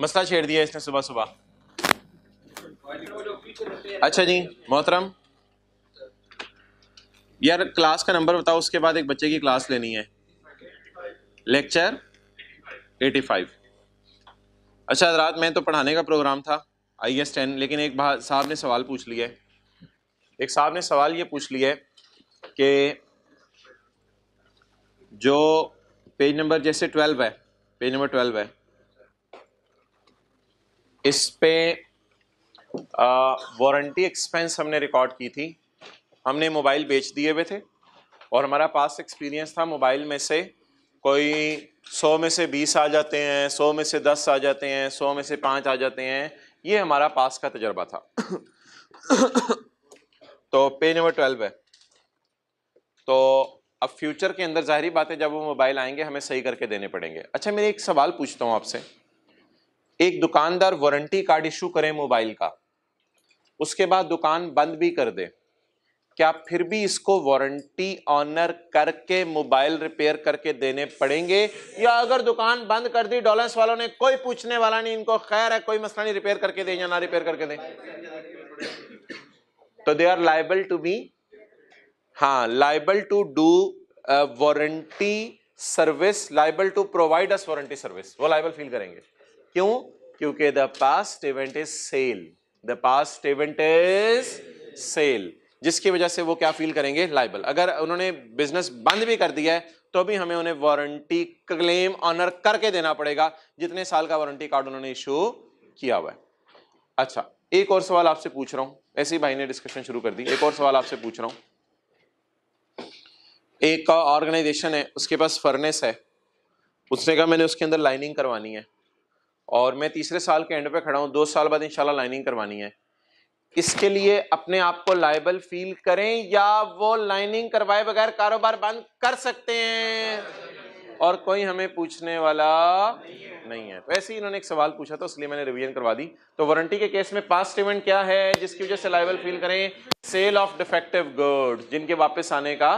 मसला छेड़ दिया इसने सुबह सुबह अच्छा जी मोहतरम यार क्लास का नंबर बताओ उसके बाद एक बच्चे की क्लास लेनी है लेक्चर 85 अच्छा रात में तो पढ़ाने का प्रोग्राम था आई एस टेन लेकिन एक साहब ने सवाल पूछ लिया है एक साहब ने सवाल ये पूछ लिया कि जो पेज नंबर जैसे 12 है पेज नंबर 12 है इस पे वारंटी एक्सपेंस हमने रिकॉर्ड की थी हमने मोबाइल बेच दिए हुए थे और हमारा पास एक्सपीरियंस था मोबाइल में से कोई सौ में से बीस आ जाते हैं सौ में से दस आ जाते हैं सौ में से पाँच आ जाते हैं ये हमारा पास का तजर्बा था तो पे नंबर ट्वेल्व है तो अब फ्यूचर के अंदर जाहिर बात है जब वो मोबाइल आएंगे हमें सही करके देने पड़ेंगे अच्छा मेरे एक सवाल पूछता हूँ आपसे एक दुकानदार वारंटी कार्ड इशू करे मोबाइल का उसके बाद दुकान बंद भी कर दे क्या फिर भी इसको वारंटी ऑनर करके मोबाइल रिपेयर करके देने पड़ेंगे या अगर दुकान बंद कर दी डॉलर्स वालों ने कोई पूछने वाला नहीं इनको खैर है कोई मसला नहीं रिपेयर करके दें या ना रिपेयर करके दें तो they are liable to be हाँ liable to do warranty service liable to provide us warranty service वो लाइबल फील करेंगे क्यों क्योंकि the past event is sale the past event is sale जिसकी वजह से वो क्या फील करेंगे लाइबल अगर उन्होंने बिजनेस बंद भी कर दिया है तो भी हमें उन्हें वारंटी क्लेम ऑनर करके देना पड़ेगा जितने साल का वारंटी कार्ड उन्होंने इशू किया हुआ है अच्छा एक और सवाल आपसे पूछ रहा हूं ऐसे ही भाई ने डिस्कशन शुरू कर दी एक और सवाल आपसे पूछ रहा हूं एक ऑर्गेनाइजेशन है उसके पास फर्नेस है उसने कहा मैंने उसके अंदर लाइनिंग करवानी है और मैं तीसरे साल के एंड पे खड़ा हूँ दो साल बाद इंशाल्लाह लाइनिंग करवानी है इसके लिए अपने आप को लाइबल फील करें या वो लाइनिंग करवाए बगैर कारोबार बंद कर सकते हैं और कोई हमें पूछने वाला नहीं है, नहीं है। तो ऐसे ही इन्होंने एक सवाल पूछा था इसलिए मैंने रिवीजन करवा दी तो वारंटी के केस में पास्ट इवेंट क्या है जिसकी वजह से लाइबल फील करें सेल ऑफ डिफेक्टिव गुड्स जिनके वापस आने का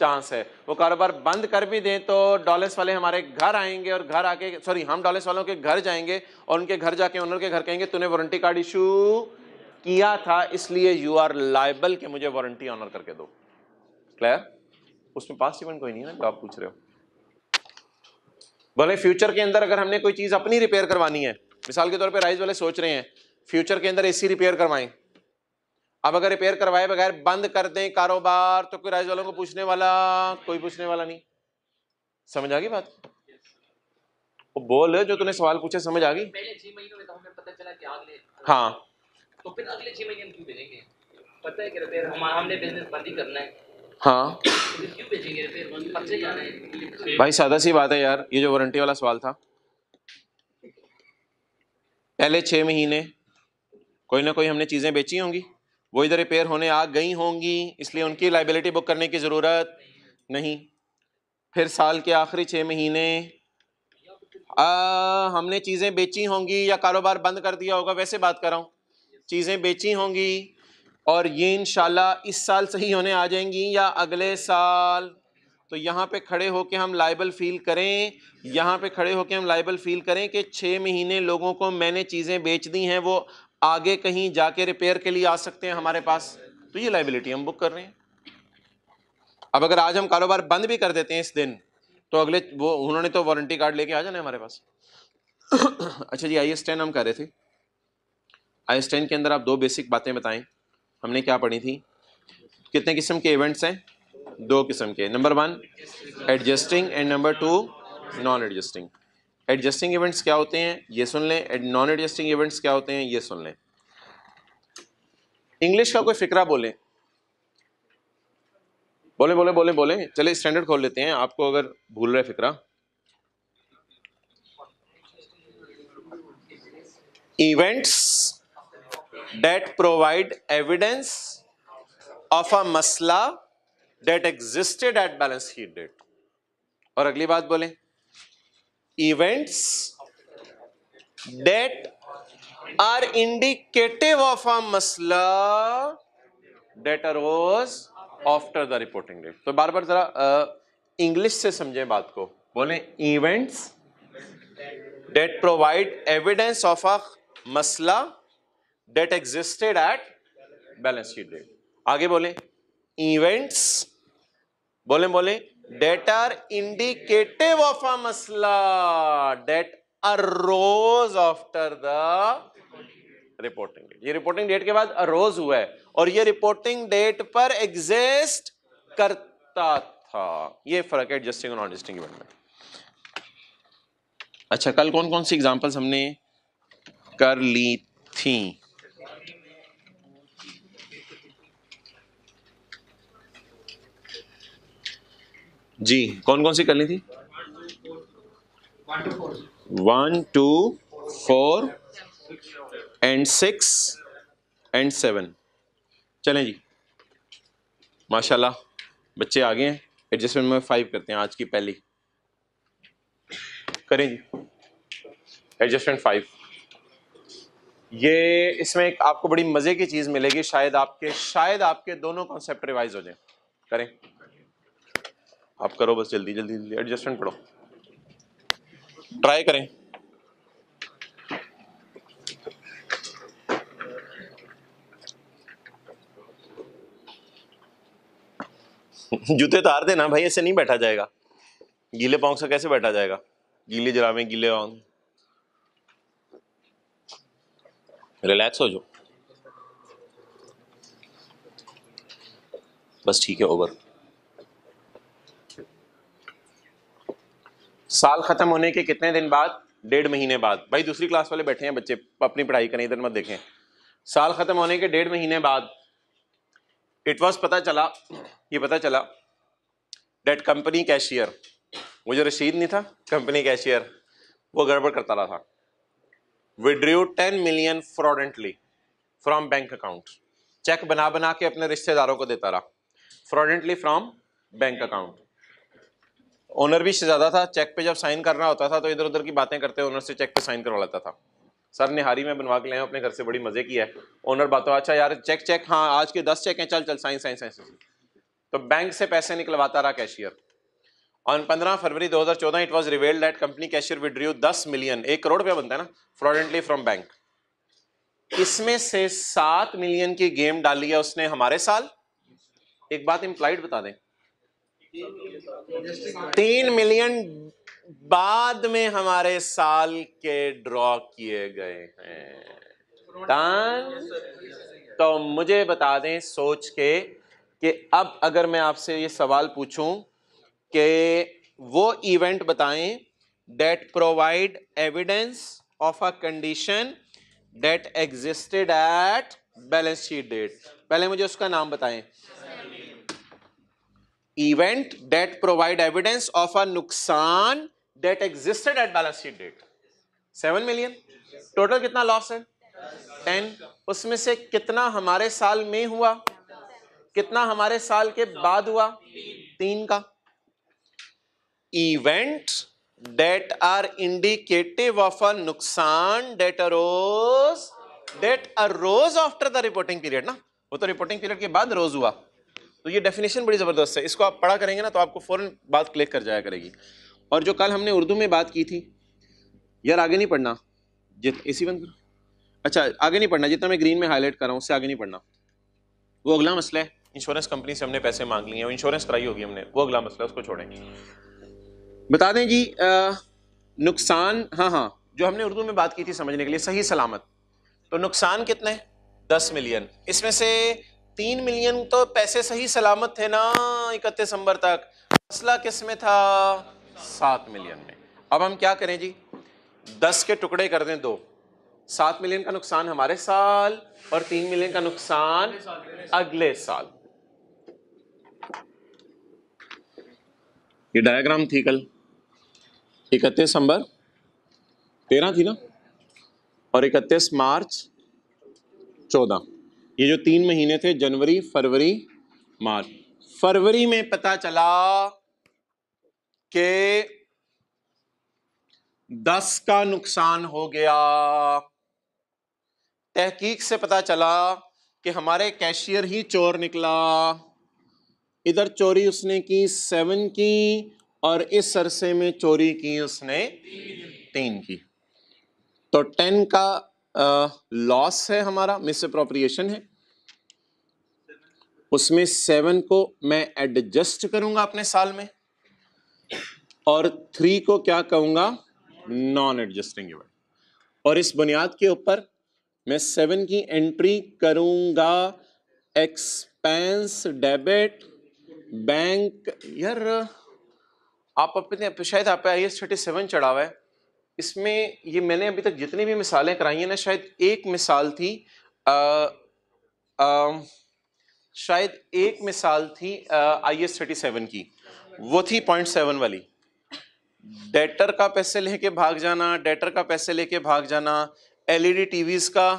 चांस है वो कारोबार बंद कर भी दें तो डॉलर्स वाले हमारे घर आएंगे और घर आके सॉरी हम डॉलर्स वालों के घर जाएंगे और उनके घर जाके ओनर के घर कहेंगे तूने वारंटी कार्ड इशू किया था इसलिए यू आर लाइबल कि मुझे वारंटी ऑनर करके दो क्लियर उसमें पास इवेंट कोई नहीं है ना आप पूछ रहे हो भले फ्यूचर के अंदर अगर हमने कोई चीज़ अपनी रिपेयर करवानी है मिसाल के तौर पर राइज वाले सोच रहे हैं फ्यूचर के अंदर ए रिपेयर करवाएं अब अगर रिपेयर करवाए बगैर बंद कर दें कारोबार तो कोई राज्य वालों को पूछने वाला कोई पूछने वाला नहीं समझ आ गई बात वो बोल जो तूने सवाल पूछे समझ आ गई तो हाँ तो फिर अगले छह महीने क्यों भेजेंगे पता है कि रिपेयर हमने बिजनेस बंद ही करना है हाँ तो भाई सादा सी बात है यार ये जो वारंटी वाला सवाल था पहले छह महीने कोई ना कोई हमने चीज़ें बेची होंगी वो इधर रिपेयर होने आ गई होंगी इसलिए उनकी लाइबिलिटी बुक करने की ज़रूरत नहीं फिर साल के आखिरी छः महीने आ, हमने चीज़ें बेची होंगी या कारोबार बंद कर दिया होगा वैसे बात कर रहा हूँ चीज़ें बेची होंगी और ये इन इस साल सही होने आ जाएंगी या अगले साल तो यहाँ पे खड़े होके हम लाइबल फील करें यहाँ पे खड़े होके हम लाइबल फील करें कि छः महीने लोगों को मैंने चीज़ें बेच दी हैं वो आगे कहीं जाके रिपेयर के लिए आ सकते हैं हमारे पास तो ये लाइबिलिटी हम बुक कर रहे हैं अब अगर आज हम कारोबार बंद भी कर देते हैं इस दिन तो अगले वो उन्होंने तो वारंटी कार्ड लेके आ जाना हमारे पास अच्छा जी आई एस टेन हम कह रहे थे आई एस टेन के अंदर आप दो बेसिक बातें बताएं हमने क्या पढ़ी थी कितने किस्म के इवेंट्स हैं दो किस्म के number one adjusting and number two non adjusting adjusting events क्या होते हैं ये सुन लें नॉन एडजस्टिंग इवेंट्स क्या होते हैं ये सुन लें इंग्लिश का कोई फिक्रा बोलें बोले बोले बोले बोले चले स्टैंडर्ड खोल लेते हैं आपको अगर भूल रहे फिक्रा events that provide evidence of a मसला डेट एग्जिस्टेड एट बैलेंस ही डेट और अगली बात बोले events that are indicative of a masla that arose after the reporting date. तो बार बार जरा English से समझें बात को बोले events that provide evidence of a masla that existed at balance sheet date. आगे बोले events बोले बोले that are indicative of a date that rose after the reporting date ये रिपोर्टिंग डेट के बाद अरोज हुआ है और ये रिपोर्टिंग डेट पर एग्जिस्ट करता था ये फर्क है एडजस्टिंग और नॉन एडजस्टिंग इवेंट में अच्छा कल कौन कौन सी एग्जांपल्स हमने कर ली थी जी कौन कौन सी करनी थी one two four and six and seven चलें जी माशाल्लाह बच्चे आ गए हैं एडजस्टमेंट में फाइव करते हैं आज की पहली करें जी एडजस्टमेंट फाइव ये इसमें एक आपको बड़ी मज़े की चीज़ मिलेगी शायद आपके शायद आपके दोनों कॉन्सेप्ट रिवाइज हो जाए करें आप करो बस जल्दी जल्दी जल्दी एडजस्टमेंट करो ट्राई करें जूते उतार तो देना भाई ऐसे नहीं बैठा जाएगा गीले पाओ से कैसे बैठा जाएगा गीले में गीले ऑन रिलैक्स हो जाओ बस ठीक है ओवर साल खत्म होने के कितने दिन बाद डेढ़ महीने बाद भाई दूसरी क्लास वाले बैठे हैं बच्चे अपनी पढ़ाई करें इधर मत देखें साल खत्म होने के डेढ़ महीने बाद इट वॉज पता चला ये पता चला डेट कंपनी कैशियर वो जो रशीद नहीं था कंपनी कैशियर वो गड़बड़ करता रहा था withdrew ten million fraudulently from bank account cheque बना बना के अपने रिश्तेदारों को देता रहा fraudulently from bank account owner भी शहजादा था चेक पे जब साइन करना होता था तो इधर उधर की बातें करते ओनर से चेक पे साइन करवा लेता था सर निहारी में बनवा के लाए अपने घर से बड़ी मज़े की है ओनर बातों अच्छा यार चेक चेक हाँ आज के दस चेक हैं चल चल साइन साइन साइन तो बैंक से पैसे निकलवाता रहा कैशियर ऑन पंद्रह फरवरी दो हज़ार चौदह it was revealed that company cashier withdrew दस मिलियन एक करोड़ रुपया बनता है ना फ्रॉडेंटली फ्रॉम बैंक इसमें से सात मिलियन की गेम डाली है उसने हमारे साल एक बात इम्प्लाइड बता दें तीन मिलियन बाद में हमारे साल के ड्रॉ किए गए हैं दान तो मुझे बता दें सोच के कि अब अगर मैं आपसे ये सवाल पूछूं कि वो इवेंट बताएं that provide evidence of a condition that existed at balance sheet date पहले मुझे उसका नाम बताएं event that provide evidence of a nuksan that existed at balance sheet date 7 million total कितना loss है 10 उसमें से कितना हमारे साल में हुआ कितना हमारे साल के बाद हुआ तीन का event that are indicative of a nuksan that arose that arose after the reporting period ना वो तो reporting period के बाद rose हुआ तो ये डेफिनेशन बड़ी ज़बरदस्त है इसको आप पढ़ा करेंगे ना तो आपको फ़ौरन बात क्लिक कर जाया करेगी और जो कल हमने उर्दू में बात की थी यार आगे नहीं पढ़ना जित ए बंद करो अच्छा आगे नहीं पढ़ना जितना मैं ग्रीन में हाईलाइट कर रहा हूँ उससे आगे नहीं पढ़ना वो अगला मसला है इंश्योरेंस कंपनी से हमने पैसे मांग लिए हैं इंश्योरेंस कराई होगी हमने वो अगला मसला उसको छोड़ेंगे बता दें जी नुकसान हाँ हाँ जो हमने उर्दू में बात की थी समझने के लिए सही सलामत तो नुकसान कितना है दस मिलियन इसमें से तीन मिलियन तो पैसे सही सलामत थे ना इकतीस अंबर तक मसला किस में था सात मिलियन में अब हम क्या करें जी दस के टुकड़े कर दें दो सात मिलियन का नुकसान हमारे साल और तीन मिलियन का नुकसान अगले साल ये डायग्राम थी कल इकतीस दिसंबर तेरह थी ना और इकतीस मार्च चौदह ये जो तीन महीने थे जनवरी फरवरी मार्च फरवरी में पता चला के दस का नुकसान हो गया तहकीक से पता चला कि हमारे कैशियर ही चोर निकला इधर चोरी उसने की सेवन की और इस अरसे में चोरी की उसने तीन की तो टेन का लॉस है हमारा मिस अप्रोप्रिएशन है उसमें सेवन को मैं एडजस्ट करूंगा अपने साल में और थ्री को क्या कहूंगा नॉन एडजस्टिंग इवेंट और इस बुनियाद के ऊपर मैं सेवन की एंट्री करूंगा एक्सपेंस डेबिट बैंक यार आप अपने शायद आप आई एस थर्टी सेवन चढ़ावा है इसमें ये मैंने अभी तक जितनी भी मिसालें कराई हैं ना शायद एक मिसाल थी आ, आ, शायद एक मिसाल थी आई एस थर्टी सेवन की वो थी पॉइंट सेवन वाली डेटर का पैसे लेके भाग जाना डेटर का पैसे लेके भाग जाना एलईडी टीवीज e का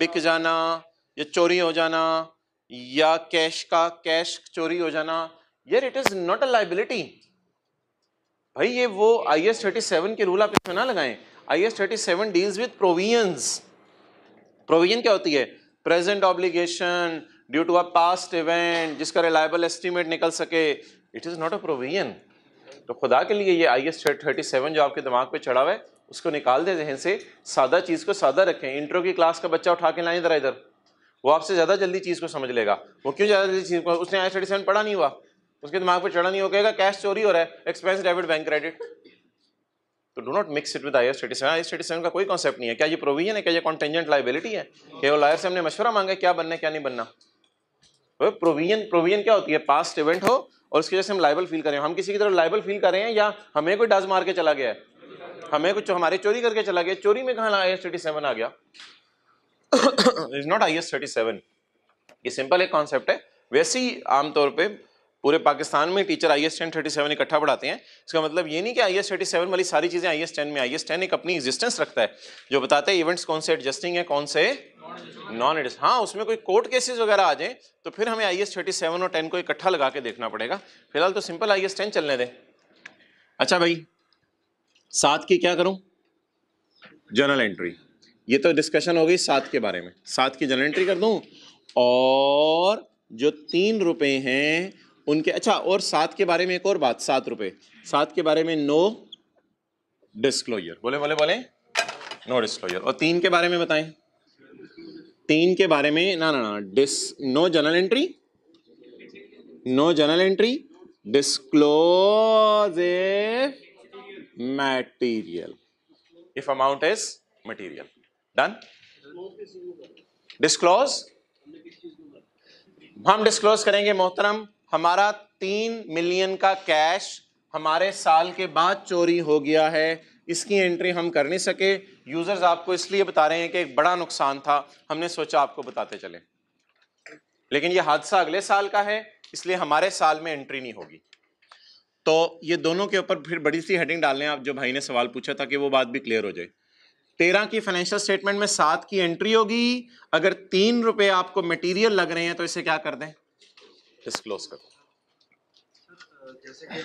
बिक जाना या चोरी हो जाना या कैश का कैश चोरी हो जाना यार it is not a liability भाई ये वो आई एस थर्टी सेवन के रूल आप इसमें ना लगाएं I S thirty seven deals with provisions provision क्या होती है present obligation due to a past event जिसका रिलायबल एस्टिमेट निकल सके it is not a provision तो खुदा के लिए ये आई एस थर्टी सेवन जो आपके दिमाग पे चढ़ा हुआ है उसको निकाल दे जहन से सादा चीज़ को सादा रखें इंट्रो की क्लास का बच्चा उठा के लाएं इधर इधर वो आपसे ज़्यादा जल्दी चीज़ को समझ लेगा वो क्यों ज़्यादा जल्दी चीज़ को उसने आई एस थर्टी सेवन पढ़ा नहीं हुआ उसके दिमाग पर चढ़ा नहीं हो कहेगा कैश चोरी हो रहा है एक्सपेंस डेबिट बैंक क्रेडिट तो do not mix it with I S thirty seven I S thirty seven का कोई कॉन्सेप्ट नहीं है क्या ये प्रोविजन है क्या ये कॉन्टेंजेंट लाइबिलिटी है क्या वो लायर से हमने मशवरा मांगा क्या बनना है क्या नहीं बनना तो प्रोविजन प्रोविजन क्या होती है पास्ट इवेंट हो और उसकी वजह से हम लाइबल फील करें हम किसी की तरफ लाइबल फील कर रहे हैं या हमें कोई डज मार के चला गया है हमें कुछ हमारे चोरी करके चला गया चोरी में कहाँ आई एस थर्टी सेवन आ गया is not I S thirty seven ये सिंपल एक कॉन्सेप्ट है वैसे ही आमतौर पर पूरे पाकिस्तान में teacher I S ten thirty seven इकट्ठा पढ़ाते हैं इसका मतलब ये नहीं कि आई एस थर्टी सेवन वाली सारी चीज़ें आई एस टेन में आई एस टेन एक अपनी एग्जिस्टेंस रखता है जो बताते हैं इवेंट्स कौन से एडजस्टिंग है कौन से नॉन एडजस्ट हाँ उसमें कोई कोर्ट केसेस वगैरह आ जाए तो फिर हमें आई एस थर्टी सेवन और टेन को इकट्ठा लगा के देखना पड़ेगा फिलहाल तो सिंपल आई एस टेन चलने दें अच्छा भाई सात की क्या करूँ जनरल एंट्री ये तो डिस्कशन हो गई सात के बारे में सात की जनरल एंट्री कर दूँ और जो तीन रुपए हैं उनके अच्छा और सात के बारे में एक और बात सात रुपए सात के बारे में नो डिस्क्लोजर बोले बोले बोले नो डिस्क्लोजर और तीन के बारे में बताएं तीन के बारे में ना ना ना this no general entry no general entry disclose material if amount is material then disclose हम डिस्क्लोज करेंगे मोहतरम हमारा तीन मिलियन का कैश हमारे साल के बाद चोरी हो गया है इसकी एंट्री हम कर नहीं सके यूज़र्स आपको इसलिए बता रहे हैं कि एक बड़ा नुकसान था हमने सोचा आपको बताते चले लेकिन ये हादसा अगले साल का है इसलिए हमारे साल में एंट्री नहीं होगी तो ये दोनों के ऊपर फिर बड़ी सी हेडिंग डाल लें आप जो भाई ने सवाल पूछा था कि वो बात भी क्लियर हो जाए तेरह की फाइनेंशियल स्टेटमेंट में सात की एंट्री होगी अगर तीन रुपए आपको मटेरियल लग रहे हैं तो इसे क्या कर दें डिस्क्लोज करो जैसे कि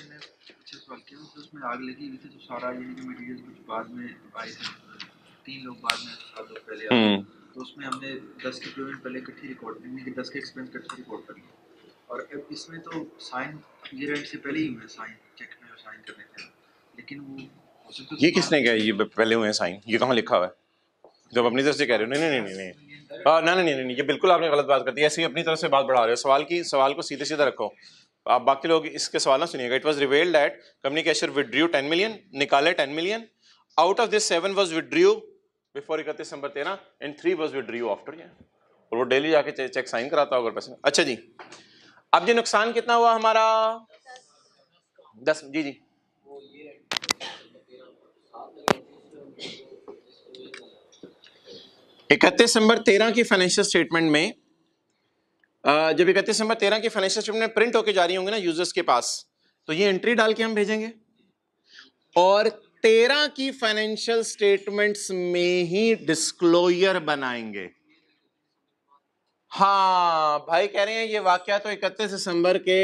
हमने आग लगी थी तो सारा कि मटेरियल कुछ बाद में आए थे तीन लोग बाद में हम्म। तो पहले तो तो ये किसने कहा ये पहले हुए साइन ये कहाँ लिखा हुआ है जब अपनी तरफ से कह रहे हो नहीं नहीं नहीं नहीं आ, ना, ना, नहीं नहीं ये बिल्कुल आपने गलत बात कर दी ऐसे ही अपनी तरफ से बात बढ़ा रहे हो सवाल की सवाल को सीधे सीधे रखो आप बाकी लोग इसके सवाल ना सुनिएगा it was revealed at communication withdrew ten million निकाले ten million out of this seven was withdrew before इकतीस दिसंबर तेरह and three was withdrew after ये और वो डेली जाके चेक साइन कराता होगा पैसे अच्छा जी अब जी नुकसान कितना हुआ हमारा दस जी जी इकतीस नंबर तेरह की फाइनेंशियल स्टेटमेंट में जब इकतीस नंबर तेरह की फाइनेंशियल स्टेटमेंट प्रिंट होकर जारी होंगे ना यूजर्स के पास तो ये एंट्री डाल के हम भेजेंगे और तेरह की फाइनेंशियल स्टेटमेंट्स में ही डिस्क्लोजर बनाएंगे हाँ भाई कह रहे हैं ये वाक्य तो इकतीस दिसंबर के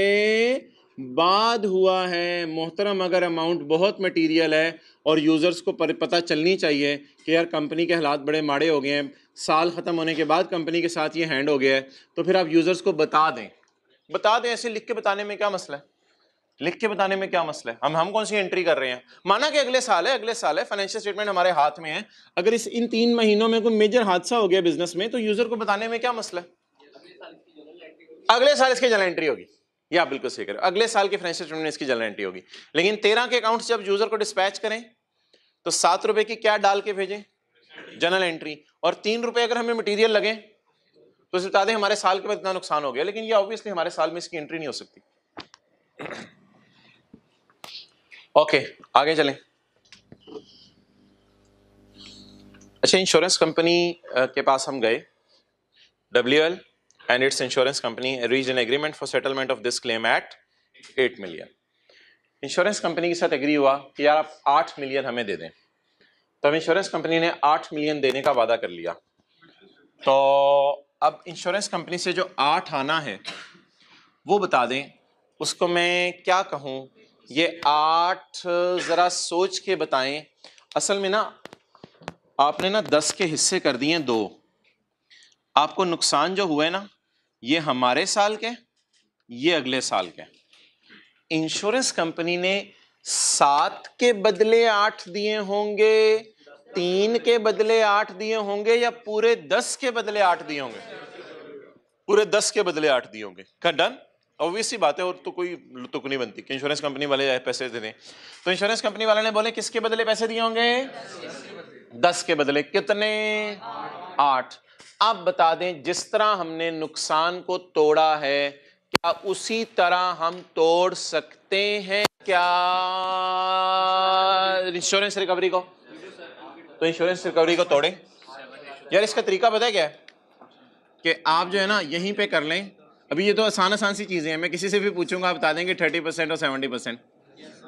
बाद हुआ है मोहतरम अगर अमाउंट बहुत मटेरियल है और यूज़र्स को पता चलनी चाहिए कि यार कंपनी के हालात बड़े माड़े हो गए हैं साल ख़त्म होने के बाद कंपनी के साथ ये हैंड हो गया है तो फिर आप यूज़र्स को बता दें बता दें ऐसे लिख के बताने में क्या मसला है लिख के बताने में क्या मसला है हम हम कौन सी एंट्री कर रहे हैं माना कि अगले साल है अगले साल है फाइनेंशियल स्टेटमेंट हमारे हाथ में है अगर इस इन तीन महीनों में कोई मेजर हादसा हो गया बिजनेस में तो यूज़र को बताने में क्या मसला है अगले साल इसकी जल एंट्री होगी ये आप बिल्कुल सही करें अगले साल के फाइनेंशियल स्टेटमेंट में इसकी जनरल एंट्री होगी लेकिन तेरह के अकाउंट्स जब यूजर को डिस्पैच करें तो सात रुपए की क्या डाल के भेजें जनरल एंट्री और तीन रुपए अगर हमें मटेरियल लगे तो बता दें हमारे साल के बाद इतना नुकसान हो गया लेकिन ये ऑब्वियसली हमारे साल में इसकी एंट्री नहीं हो सकती ओके okay, आगे चलें अच्छा इंश्योरेंस कंपनी के पास हम गए W L and its insurance company reached an agreement for settlement of this claim at 8 million. Insurance company के साथ एग्री हुआ कि यार आप 8 मिलियन हमें दे दें तब इंश्योरेंस कंपनी ने 8 मिलियन देने का वादा कर लिया तो अब इंश्योरेंस कंपनी से जो 8 आना है वो बता दें उसको मैं क्या कहूँ ये 8 ज़रा सोच के बताएं असल में ना आपने ना 10 के हिस्से कर दिए दो आपको नुकसान जो हुआ है ना ये हमारे साल के ये अगले साल के इंश्योरेंस कंपनी ने सात के बदले आठ दिए होंगे तीन के बदले आठ दिए होंगे या पूरे दस के बदले आठ दिए होंगे पूरे दस के बदले आठ दिए होंगे डन ऑब्वियस बात है और तो कोई तुक नहीं बनती कि इंश्योरेंस कंपनी वाले पैसे दे दें तो इंश्योरेंस कंपनी वाले ने बोले किसके बदले पैसे दिए होंगे दस के बदले कितने आठ आप बता दें जिस तरह हमने नुकसान को तोड़ा है क्या उसी तरह हम तोड़ सकते हैं क्या इंश्योरेंस रिकवरी को तो इंश्योरेंस रिकवरी को तोड़ें यार इसका तरीका पता है क्या कि आप जो है ना यहीं पे कर लें अभी ये तो आसान आसान सी चीज़ें हैं मैं किसी से भी पूछूंगा आप बता देंगे थर्टी परसेंट और सेवेंटी परसेंट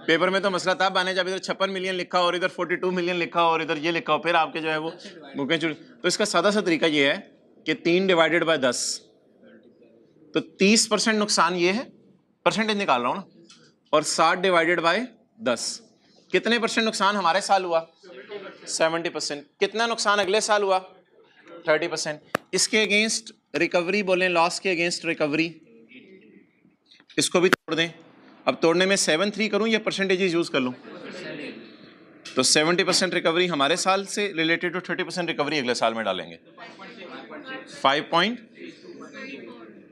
पेपर में तो मसला था आने जब इधर छप्पन मिलियन लिखा और इधर फोर्टी टू मिलियन लिखा और इधर ये लिखा हो फिर आपके जो है वो बुकें अच्छा, चुड़ तो इसका सादा सा तरीका ये है कि तीन डिवाइडेड बाय दस तो तीस परसेंट नुकसान ये है परसेंटेज निकाल रहा हूँ ना और साठ डिवाइडेड बाय दस कितने परसेंट नुकसान हमारे साल हुआ सेवेंटी परसेंट कितना नुकसान अगले साल हुआ थर्टी परसेंट इसके अगेंस्ट रिकवरी बोलें लॉस के अगेंस्ट रिकवरी इसको भी छोड़ दें अब तोड़ने में सेवन थ्री करूँ या परसेंटेजेस यूज़ कर लूँ तो सेवेंटी परसेंट रिकवरी हमारे साल से related to thirty percent recovery अगले साल में डालेंगे five point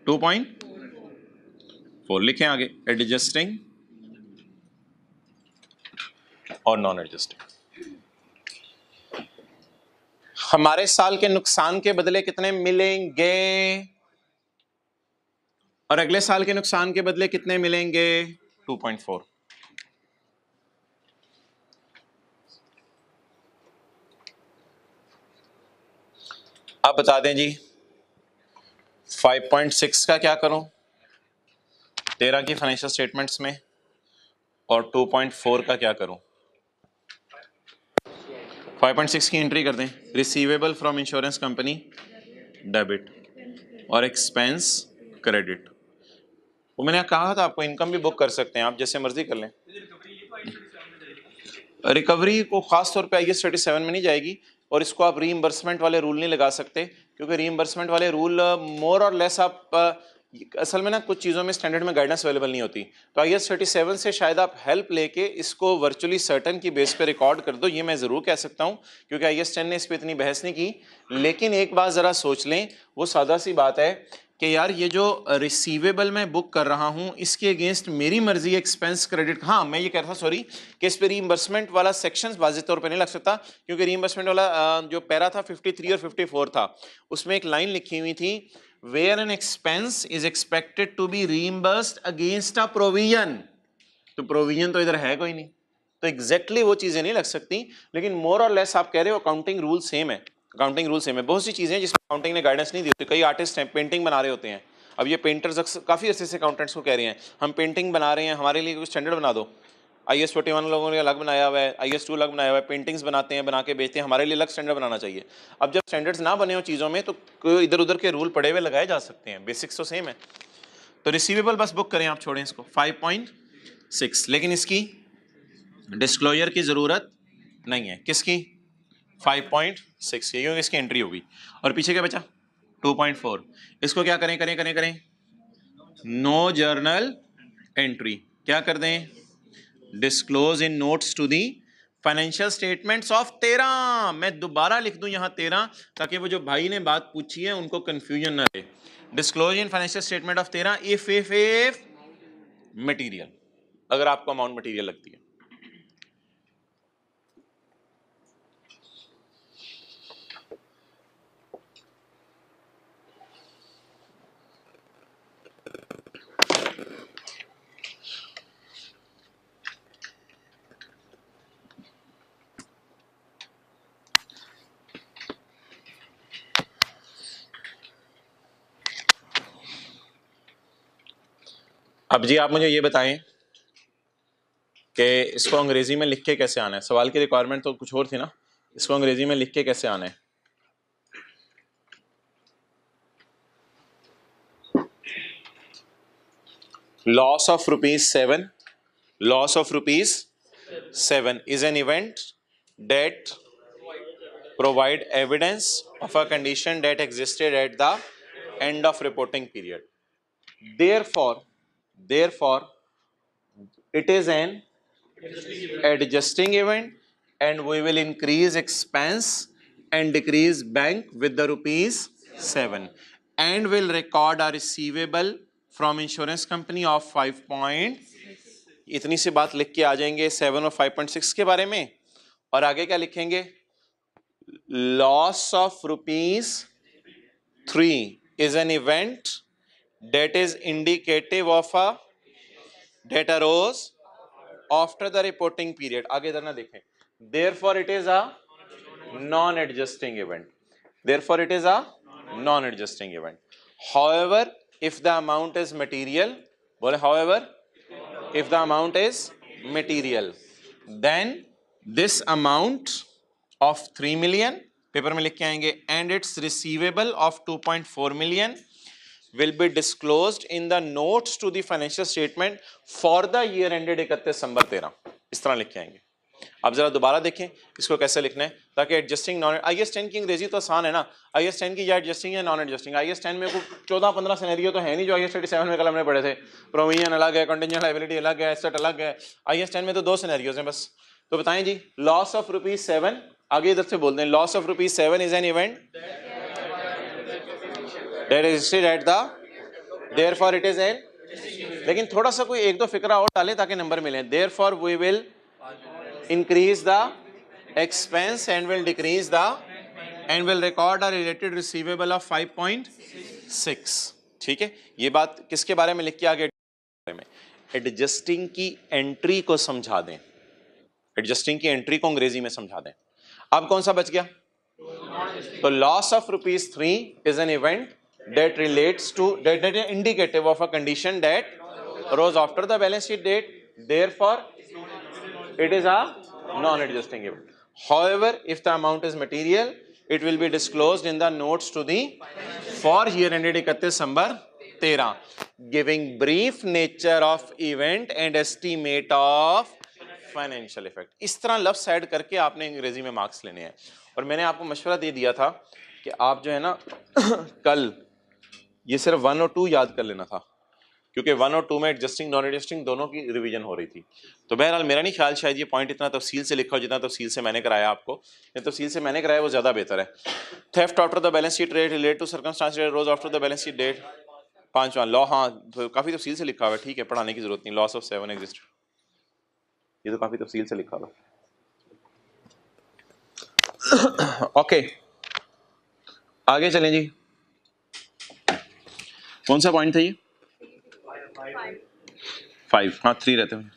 two point four लिखें आगे एडजस्टिंग और नॉन एडजस्टिंग हमारे साल के नुकसान के बदले कितने मिलेंगे और अगले साल के नुकसान के बदले कितने मिलेंगे 2.4 आप बता दें जी 5.6 का क्या करूं तेरह की फाइनेंशियल स्टेटमेंट्स में और 2.4 का क्या करूं 5.6 की एंट्री कर दें receivable from insurance company debit और एक्सपेंस क्रेडिट वो मैंने कहा था आपको इनकम भी बुक कर सकते हैं आप जैसे मर्जी कर लें रिकवरी को खास तौर पे आई एस थर्टी सेवन में नहीं जाएगी और इसको आप री वाले रूल नहीं लगा सकते क्योंकि री वाले रूल मोर और लेस आप असल में ना कुछ चीज़ों में स्टैंडर्ड में गाइडेंस अवेलेबल नहीं होती तो आई एस थर्टी सेवन से शायद आप हेल्प लेके इसको वर्चुअली सर्टन की बेस पे रिकॉर्ड कर दो ये मैं ज़रूर कह सकता हूँ क्योंकि आई एस टेन ने इस पर इतनी बहस नहीं की लेकिन एक बात ज़रा सोच लें वो सादा सी बात है कि यार ये जो रिसीवेबल मैं बुक कर रहा हूँ इसके अगेंस्ट मेरी मर्जी एक्सपेंस क्रेडिट हाँ मैं ये कह रहा था सॉरी कि इस पर रीइम्बर्समेंट वाला सेक्शन वाजे तौर पर नहीं लग सकता क्योंकि रीइम्बर्समेंट वाला जो पैरा था 53 और 54 था उसमें एक लाइन लिखी हुई थी where an expense is expected to be reimbursed against a provision तो प्रोविजन तो इधर है कोई नहीं तो एग्जैक्टली exactly वो चीज़ें नहीं लग सकती लेकिन मोर और लेस आप कह रहे हो अकाउंटिंग रूल सेम है अकाउंटिंग रूल सेम है बहुत सी चीज़ें जिसमें अकाउंटिंग ने गाइडेंस नहीं दी होती कई आर्टिस्ट हैं पेंटिंग बना रहे होते हैं अब ये पेंटर्स अक्सर काफ़ी अच्छे से अकाउंटेंट्स को कह रहे हैं हम पेंटिंग बना रहे हैं हमारे लिए कुछ स्टैंडर्ड बना दो आई एस फोर्टी वन लोगों ने अलग बनाया हुआ है आई एस टू अलग बनाया हुआ है पेंटिंग्स बनाते हैं बना के बेचते हैं हमारे लिए अलग स्टैंडर्ड बनाना चाहिए अब जब स्टैंडर्ड्स ना बने हो चीज़ों में तो इधर उधर के रूल पड़े हुए लगाए जा सकते हैं बेसिक्स तो सेम है तो रिसीवेबल बस बुक करें आप छोड़ें इसको फाइव पॉइंट सिक्स लेकिन इसकी डिस्क्लोजर की ज़रूरत नहीं है किसकी फाइव पॉइंट सिक्स के क्योंकि इसकी एंट्री होगी और पीछे क्या बचा टू पॉइंट फोर इसको क्या करें करें करें करें नो जर्नल एंट्री क्या कर दें disclose in notes to the financial statements of तेरह मैं दोबारा लिख दूं यहां तेरह ताकि वो जो भाई ने बात पूछी है उनको कंफ्यूजन ना रहे disclose in financial statement of तेरह इफ इफ इफ मटीरियल अगर आपको अमाउंट मटीरियल लगती है अब जी आप मुझे ये बताएं कि इसको अंग्रेज़ी में लिख के कैसे आना है सवाल की रिक्वायरमेंट तो कुछ और थी ना इसको अंग्रेज़ी में लिख के कैसे आना है loss of rupees seven loss of rupees seven is an event that provide evidence of a condition that existed at the end of reporting period therefore Therefore, it is an adjusting event and we will increase expense and decrease bank with the rupees 7 and will record our receivable from insurance company of 5 point इतनी सी बात लिख के आ जाएंगे 7 और 5.6 के बारे में और आगे क्या लिखेंगे loss of rupees 3 is an event that is indicative of a data rose after the reporting period आगे इधर ना देखें therefore it is a non adjusting event therefore it is a non adjusting event however if the amount is material बोले however if the amount is material then this amount of 3 million paper में लिख के आएंगे and its receivable of 2.4 million will be disclosed in the notes to the financial statement for the year ended 31 December 13 इस तरह लिख के आएंगे अब जरा दोबारा देखें इसको कैसे लिखना है ताकि adjusting non I S ten की अंग्रेजी तो आसान है ना आई एस टेन की या एडजस्टिंग या non adjusting I S ten में कुछ चौदह पंद्रह सैनरियो तो है नहीं जो आई एस थर्टी सेवन में कल हमने पढ़े थे प्रोविजन अलग है कंटेंजन लाइबिलिटी अलग है एसेट अलग है आई एस टेन में तो दो सैनरियोज हैं बस तो बताएं जी लॉस ऑफ रुपीज सेवन आगे इधर से बोल दें loss of rupees seven is an event that is history that the therefore it is an लेकिन थोड़ा सा कोई एक दो फिक्रा और डालें ताकि नंबर मिले therefore we will increase the expense and will decrease the and will record a related receivable of six ठीक है ये बात किसके बारे में लिख के आगे में एडजस्टिंग की एंट्री को समझा दें एडजस्टिंग की एंट्री को अंग्रेजी में समझा दें अब कौन सा बच गया तो loss of rupees three is an event that relates to that, that is indicative of a condition that arose after the balance sheet date therefore it is a non-adjusting event however if the amount is material it will be disclosed in the notes to the for year ended 31 December 13 giving brief nature of event and estimate of financial effect इस तरह लफ्स add करके आपने अंग्रेजी में marks लेने हैं और मैंने आपको मशवरा दे दिया था कि आप जो है ना कल ये सिर्फ वन और टू याद कर लेना था क्योंकि वन और टू में एडजस्टिंग नॉन एडजस्टिंग दोनों की रिवीजन हो रही थी तो बहरहाल मेरा नहीं ख्याल शायद ये पॉइंट इतना तफसील से लिखा हो जितना तफसील से मैंने कराया आपको या तफसील से मैंने कराया वो ज़्यादा बेहतर है theft after the balance sheet rate relate to circumstance rose after the balance sheet date पाँच वन लॉ हाँ तो काफ़ी तफसील से लिखा हुआ है ठीक है पढ़ाने की जरूरत नहीं लॉस ऑफ सेवन एग्जिस्ट ये तो काफ़ी तफसील से लिखा हुआ ओके आगे चलें जी कौन सा पॉइंट था ये फाइव हाँ थ्री रहते हैं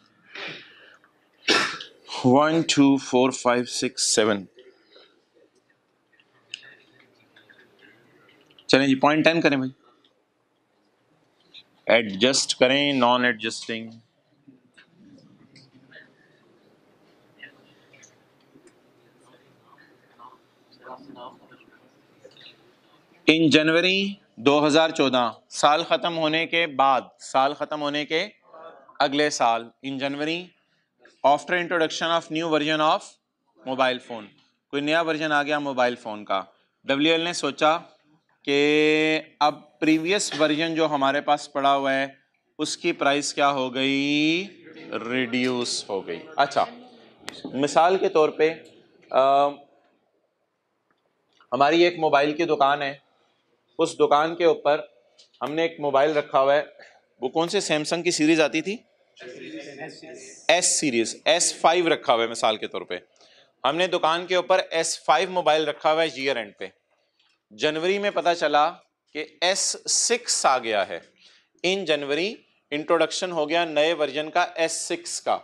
one two four five six seven चले जी पॉइंट टेन करें भाई एडजस्ट करें नॉन एडजस्टिंग इन जनवरी 2014 साल ख़त्म होने के बाद साल ख़त्म होने के अगले साल in January after introduction of new version of mobile phone कोई नया वर्जन आ गया मोबाइल फ़ोन का डब्ल्यू ने सोचा कि अब प्रीवियस वर्जन जो हमारे पास पड़ा हुआ है उसकी प्राइस क्या हो गई रिड्यूस हो गई अच्छा मिसाल के तौर पे आ, हमारी एक मोबाइल की दुकान है उस दुकान के ऊपर हमने एक मोबाइल रखा हुआ है वो कौन से सैमसंग की सीरीज आती थी एस सीरीज एस फाइव रखा हुआ है मिसाल के तौर पे हमने दुकान के ऊपर एस फाइव मोबाइल रखा हुआ है जीयर एंड पे जनवरी में पता चला कि एस सिक्स आ गया है इन जनवरी इंट्रोडक्शन हो गया नए वर्जन का एस सिक्स का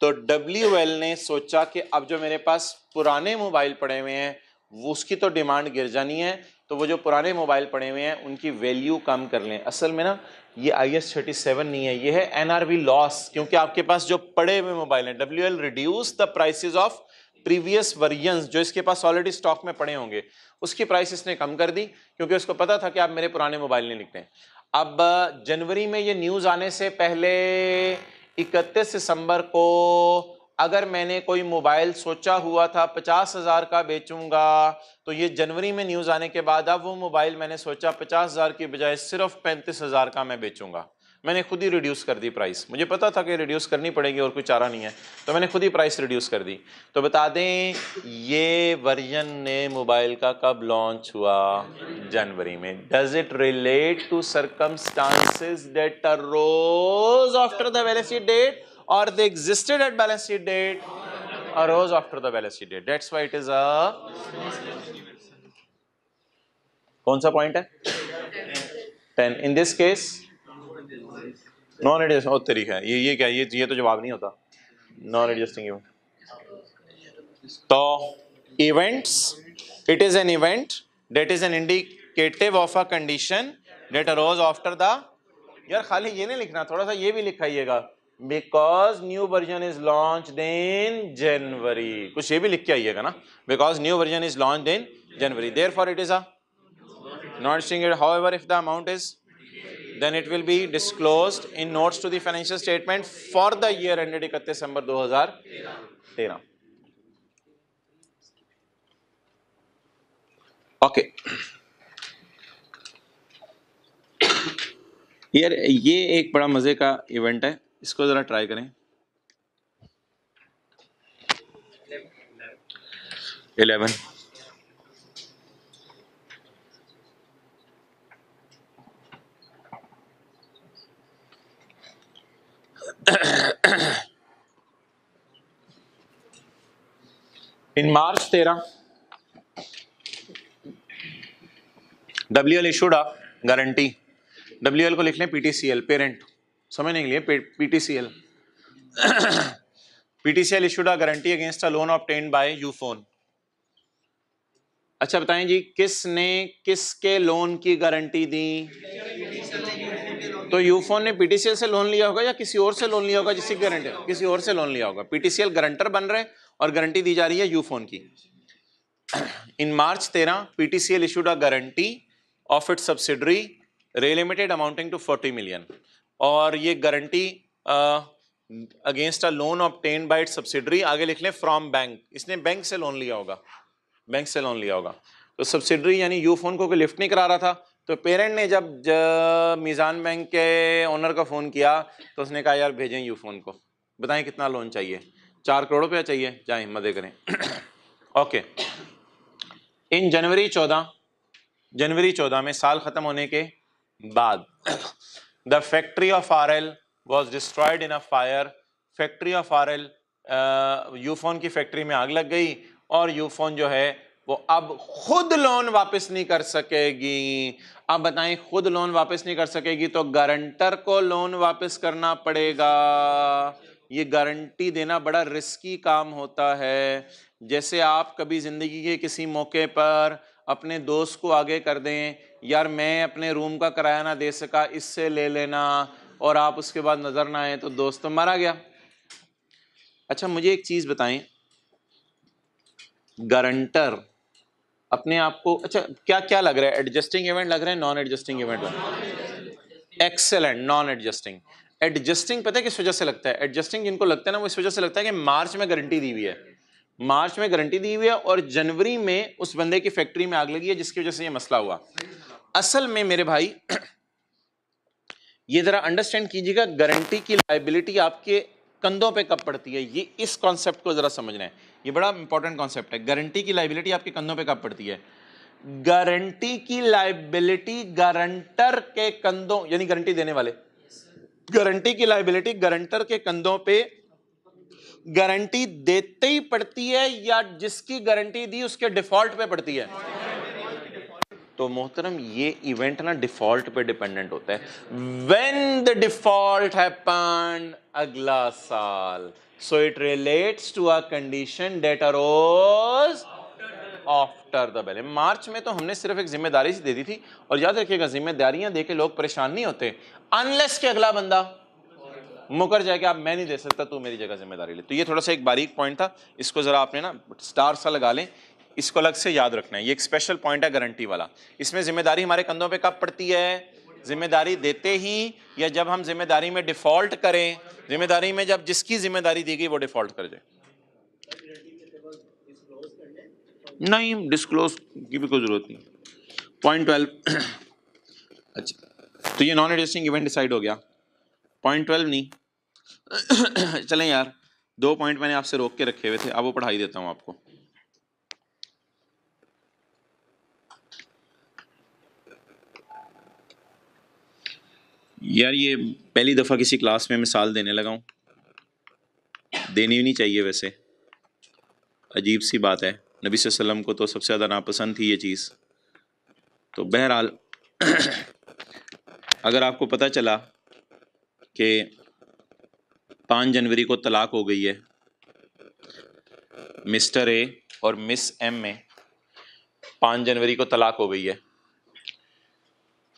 तो डब्ल्यू एल ने सोचा कि अब जो मेरे पास पुराने मोबाइल पड़े हुए हैं उसकी तो डिमांड गिर जानी है तो वो जो पुराने मोबाइल पड़े हुए हैं उनकी वैल्यू कम कर लें असल में ना ये आई एस थर्टी सेवन नहीं है ये है एन आर वी लॉस क्योंकि आपके पास जो पड़े हुए मोबाइल हैं W L reduce the price of previous version जो इसके पास ऑलरेडी स्टॉक में पड़े होंगे उसकी प्राइस इसने कम कर दी क्योंकि उसको पता था कि आप मेरे पुराने मोबाइल नहीं लिखते अब जनवरी में ये न्यूज़ आने से पहले इकतीस दिसंबर को अगर मैंने कोई मोबाइल सोचा हुआ था पचास हज़ार का बेचूंगा तो ये जनवरी में न्यूज़ आने के बाद अब वो मोबाइल मैंने सोचा पचास हज़ार की बजाय सिर्फ पैंतीस हज़ार का मैं बेचूंगा मैंने खुद ही रिड्यूस कर दी प्राइस मुझे पता था कि रिड्यूस करनी पड़ेगी और कोई चारा नहीं है तो मैंने खुद ही प्राइस रिड्यूस कर दी तो बता दें ये वर्जन ने मोबाइल का कब लॉन्च हुआ जनवरी में does it relate to circumstances that rose after the वेलेसी date or they existed at balance sheet date arose after the balance sheet date that's why it is a कौन सा point है ten in this case non adjust और तरीका है ये ये क्या ये ये तो जवाब नहीं होता नॉन एडजस्टिंग इवेंट तो events it is an event that is an indicative of a condition that arose after the यार खाली ये नहीं लिखना थोड़ा सा ये भी लिखाइएगा because new version is launch in January कुछ ये भी लिख के आइएगा ना because new version is launch in January therefore it is a nothing it however if the amount is then it will be disclosed in notes to the financial statement for the year ended 31 December 2013. Okay. यार ये एक बड़ा मज़े का event है इसको जरा try करें इलेवन इन मार्च तेरह W L issued a guarantee W L को लिख लें पीटीसीएल पेरेंट समझने के लिए PTCL PTCL issued a guarantee against a loan obtained by phone अच्छा बताएं जी किसने किसके लोन की गारंटी दी तो यूफोन ने पीटीसीएल से लोन लिया होगा या किसी और से लोन लिया होगा जिसकी गारंटी किसी और से लोन लिया होगा पीटीसीएल गारंटर बन रहे और गारंटी दी जा रही है यूफोन की इन मार्च तेरह PTCL issued a guarantee of it subsidiary रे limited amounting to forty million और ये guarantee against a loan obtained by it subsidiary आगे लिख लें फ्रॉम बैंक इसने बैंक से लोन लिया होगा बैंक से लोन लिया होगा तो सब्सिडरी यानी यू फोन को कोई लिफ्ट नहीं करा रहा था तो पेरेंट ने जब, मीज़ान बैंक के ओनर का फ़ोन किया तो उसने कहा यार भेजें यू फोन को बताएं कितना लोन चाहिए चार करोड़ रुपया चाहिए जाए मदे करें ओके इन जनवरी चौदह जनवरी चौदह में साल ख़त्म होने के बाद The factory of RL was destroyed in a fire. Factory of RL Ufone uh, की फैक्ट्री में आग लग गई और यूफोन जो है वो अब खुद लोन वापस नहीं कर सकेगी अब बताएं खुद लोन वापस नहीं कर सकेगी तो गारंटर को लोन वापस करना पड़ेगा ये गारंटी देना बड़ा रिस्की काम होता है जैसे आप कभी ज़िंदगी के किसी मौके पर अपने दोस्त को आगे कर दें यार मैं अपने रूम का किराया ना दे सका इससे ले लेना और आप उसके बाद नज़र ना आए तो दोस्त तो मारा गया अच्छा मुझे एक चीज़ बताएं गारंटर अपने आप को अच्छा क्या क्या लग रहा है एडजस्टिंग इवेंट लग रहा है नॉन एडजस्टिंग इवेंट लग रहा है एक्सेलेंट नॉन एडजस्टिंग एडजस्टिंग पता है किस वजह से लगता है एडजस्टिंग जिनको लगता है ना वो इस वजह से लगता है कि मार्च में गारंटी दी हुई है मार्च में गारंटी दी हुई है और जनवरी में उस बंदे की फैक्ट्री में आग लगी है जिसकी वजह से ये मसला हुआ असल में मेरे भाई ये जरा अंडरस्टैंड कीजिएगा गारंटी की लाइबिलिटी आपके कंधों पे कब पड़ती है ये इस कॉन्सेप्ट को ज़रा समझना है ये बड़ा इंपॉर्टेंट कॉन्सेप्ट है गारंटी की लाइबिलिटी आपके कंधों पे कब पड़ती है गारंटी की लाइबिलिटी गारंटर के कंधों यानी गारंटी देने वाले गारंटी की लाइबिलिटी गारंटर के कंधों पे गारंटी देते ही पड़ती है या जिसकी गारंटी दी उसके डिफॉल्ट पे पड़ती है तो मोहतरम ये इवेंट ना डिफॉल्ट पे डिपेंडेंट होता है व्हेन द डिफॉल्ट हैपन अगला साल so it relates to a condition that arose after the balance मार्च में तो हमने सिर्फ एक जिम्मेदारी दे दी थी और याद रखिएगा जिम्मेदारियां दे के लोग परेशान नहीं होते अनलेस के अगला बंदा मुकर जाएगा आप मैं नहीं दे सकता तू मेरी जगह जिम्मेदारी ले तो ये थोड़ा सा एक बारीक पॉइंट था इसको ज़रा आपने ना स्टार सा लगा लें इसको अलग से याद रखना है ये एक स्पेशल पॉइंट है गारंटी वाला इसमें जिम्मेदारी हमारे कंधों पे कब पड़ती है जिम्मेदारी देते ही या जब हम जिम्मेदारी में डिफॉल्ट करें जिम्मेदारी में जब जिसकी जिम्मेदारी दी गई वो डिफॉल्ट कर जाए नहीं डिस्क्लोज की भी कोई ज़रूरत नहीं पॉइंट ट्वेल्व अच्छा तो ये नॉन एडजस्टिंग इवेंट डिसाइड हो गया पॉइंट ट्वेल्व नहीं चलें यार दो पॉइंट मैंने आपसे रोक के रखे हुए थे अब वो पढ़ाई देता हूं आपको यार ये पहली दफ़ा किसी क्लास में मिसाल देने लगा हूं देनी भी नहीं चाहिए वैसे अजीब सी बात है नबी वसल्लम को तो सबसे ज़्यादा नापसंद थी ये चीज़ तो बहरहाल अगर आपको पता चला कि पाँच जनवरी को तलाक हो गई है मिस्टर ए और मिस एम में पाँच जनवरी को तलाक हो गई है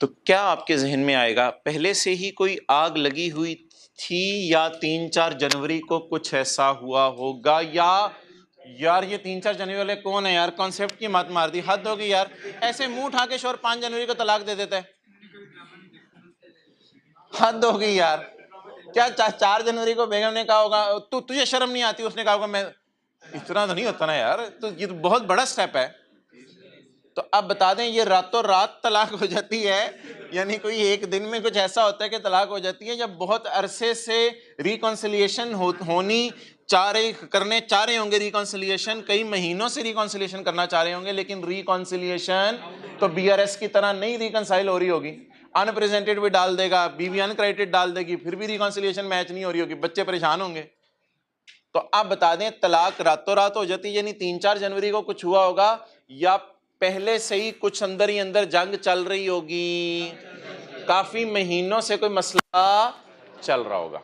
तो क्या आपके जहन में आएगा पहले से ही कोई आग लगी हुई थी या तीन चार जनवरी को कुछ ऐसा हुआ होगा या यार ये तीन चार जनवरी वाले कौन है यार कॉन्सेप्ट की मत मार दी हद होगी यार ऐसे मुंह उठा के शोर पाँच जनवरी को तलाक दे देता है हद होगी यार क्या चार जनवरी को बेगम ने कहा होगा तू तुझे शर्म नहीं आती उसने कहा होगा मैं इतना तो नहीं होता ना यार तो ये तो बहुत बड़ा स्टेप है तो अब बता दें ये रातों रात तलाक हो जाती है यानी कोई एक दिन में कुछ ऐसा होता है कि तलाक हो जाती है जब बहुत अरसे से रिकॉन्सिलियेशन हो, होनी चाह रहे करने चाह रहे होंगे रिकॉन्सिलियेशन कई महीनों से रिकॉन्सिलियेशन करना चाह रहे होंगे लेकिन रिकॉन्सिलियेशन तो बी की तरह नहीं रिकनसाइल हो रही होगी अनप्रेजेंटेड भी डाल देगा बीवी अनक्रेडिटेड डाल देगी फिर भी रिकॉन्सिलेशन मैच नहीं हो रही होगी बच्चे परेशान होंगे तो आप बता दें तलाक रातों रात हो जाती यानी तीन चार जनवरी को कुछ हुआ होगा या पहले से ही कुछ अंदर ही अंदर जंग चल रही होगी काफी महीनों से कोई मसला चल रहा होगा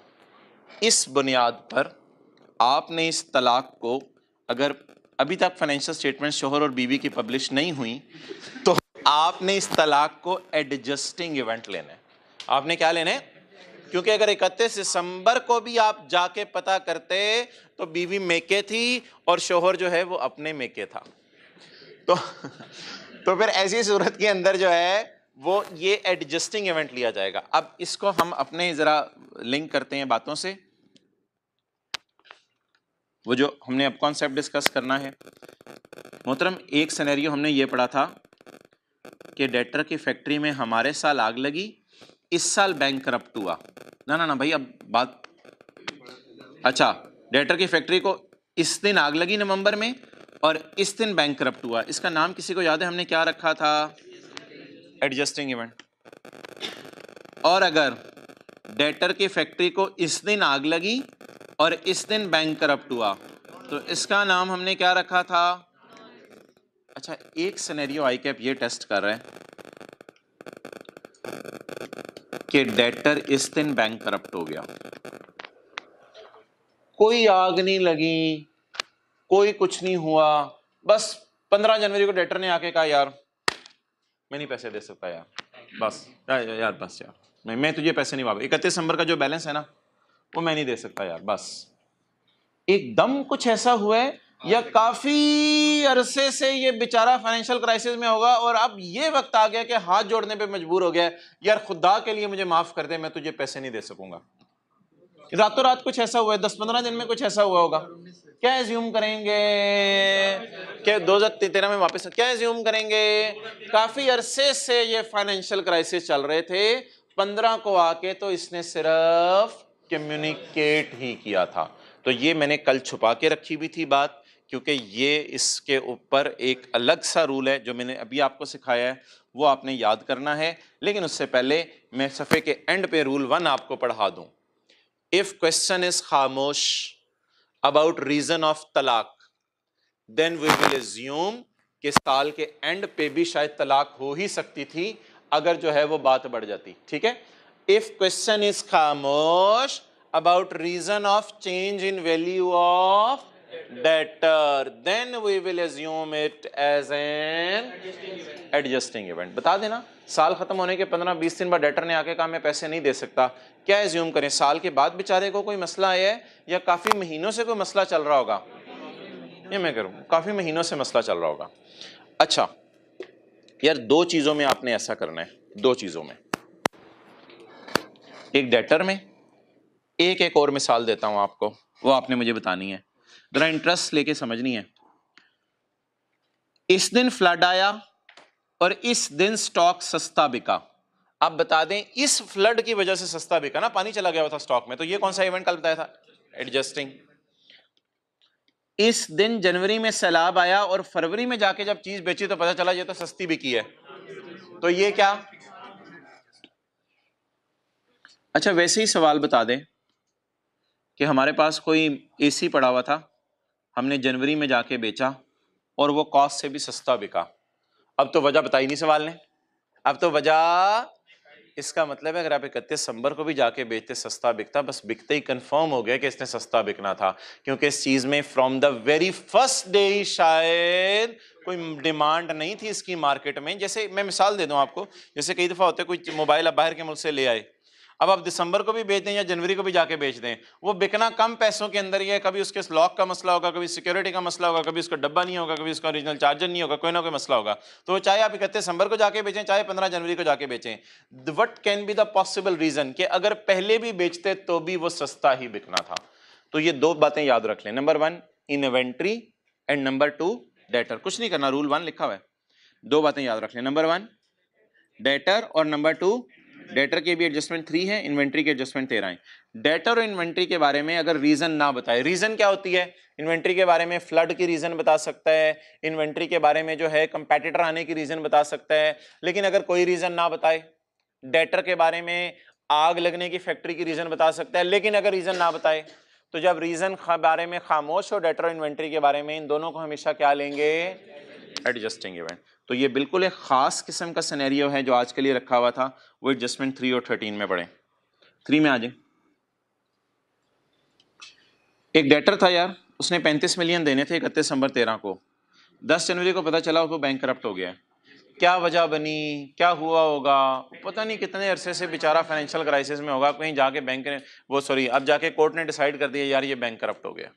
इस बुनियाद पर आपने इस तलाक को अगर अभी तक फाइनेंशियल स्टेटमेंट शोहर और बीवी की पब्लिश नहीं हुई तो आपने इस तलाक को एडजस्टिंग इवेंट लेना है आपने क्या लेना है क्योंकि अगर इकतीस दिसंबर को भी आप जाके पता करते तो बीवी मेके थी और शोहर जो है वो अपने मेके था तो तो फिर ऐसी सूरत के अंदर जो है वो ये एडजस्टिंग इवेंट लिया जाएगा अब इसको हम अपने ज़रा लिंक करते हैं बातों से वो जो हमने अब कॉन्सेप्ट डिस्कस करना है मोहतरम एक सिनेरियो हमने ये पढ़ा था कि डेटर की फैक्ट्री में हमारे साल आग लगी इस साल बैंक करप्ट हुआ ना ना ना भाई अब बात अच्छा डेटर की फैक्ट्री को इस दिन आग लगी नवंबर में और इस दिन बैंक करप्ट हुआ इसका नाम किसी को याद है हमने क्या रखा था एडजस्टिंग इवेंट और अगर डेटर की फैक्ट्री को इस दिन आग लगी और इस दिन बैंक करप्ट हुआ तो इसका नाम हमने क्या रखा था अच्छा एक सिनेरियो आई कैप ये टेस्ट कर रहे हैं कि डेटर इस दिन बैंक करप्ट हो गया कोई आग नहीं लगी कोई कुछ नहीं हुआ बस पंद्रह जनवरी को डेटर ने आके कहा यार मैं नहीं पैसे दे सकता यार बस यार, यार बस यार मैं मैं तुझे पैसे नहीं वापस इकतीस दिसंबर का जो बैलेंस है ना वो मैं नहीं दे सकता यार बस एकदम कुछ ऐसा हुआ है या हाँ, काफ़ी अरसे से ये बेचारा फाइनेंशियल क्राइसिस में होगा और अब ये वक्त आ गया कि हाथ जोड़ने पे मजबूर हो गया यार खुदा के लिए मुझे माफ़ कर दे मैं तुझे पैसे नहीं दे सकूंगा रातों रात कुछ ऐसा हुआ है दस पंद्रह दिन में कुछ ऐसा हुआ होगा क्या एज्यूम करेंगे कि दो हज़ार तेरह में वापस क्या एज्यूम करेंगे काफ़ी अरसे से ये फाइनेंशियल क्राइसिस चल रहे थे पंद्रह को आके तो इसने सिर्फ कम्युनिकेट ही किया था तो ये मैंने कल छुपा के रखी भी थी बात क्योंकि ये इसके ऊपर एक अलग सा रूल है जो मैंने अभी आपको सिखाया है वो आपने याद करना है लेकिन उससे पहले मैं सफ़े के एंड पे रूल वन आपको पढ़ा दूँ इफ़ क्वेश्चन इज़ खामोश अबाउट रीज़न ऑफ तलाक देन वी विल रिज्यूम कि साल के एंड पे भी शायद तलाक हो ही सकती थी अगर जो है वो बात बढ़ जाती ठीक है इफ़ क्वेश्चन इज़ खामोश about reason of change in value of debtor then we will assume it as an adjusting event बता देना साल खत्म होने के पंद्रह बीस दिन बाद डेटर ने आके कहा मैं पैसे नहीं दे सकता क्या एज्यूम करें साल के बाद बेचारे को कोई मसला आया है या काफ़ी महीनों से कोई मसला चल रहा होगा ये मैं करूँ काफ़ी महीनों से मसला चल रहा होगा अच्छा यार दो चीज़ों में आपने ऐसा करना है दो चीज़ों में एक डेटर में एक एक और मिसाल देता हूं आपको वो आपने मुझे बतानी है ज़रा इंटरेस्ट लेके समझनी है इस दिन फ्लड आया और इस दिन स्टॉक सस्ता बिका आप बता दें इस फ्लड की वजह से सस्ता बिका ना पानी चला गया हुआ था स्टॉक में तो ये कौन सा इवेंट कल बताया था एडजस्टिंग इस दिन जनवरी में सैलाब आया और फरवरी में जाके जब चीज बेची तो पता चला ये तो सस्ती बिकी है तो ये क्या अच्छा वैसे ही सवाल बता दें कि हमारे पास कोई एसी पड़ा हुआ था हमने जनवरी में जाके बेचा और वो कॉस्ट से भी सस्ता बिका अब तो वजह बताई नहीं सवाल ने अब तो वजह इसका मतलब है अगर आप इकतीस सितंबर को भी जाके बेचते सस्ता बिकता बस बिकते ही कंफर्म हो गया कि इसने सस्ता बिकना था क्योंकि इस चीज़ में from the very first day ही शायद कोई डिमांड नहीं थी इसकी मार्केट में जैसे मैं मिसाल दे दूँ आपको जैसे कई दफ़ा होते कोई मोबाइल आप बाहर के मुल्क से ले आए अब आप दिसंबर को भी बेच दें या जनवरी को भी जाके बेच दें वो बिकना कम पैसों के अंदर ही है कभी उसके लॉक का मसला होगा कभी सिक्योरिटी का मसला होगा कभी उसका डब्बा नहीं होगा कभी उसका ओरिजिनल चार्जर नहीं होगा कोई ना कोई मसला होगा तो चाहे आप इकतीस दिसंबर को जाके बेचें चाहे पंद्रह जनवरी को जाके बेचें what can be the possible reason कि अगर पहले भी बेचते तो भी वो सस्ता ही बिकना था तो ये दो बातें याद रख लें number one inventory and number two debtor कुछ नहीं करना रूल वन लिखा हुआ है दो बातें याद रख लें नंबर वन डेटर और नंबर टू डेटर के भी एडजस्टमेंट थ्री है इन्वेंट्री के एडजस्टमेंट तेरह है डेटर और इन्वेंट्री के बारे में अगर रीजन ना बताए रीजन क्या होती है इन्वेंट्री के बारे में फ्लड की रीजन बता सकता है इन्वेंट्री के बारे में जो है कंपेटिटर आने की रीजन बता सकता है लेकिन अगर कोई रीजन ना बताए डेटर के बारे में आग लगने की फैक्ट्री की रीजन बता सकता है लेकिन अगर रीजन ना बताए तो जब रीजन बारे में खामोश और डेटर और इन्वेंट्री के बारे में इन दोनों को हमेशा क्या लेंगे एडजस्टिंग इवेंट तो ये बिल्कुल एक ख़ास किस्म का सिनेरियो है जो आज के लिए रखा हुआ था वो एडजस्टमेंट थ्री और थर्टीन में पड़े थ्री में आ जाए एक डेटर था यार उसने पैंतीस मिलियन देने थे इकतीस दिसंबर तेरह को दस जनवरी को पता चला वो बैंक करप्ट हो गया क्या वजह बनी क्या हुआ होगा पता नहीं कितने अरसे से बेचारा फाइनेंशियल क्राइसिस में होगा कहीं जाके बैंक ने वो सॉरी अब जाके कोर्ट ने डिसाइड कर दिया यार ये बैंक करप्ट हो गया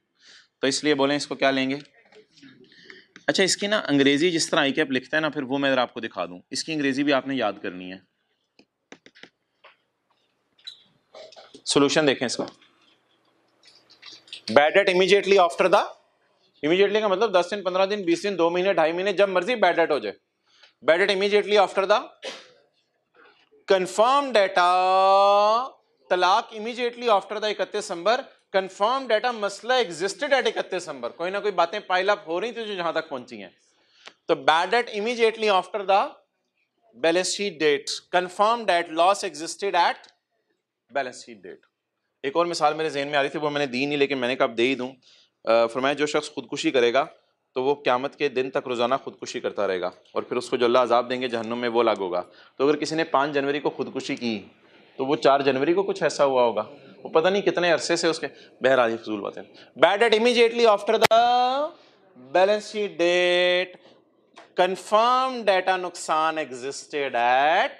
तो इसलिए बोलें इसको क्या लेंगे अच्छा इसकी ना अंग्रेज़ी जिस तरह आई कैप लिखते हैं ना फिर वो मैं आपको दिखा दूं इसकी अंग्रेज़ी भी आपने याद करनी है सोल्यूशन देखें इसका bad debt immediately after the immediately का मतलब 10 दिन 15 दिन 20 दिन दो महीने ढाई महीने जब मर्जी बैड डेट हो जाए bad debt immediately after the confirm that a तलाक इमीजिएटली आफ्टर द इकतीस दिसंबर कंफर्म डाटा मसला एग्जिस्टेड एट इकतीस नंबर कोई ना कोई बातें पाइल अप हो रही थी जो जहां तक पहुंची हैं तो bad debt immediately after the balance sheet date confirm that loss existed at balance sheet date एक और मिसाल मेरे जहन में आ रही थी वो मैंने दी नहीं लेकिन मैंने कब दे ही दूँ फरमाया जो शख्स खुदकुशी करेगा तो वो क्यामत के दिन तक रोज़ाना खुदकुशी करता रहेगा और फिर उसको जो अल्लाह अजाब देंगे जहन्नुम में वो लागू होगा तो अगर किसी ने पाँच जनवरी को खुदकुशी की तो वो चार जनवरी को कुछ ऐसा हुआ होगा वो पता नहीं कितने अरसे से उसके बहराजी फजूल बातें bad debt immediately after the balance sheet date confirm that a नुकसान existed at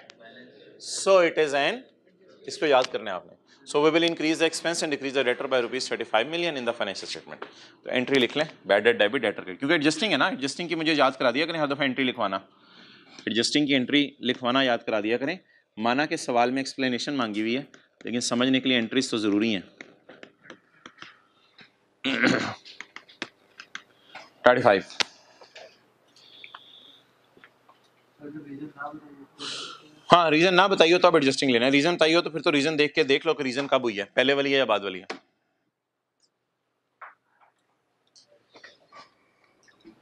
so it is an इसको याद करने आपने so we will increase the expense and decrease the debtor by rupees thirty five million in the financial statement तो entry लिख लें bad debt debit debtor के क्योंकि एडजस्टिंग है ना एडजस्टिंग की मुझे याद करा दिया करें हर दफा एंट्री लिखवाना एडजस्टिंग की एंट्री लिखवाना याद करा दिया करें माना के सवाल में एक्सप्लेनेशन मांगी हुई है लेकिन समझने के लिए एंट्रीज तो ज़रूरी हैं थर्टी फाइव हाँ रीज़न ना बताइए तो आप एडजस्टिंग लेना है रीज़न बताइए तो फिर तो रीज़न देख के देख लो कि रीज़न कब हुई है पहले वाली है या बाद वाली है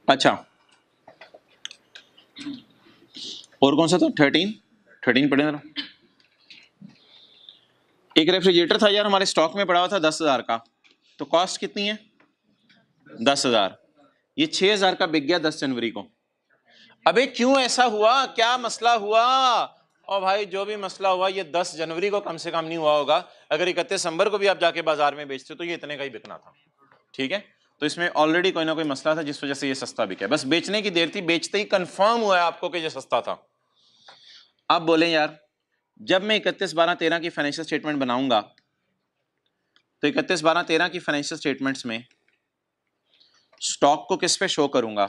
अच्छा और कौन सा था थर्टीन थर्टीन पढ़े ना एक रेफ्रिजरेटर था यार हमारे स्टॉक में पड़ा हुआ था दस हज़ार का तो कॉस्ट कितनी है दस हज़ार ये छह हज़ार का बिक गया दस जनवरी को अबे क्यों ऐसा हुआ क्या मसला हुआ और भाई जो भी मसला हुआ ये दस जनवरी को कम से कम नहीं हुआ होगा अगर इकतीस दिसंबर को भी आप जाके बाजार में बेचते तो ये इतने का ही बिकना था ठीक है तो इसमें ऑलरेडी कोई ना कोई मसला था जिस वजह से ये सस्ता बिका बस बेचने की देर थी बेचते ही कंफर्म हुआ है आपको कि ये सस्ता था अब बोले यार जब मैं इकतीस बारह तेरह की फाइनेंशियल स्टेटमेंट बनाऊंगा तो इकतीस बारह तेरह की फाइनेंशियल स्टेटमेंट्स में स्टॉक को किस पे शो करूंगा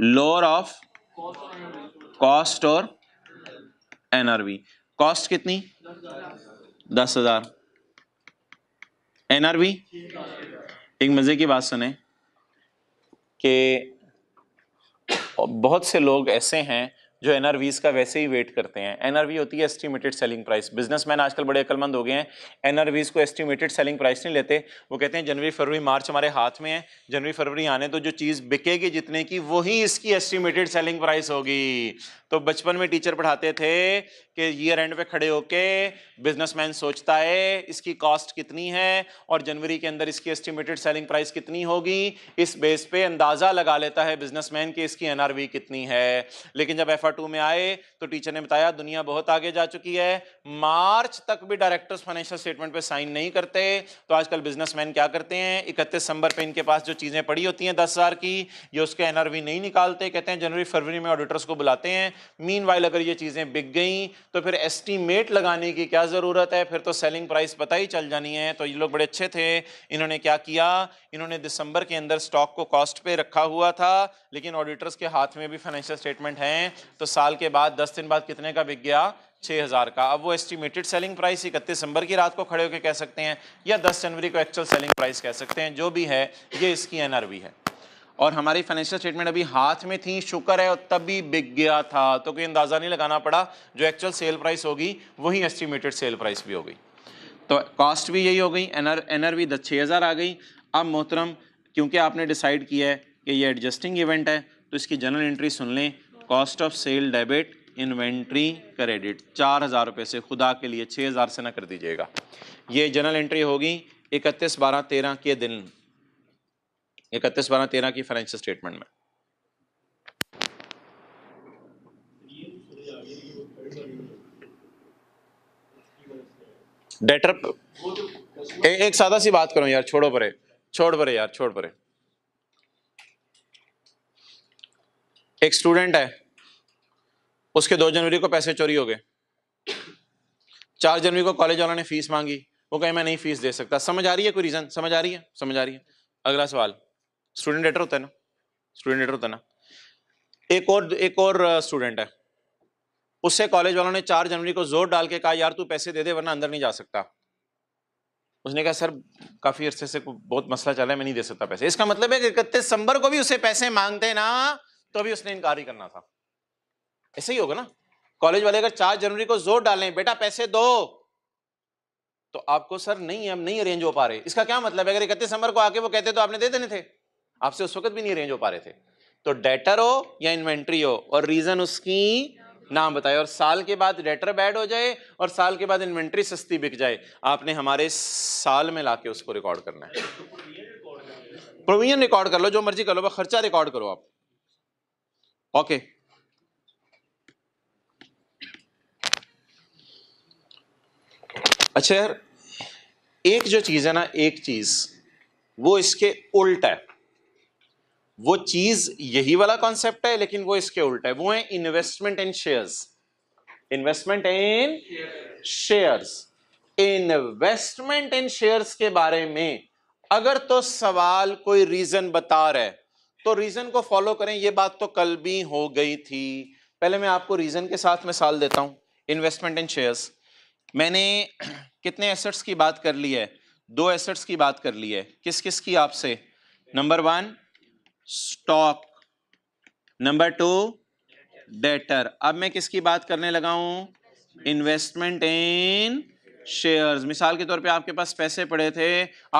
लोअर ऑफ कॉस्ट और एनआरवी कॉस्ट कितनी दस हजार एनआरवी एक मज़े की बात सुने कि बहुत से लोग ऐसे हैं जो एन का वैसे ही वेट करते हैं एन होती है एस्टिमेटेड सेलिंग प्राइस बिजनेसमैन आजकल बड़े अकलमंद हो गए हैं एन को एस्टिमेटेड सेलिंग प्राइस नहीं लेते वो कहते हैं जनवरी फरवरी मार्च हमारे हाथ में है जनवरी फरवरी आने तो जो चीज़ बिकेगी जितने की वही इसकी एस्टिमेटेड सेलिंग प्राइस होगी तो बचपन में टीचर पढ़ाते थे कि ईयर एंड पे खड़े होके बिजनेसमैन सोचता है इसकी कॉस्ट कितनी है और जनवरी के अंदर इसकी एस्टिमेटेड सेलिंग प्राइस कितनी होगी इस बेस पे अंदाज़ा लगा लेता है बिजनेसमैन कि इसकी एन कितनी है लेकिन जब एफ में आए तो टीचर ने बताया दुनिया बहुत आगे जा चुकी है मार्च तक भी डायरेक्टर्स फाइनेंशियल स्टेटमेंट पर साइन नहीं करते तो आजकल बिजनेसमैन क्या करते हैं इकतीस दिसंबर पर इनके पास जो चीज़ें पड़ी होती हैं दस हज़ार की ये उसके एन नहीं निकालते कहते हैं जनवरी फरवरी में ऑडिटर्स को बुलाते हैं मीन वाइल अगर ये चीज़ें बिक गई तो फिर एस्टीमेट लगाने की क्या ज़रूरत है फिर तो सेलिंग प्राइस पता ही चल जानी है तो ये लोग बड़े अच्छे थे इन्होंने क्या किया इन्होंने दिसंबर के अंदर स्टॉक को कॉस्ट पे रखा हुआ था लेकिन ऑडिटर्स के हाथ में भी फाइनेंशियल स्टेटमेंट हैं तो साल के बाद दस दिन बाद कितने का बिक गया छः हज़ार का अब वो एस्टिमेटेड सेलिंग प्राइस इकतीस दिसंबर की रात को खड़े होकर कह सकते हैं या दस जनवरी को एक्चुअल सेलिंग प्राइस कह सकते हैं जो भी है ये इसकी एनआरवी है और हमारी फाइनेंशियल स्टेटमेंट अभी हाथ में थी शुक्र है और तभी बिक गया था तो कोई अंदाज़ा नहीं लगाना पड़ा जो एक्चुअल सेल प्राइस होगी वही एस्टिमेटेड सेल प्राइस भी हो गई तो कॉस्ट भी यही हो गई एनआर एनर भी छः हज़ार आ गई अब मोहतरम क्योंकि आपने डिसाइड किया है कि ये एडजस्टिंग इवेंट है तो इसकी जनरल एंट्री सुन लें cost of sale debit inventory credit चार हज़ार रुपये से खुदा के लिए छः हज़ार से ना कर दीजिएगा ये जनरल एंट्री होगी इकतीस बारह तेरह के दिन इकतीस बारह तेरह की फाइनेंशियल स्टेटमेंट में डेटर ए, एक सादा सी बात करो यार छोड़ो परे छोड़ परे यार छोड़ परे एक स्टूडेंट है उसके दो जनवरी को पैसे चोरी हो गए चार जनवरी को कॉलेज वालों ने फीस मांगी वो कहे मैं नहीं फीस दे सकता समझ आ रही है कोई रीज़न समझ आ रही है समझ आ रही है अगला सवाल स्टूडेंट लेटर होता है ना स्टूडेंट लेटर होता है ना एक और एक और स्टूडेंट uh, है उससे कॉलेज वालों ने चार जनवरी को जोर डाल के कहा यार तू पैसे दे दे वरना अंदर नहीं जा सकता उसने कहा सर काफ़ी अरसे से बहुत मसला चला है मैं नहीं दे सकता पैसे इसका मतलब है कि इकतीस दिसंबर को भी उसे पैसे मांगते ना तो भी उसने इनकार ही करना था ऐसे ही होगा ना कॉलेज वाले अगर चार जनवरी को जोर डालें बेटा पैसे दो तो आपको सर नहीं हम नहीं अरेंज हो पा रहे इसका क्या मतलब है अगर इकतीस दिसंबर को आके वो कहते तो आपने दे देने थे आपसे उस वक्त भी नहीं अरेंज हो पा रहे थे तो डेटर हो या इन्वेंट्री हो और रीजन उसकी नाम बताए और साल के बाद डेटर बैड हो जाए और साल के बाद इन्वेंट्री सस्ती बिक जाए आपने हमारे साल में लाके उसको रिकॉर्ड करना है प्रोविजन रिकॉर्ड कर लो जो मर्जी कर लो बस खर्चा रिकॉर्ड करो आप ओके अच्छा यार एक जो चीज़ है ना एक चीज़ वो इसके उल्ट है वो चीज यही वाला कॉन्सेप्ट है लेकिन वो इसके उल्टा है वो है investment in shares investment in shares investment in shares के बारे में अगर तो सवाल कोई रीजन बता रहा है तो रीजन को फॉलो करें ये बात तो कल भी हो गई थी पहले मैं आपको रीजन के साथ मिसाल देता हूं इन्वेस्टमेंट इन शेयर्स मैंने कितने एसेट्स की बात कर ली है दो एसेट्स की बात कर ली है किस किस की आपसे number one stock number two debtor अब मैं किसकी बात करने लगा हूं इन्वेस्टमेंट इन शेयर्स मिसाल के तौर पे आपके पास पैसे पड़े थे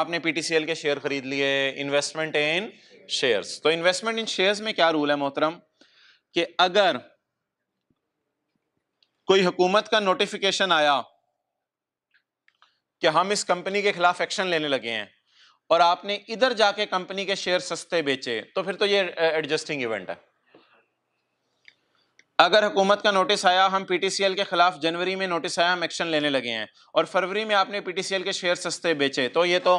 आपने पीटीसीएल के शेयर खरीद लिए इन्वेस्टमेंट इन शेयर्स तो इन्वेस्टमेंट इन शेयर्स में क्या रूल है मोहतरम कि अगर कोई हुकूमत का नोटिफिकेशन आया कि हम इस कंपनी के खिलाफ एक्शन लेने लगे हैं और आपने इधर जाके कंपनी के शेयर सस्ते बेचे तो फिर तो ये एडजस्टिंग इवेंट है अगर हुकूमत का नोटिस आया हम पीटीसीएल के खिलाफ जनवरी में नोटिस आया हम एक्शन लेने लगे हैं और फरवरी में आपने पीटीसीएल के शेयर सस्ते बेचे तो ये तो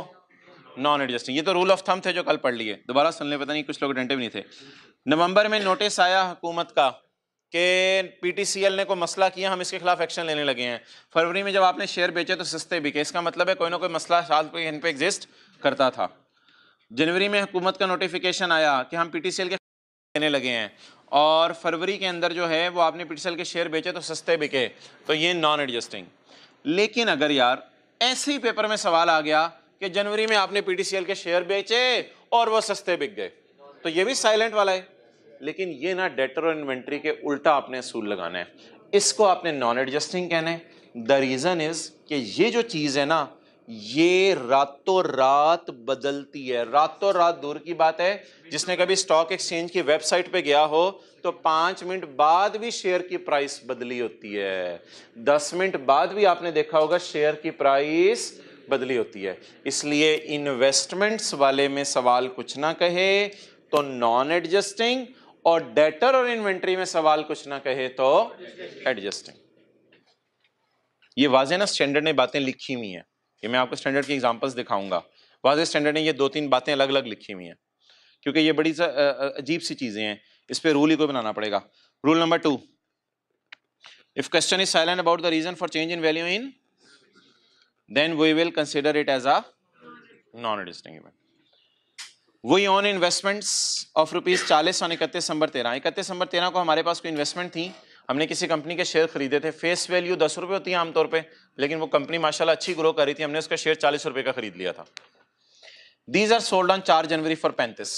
नॉन एडजस्टिंग ये तो रूल ऑफ थम थे जो कल पढ़ लिए दोबारा सुनने पता नहीं कुछ लोग डेंटे नहीं थे नवंबर में नोटिस आया हुकूमत का कि पीटीसीएल ने कोई मसला किया हम इसके खिलाफ एक्शन लेने लगे हैं फरवरी में जब आपने शेयर बेचे तो सस्ते बिके इसका मतलब है कोई ना कोई मसला साल पर इन पे एग्जिस्ट करता था जनवरी में हुकूमत का नोटिफिकेशन आया कि हम पी के देने लगे हैं और फरवरी के अंदर जो है वो आपने पी के शेयर बेचे तो सस्ते बिके तो ये नॉन एडजस्टिंग लेकिन अगर यार ऐसे ही पेपर में सवाल आ गया कि जनवरी में आपने पी के शेयर बेचे और वो सस्ते बिक गए तो ये भी साइलेंट वाला है लेकिन ये ना डेटर और इन्वेंट्री के उल्टा आपने असूल लगाना है इसको आपने नॉन एडजस्टिंग कहना है द रीज़न इज़ कि ये जो चीज़ है ना ये रातों रात बदलती है रातों रात दूर की बात है जिसने कभी स्टॉक एक्सचेंज की वेबसाइट पे गया हो तो पाँच मिनट बाद भी शेयर की प्राइस बदली होती है दस मिनट बाद भी आपने देखा होगा शेयर की प्राइस बदली होती है इसलिए इन्वेस्टमेंट्स वाले में सवाल कुछ ना कहे तो नॉन एडजस्टिंग और डेटर और इन्वेंट्री में सवाल कुछ ना कहे तो एडजस्टिंग ये वाजे ना स्टैंडर्ड ने बातें लिखी हुई हैं ये मैं आपको स्टैंडर्ड की एग्जांपल्स दिखाऊंगा वाज स्टैंडर्ड ने ये दो तीन बातें अलग अलग लिखी हुई हैं क्योंकि ये बड़ी अजीब सी चीज़ें हैं इस पर रूल ही कोई बनाना पड़ेगा rule number two if question is silent about the reason for change in value in then we will consider it as a non adjusting event वही ऑन इन्वेस्टमेंट्स ऑफ रुपीज़ चालीस ऑन इकतीस number तेरह इकतीस number तेरह को हमारे पास कोई investment थी हमने किसी कंपनी के शेयर खरीदे थे फेस वैल्यू दस रुपये होती है आमतौर पर लेकिन वो कंपनी माशाल्लाह अच्छी ग्रो कर रही थी हमने उसका शेयर चालीस रुपए का खरीद लिया था दीज आर सोल्ड ऑन चार जनवरी फॉर पैंतीस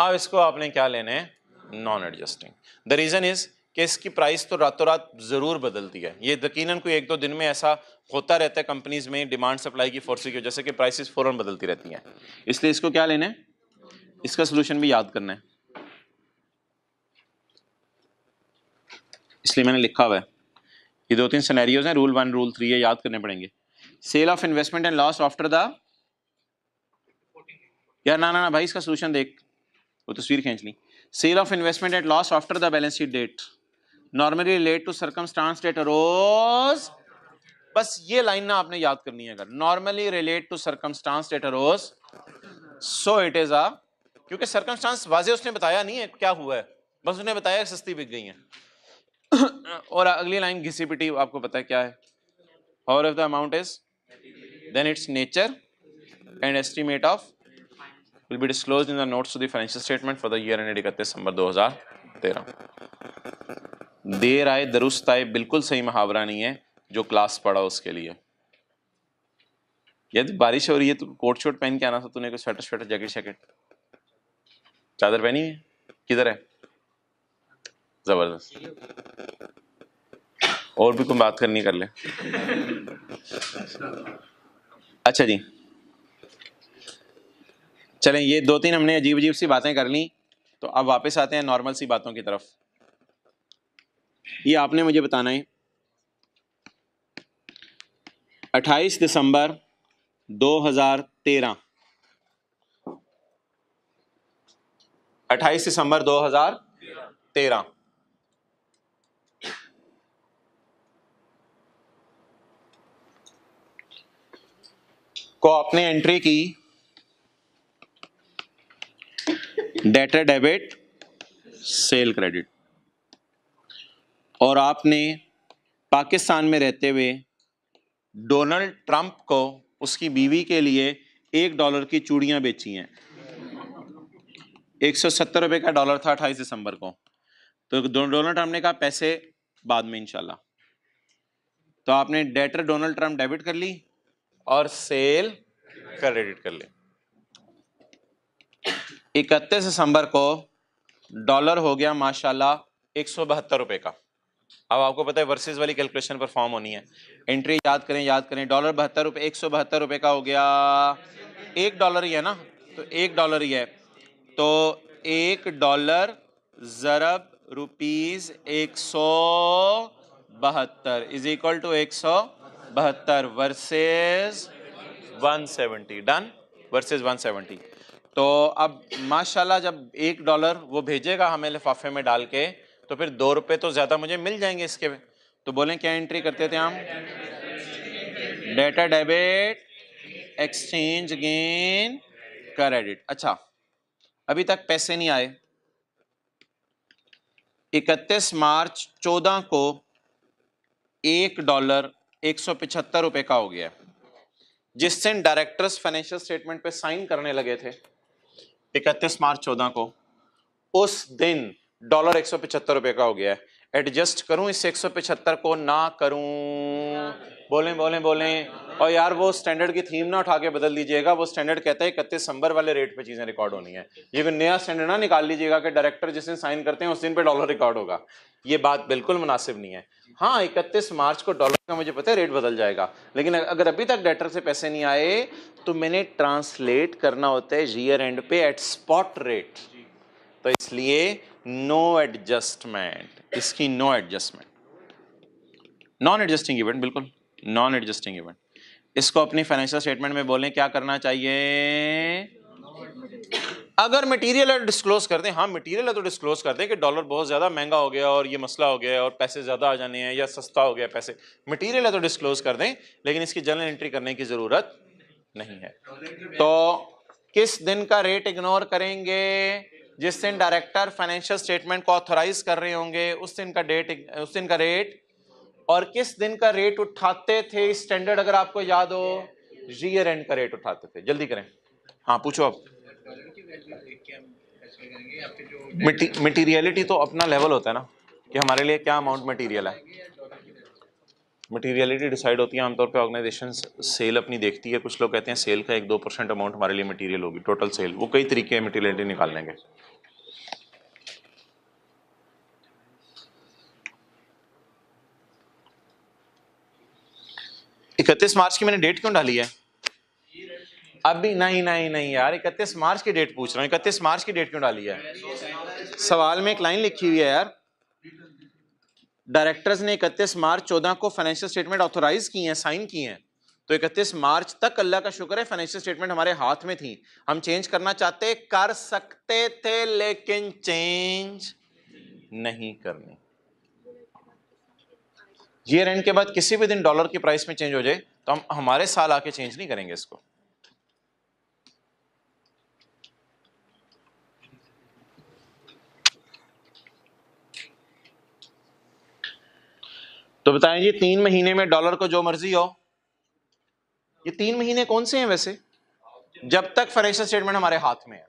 अब इसको आपने क्या लेने हैं non adjusting the reason is कि इसकी प्राइस तो रातों रात ज़रूर बदलती है ये यकीनन कोई एक दो दिन में ऐसा होता रहता है कंपनीज में डिमांड सप्लाई की फोर्स की वजह से कि प्राइसेस फ़ौरन बदलती रहती हैं इसलिए इसको क्या लेना है इसका सोल्यूशन भी याद करना है इसलिए मैंने लिखा हुआ है ये दो तीन सिनेरियोज हैं रूल वन रूल थ्री ये याद करने पड़ेंगे sale of investment and loss after the यार ना ना ना भाई इसका सोल्यूशन देख वो तो तस्वीर तो खींच ली sale of investment at loss after the balance sheet date normally relate to circumstance that arose बस ये लाइन ना आपने याद करनी है अगर normally relate to circumstance that arose so it is a क्योंकि सर्कमस्टांस वाजे उसने बताया नहीं है क्या हुआ है बस उसने बताया सस्ती बिक गई है और अगली लाइन घिसीपिटी आपको पता है क्या है however of the amount is then its nature and estimate of will be disclose in the notes to the financial statement for the year end इकतीस दिसंबर 2013 देर आए दुरुस्त आए बिल्कुल सही मुहावरा नहीं है जो क्लास पढ़ा उसके लिए यदि बारिश हो रही है तो कोट शोट पहन के आना था तूने कोई स्वेटर स्वेटर जैकेट शैकेट चादर पहनी है किधर है जबरदस्त और भी कोई बात करनी कर ले अच्छा जी चलें ये दो तीन हमने अजीब अजीब सी बातें कर ली तो अब वापस आते हैं नॉर्मल सी बातों की तरफ ये आपने मुझे बताना है 28 दिसंबर 2013 28 दिसंबर 2013 को आपने एंट्री की डेटर डेबिट सेल क्रेडिट और आपने पाकिस्तान में रहते हुए डोनाल्ड ट्रंप को उसकी बीवी के लिए एक डॉलर की चूड़ियां बेची हैं एक सौ सत्तर रुपए का डॉलर था अट्ठाईस दिसंबर को तो डोनाल्ड ट्रंप ने कहा पैसे बाद में इंशाल्लाह तो आपने डेटर डोनाल्ड ट्रंप डेबिट कर ली और सेल क्रेडिट कर लें इकतीस दिसंबर को डॉलर हो गया माशाल्लाह एक सौ बहत्तर रुपये का अब आपको पता है वर्सेस वाली कैलकुलेशन पर फॉर्म होनी है एंट्री याद करें याद करें डॉलर बहत्तर रुपये एक सौ बहत्तर रुपये का हो गया एक डॉलर ही है ना तो एक डॉलर ही है तो एक डॉलर ज़रब रुपीज़ एक सौ बहत्तर इज इक्वल टू एक सौ बहत्तर वर्सेस 170 डन वर्सेस 170 तो अब माशाल्लाह जब एक डॉलर वो भेजेगा हमें लिफाफे में डाल के तो फिर दो रुपये तो ज़्यादा मुझे मिल जाएंगे इसके तो बोलें क्या एंट्री करते थे हम debtor debit exchange gain credit अच्छा अभी तक पैसे नहीं आए 31 मार्च 14 को एक डॉलर एक सौ पिछहत्तर रुपये का हो गया जिस दिन डायरेक्टर्स फाइनेंशियल स्टेटमेंट पे साइन करने लगे थे इकतीस मार्च चौदह को उस दिन डॉलर एक सौ पिछहत्तर रुपये का हो गया एडजस्ट करूं इस एक सौ पिछहत्तर को ना करूं बोलें बोलें बोलें और यार वो स्टैंडर्ड की थीम ना उठा के बदल दीजिएगा वो स्टैंडर्ड कहता है इकतीस दिसंबर वाले रेट पे चीज़ें रिकॉर्ड होनी है ये भी नया स्टैंडर्ड ना निकाल लीजिएगा कि डायरेक्टर जिस दिन साइन करते हैं उस दिन पे डॉलर रिकॉर्ड होगा ये बात बिल्कुल मुनासिब नहीं है हाँ इकतीस मार्च को डॉलर का मुझे पता है रेट बदल जाएगा लेकिन अगर अभी तक डायरेक्टर से पैसे नहीं आए तो मैंने ट्रांसलेट करना होता है ईयर एंड पे एट स्पॉट रेट तो इसलिए नो एडजस्टमेंट इसकी no adjustment non adjusting event बिल्कुल नॉन एडजस्टिंग इवेंट इसको अपनी फाइनेंशियल स्टेटमेंट में बोलें क्या करना चाहिए अगर मटेरियल है डिस्क्लोज कर दें हाँ मटेरियल है तो डिस्क्लोज कर दें कि डॉलर बहुत ज़्यादा महंगा हो गया और ये मसला हो गया और पैसे ज़्यादा आ जाने हैं या सस्ता हो गया पैसे मटेरियल है तो डिस्क्लोज कर दें लेकिन इसकी जनरल एंट्री करने की ज़रूरत नहीं है तो किस दिन का रेट इग्नोर करेंगे जिस दिन डायरेक्टर फाइनेंशियल स्टेटमेंट को ऑथोराइज कर रहे होंगे उस दिन का डेट उस दिन का रेट और किस दिन का रेट उठाते थे स्टैंडर्ड अगर आपको याद हो रियर एंड का रेट उठाते थे जल्दी करें हाँ पूछो आप मटीरियलिटी तो अपना लेवल होता है ना कि हमारे लिए क्या अमाउंट मटीरियल है मटीरियलिटी डिसाइड होती है आमतौर पे ऑर्गेनाइजेशन सेल अपनी देखती है कुछ लोग कहते हैं सेल का एक दो परसेंट अमाउंट हमारे लिए मटीरियल होगी टोटल सेल वो कई तरीके मटीरियलिटी निकाल लेंगे इकतीस मार्च की मैंने डेट क्यों डाली है अभी नहीं नहीं नहीं यार इकतीस मार्च की डेट पूछ रहा हूँ इकतीस मार्च की डेट क्यों डाली है सवाल में एक लाइन लिखी हुई है यार डायरेक्टर्स ने इकतीस मार्च चौदह को फाइनेंशियल स्टेटमेंट ऑथोराइज किए हैं साइन किए हैं तो इकतीस मार्च तक अल्लाह का शुक्र है फाइनेंशियल स्टेटमेंट हमारे हाथ में थी हम चेंज करना चाहते कर सकते थे लेकिन चेंज नहीं करनी ईयर एंड के बाद किसी भी दिन डॉलर की प्राइस में चेंज हो जाए तो हम हमारे साल आके चेंज नहीं करेंगे इसको तो बताएं जी तीन महीने में डॉलर को जो मर्जी हो ये तीन महीने कौन से हैं वैसे जब तक फाइनेंशियल स्टेटमेंट हमारे हाथ में है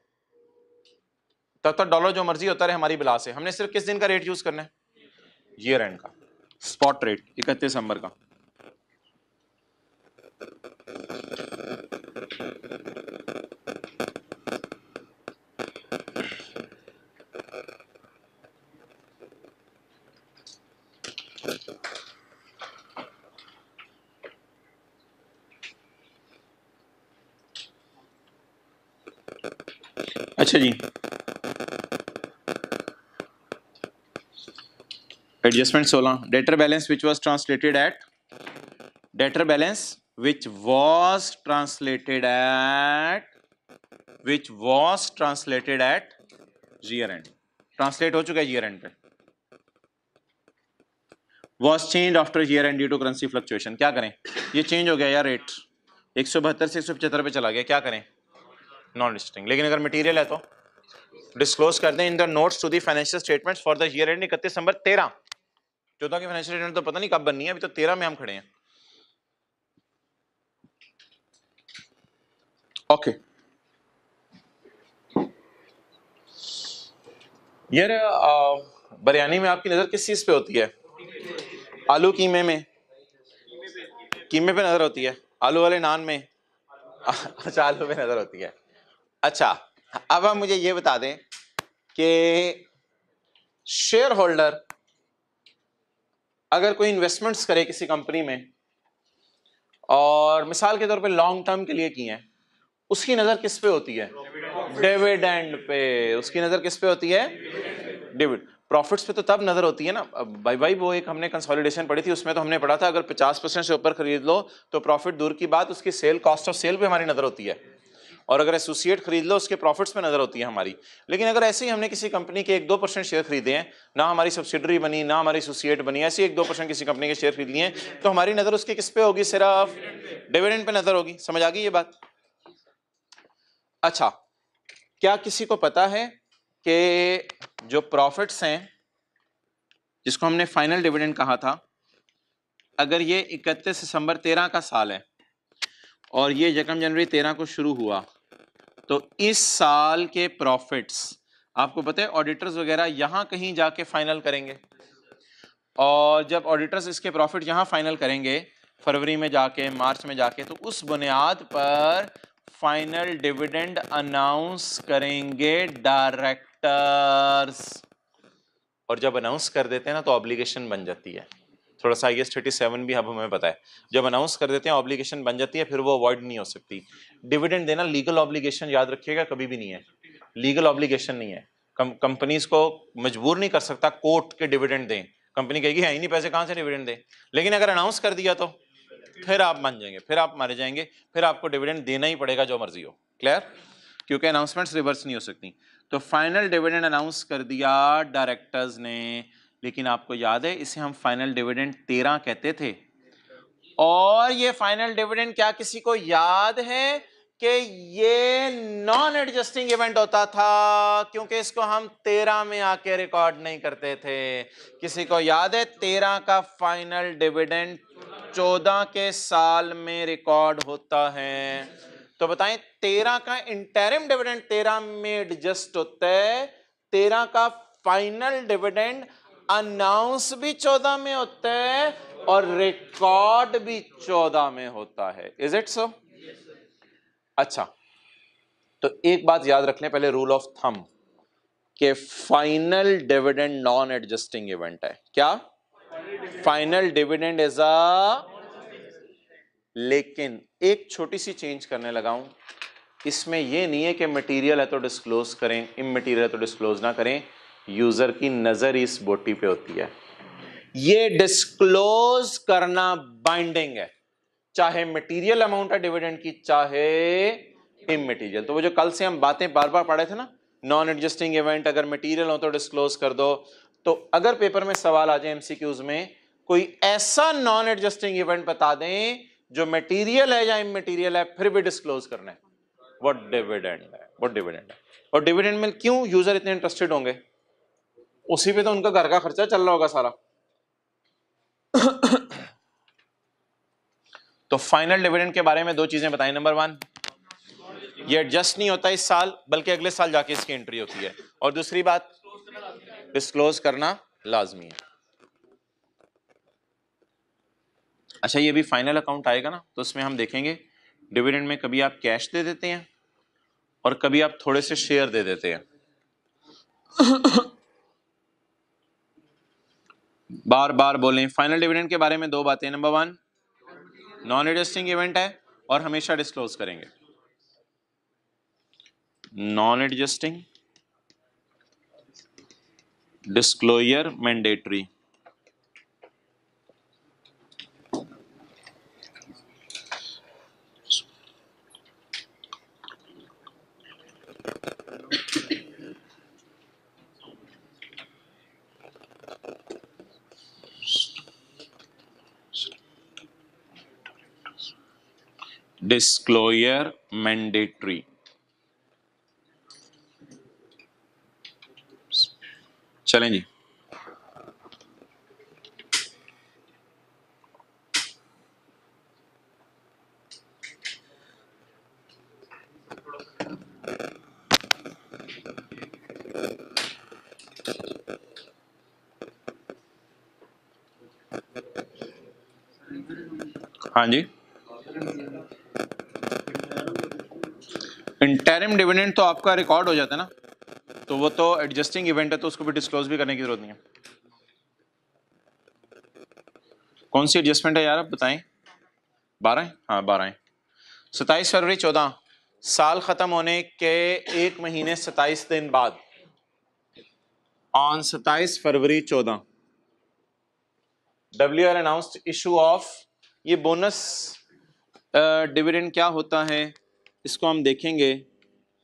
तब तक डॉलर जो मर्जी होता रहे हमारी बिला से हमने सिर्फ किस दिन का रेट यूज करना है ईयर एंड का स्पॉट रेट इकतीस नंबर का अच्छा जी adjustment 16 debtor balance which was translated at debtor balance which was translated at which was translated at year end translate ho chuka hai year end pe was changed after year end due to currency fluctuation क्या करें ये change हो गया यार rate एक सौ बहत्तर से एक सौ पचहत्तर पे चला गया क्या करें नॉन डिस्टिंग लेकिन अगर मटेरियल है तो डिस्क्लोज कर दें in the notes to the financial statements for the year end इकतीस नंबर तेरह चौदह की फाइनेंशियल स्टेटमेंट तो पता नहीं कब बननी है अभी तो तेरह में हम खड़े हैं ओके okay. यार बिरयानी में आपकी नज़र किस चीज़ पे होती है आलू कीमे में कीमे पे नज़र होती है आलू वाले नान में अच्छा आलू पे नज़र होती है अच्छा अब आप मुझे ये बता दें कि शेयर होल्डर अगर कोई इन्वेस्टमेंट्स करे किसी कंपनी में और मिसाल के तौर पे लॉन्ग टर्म के लिए किए हैं उसकी नज़र किस पे होती है डिविडेंड पे उसकी नज़र किस पे होती है डिविड प्रॉफिट्स पे तो तब नज़र होती है ना भाई भाई वो एक हमने कंसोलिडेशन पढ़ी थी उसमें तो हमने पढ़ा था अगर 50 परसेंट से ऊपर खरीद लो तो प्रॉफिट दूर की बात उसकी सेल कॉस्ट ऑफ सेल पे हमारी नज़र होती है और अगर एसोसिएट खरीद लो उसके प्रॉफिट्स में नज़र होती है हमारी लेकिन अगर ऐसे ही हमने किसी कंपनी के एक दो परसेंट शेयर खरीदे हैं ना हमारी सब्सिडरी बनी ना हमारी एसोसिएट बनी ऐसे एक दो परसेंट किसी कंपनी के शेयर खरीद लिए तो हमारी नज़र उसके किस पे होगी सिर्फ डिविडेंड पे नज़र होगी समझ आ गई ये बात अच्छा क्या किसी को पता है कि जो प्रॉफिट्स हैं जिसको हमने फाइनल डिविडेंड कहा था अगर ये इकतीस दिसंबर तेरह का साल है और ये यकम जनवरी तेरह को शुरू हुआ तो इस साल के प्रॉफिट्स आपको पता है ऑडिटर्स वगैरह यहाँ कहीं जाके फाइनल करेंगे और जब ऑडिटर्स इसके प्रॉफिट यहाँ फाइनल करेंगे फरवरी में जाके मार्च में जाके तो उस बुनियाद पर फाइनल डिविडेंड अनाउंस करेंगे डायरेक्टर्स और जब अनाउंस कर देते हैं ना तो ऑब्लिगेशन बन जाती है थोड़ा सा आई एस थर्टी सेवन भी अब हमें पता है जब अनाउंस कर देते हैं ऑब्लिगेशन बन जाती है फिर वो अवॉइड नहीं हो सकती डिविडेंड देना लीगल ऑब्लिगेशन याद रखिएगा कभी भी नहीं है लीगल ऑब्लिगेशन नहीं है कंपनीज को मजबूर नहीं कर सकता कोर्ट के डिविडेंड दें कंपनी कहेगी है ही नहीं पैसे कहाँ से डिविडेंड दें लेकिन अगर अनाउंस कर दिया तो फिर आप मान जाएंगे फिर आप मारे जाएंगे फिर आपको डिविडेंड देना ही पड़ेगा जो मर्जी हो क्लियर क्योंकि अनाउंसमेंट्स रिवर्स नहीं हो सकती तो फाइनल डिविडेंड अनाउंस कर दिया डायरेक्टर्स ने लेकिन आपको याद है इसे हम फाइनल डिविडेंड तेरह कहते थे और ये फाइनल डिविडेंड क्या किसी को याद है कि ये नॉन एडजस्टिंग इवेंट होता था क्योंकि इसको हम तेरह में आके रिकॉर्ड नहीं करते थे किसी को याद है तेरह का फाइनल डिविडेंड चौदह के साल में रिकॉर्ड होता है तो बताएं तेरह का इंटरिम डिविडेंड तेरह में एडजस्ट होता है तेरह का फाइनल डिविडेंड अनाउंस भी चौदह में होता है और रिकॉर्ड भी चौदह में होता है इज इट सो अच्छा तो एक बात याद रख लें पहले रूल ऑफ थम के final dividend non adjusting event है क्या फाइनल डिविडेंड इज अ लेकिन एक छोटी सी चेंज करने लगा हूं इसमें यह नहीं है कि मटेरियल है तो डिस्क्लोज करें इम है तो डिस्क्लोज ना करें यूज़र की नज़र इस बोटी पे होती है ये डिस्क्लोज करना बाइंडिंग है चाहे मटेरियल अमाउंट है डिविडेंड की चाहे इम मटेरियल तो वो जो कल से हम बातें बार बार पढ़े थे ना नॉन एडजस्टिंग इवेंट अगर मटेरियल हो तो डिस्क्लोज कर दो तो अगर पेपर में सवाल आ जाए एमसीक्यूज में कोई ऐसा नॉन एडजस्टिंग इवेंट बता दें जो मटेरियल है या इमेटीरियल है फिर भी डिस्क्लोज करना है वो डिविडेंड है वो डिविडेंड है और डिविडेंड में क्यों यूजर इतने इंटरेस्टेड होंगे उसी पे तो उनका घर का खर्चा चल रहा होगा सारा तो फाइनल डिविडेंड के बारे में दो चीजें बताएं नंबर वन ये एडजस्ट नहीं होता इस साल बल्कि अगले साल जाके इसकी एंट्री होती है और दूसरी बात डिस्क्लोज करना लाजमी है अच्छा ये भी फाइनल अकाउंट आएगा ना तो उसमें हम देखेंगे डिविडेंड में कभी आप कैश दे देते हैं और कभी आप थोड़े से शेयर दे देते हैं बार बार बोलें फाइनल डिविडेंड के बारे में दो बातें number one non adjusting event है और हमेशा डिस्क्लोज करेंगे non adjusting disclosure mandatory disclosure mandatory चलें जी हाँ जी कैरम डिविडेंड तो आपका रिकॉर्ड हो जाता है ना तो वो तो एडजस्टिंग इवेंट है तो उसको भी डिस्क्लोज भी करने की जरूरत नहीं है कौन सी एडजस्टमेंट है यार आप बताएं बारह हाँ बारह सताईस फरवरी चौदह साल ख़त्म होने के एक महीने सताईस दिन बाद ऑन सताईस फरवरी चौदह W R announce issue of ये बोनस डिविडेंड uh, क्या होता है इसको हम देखेंगे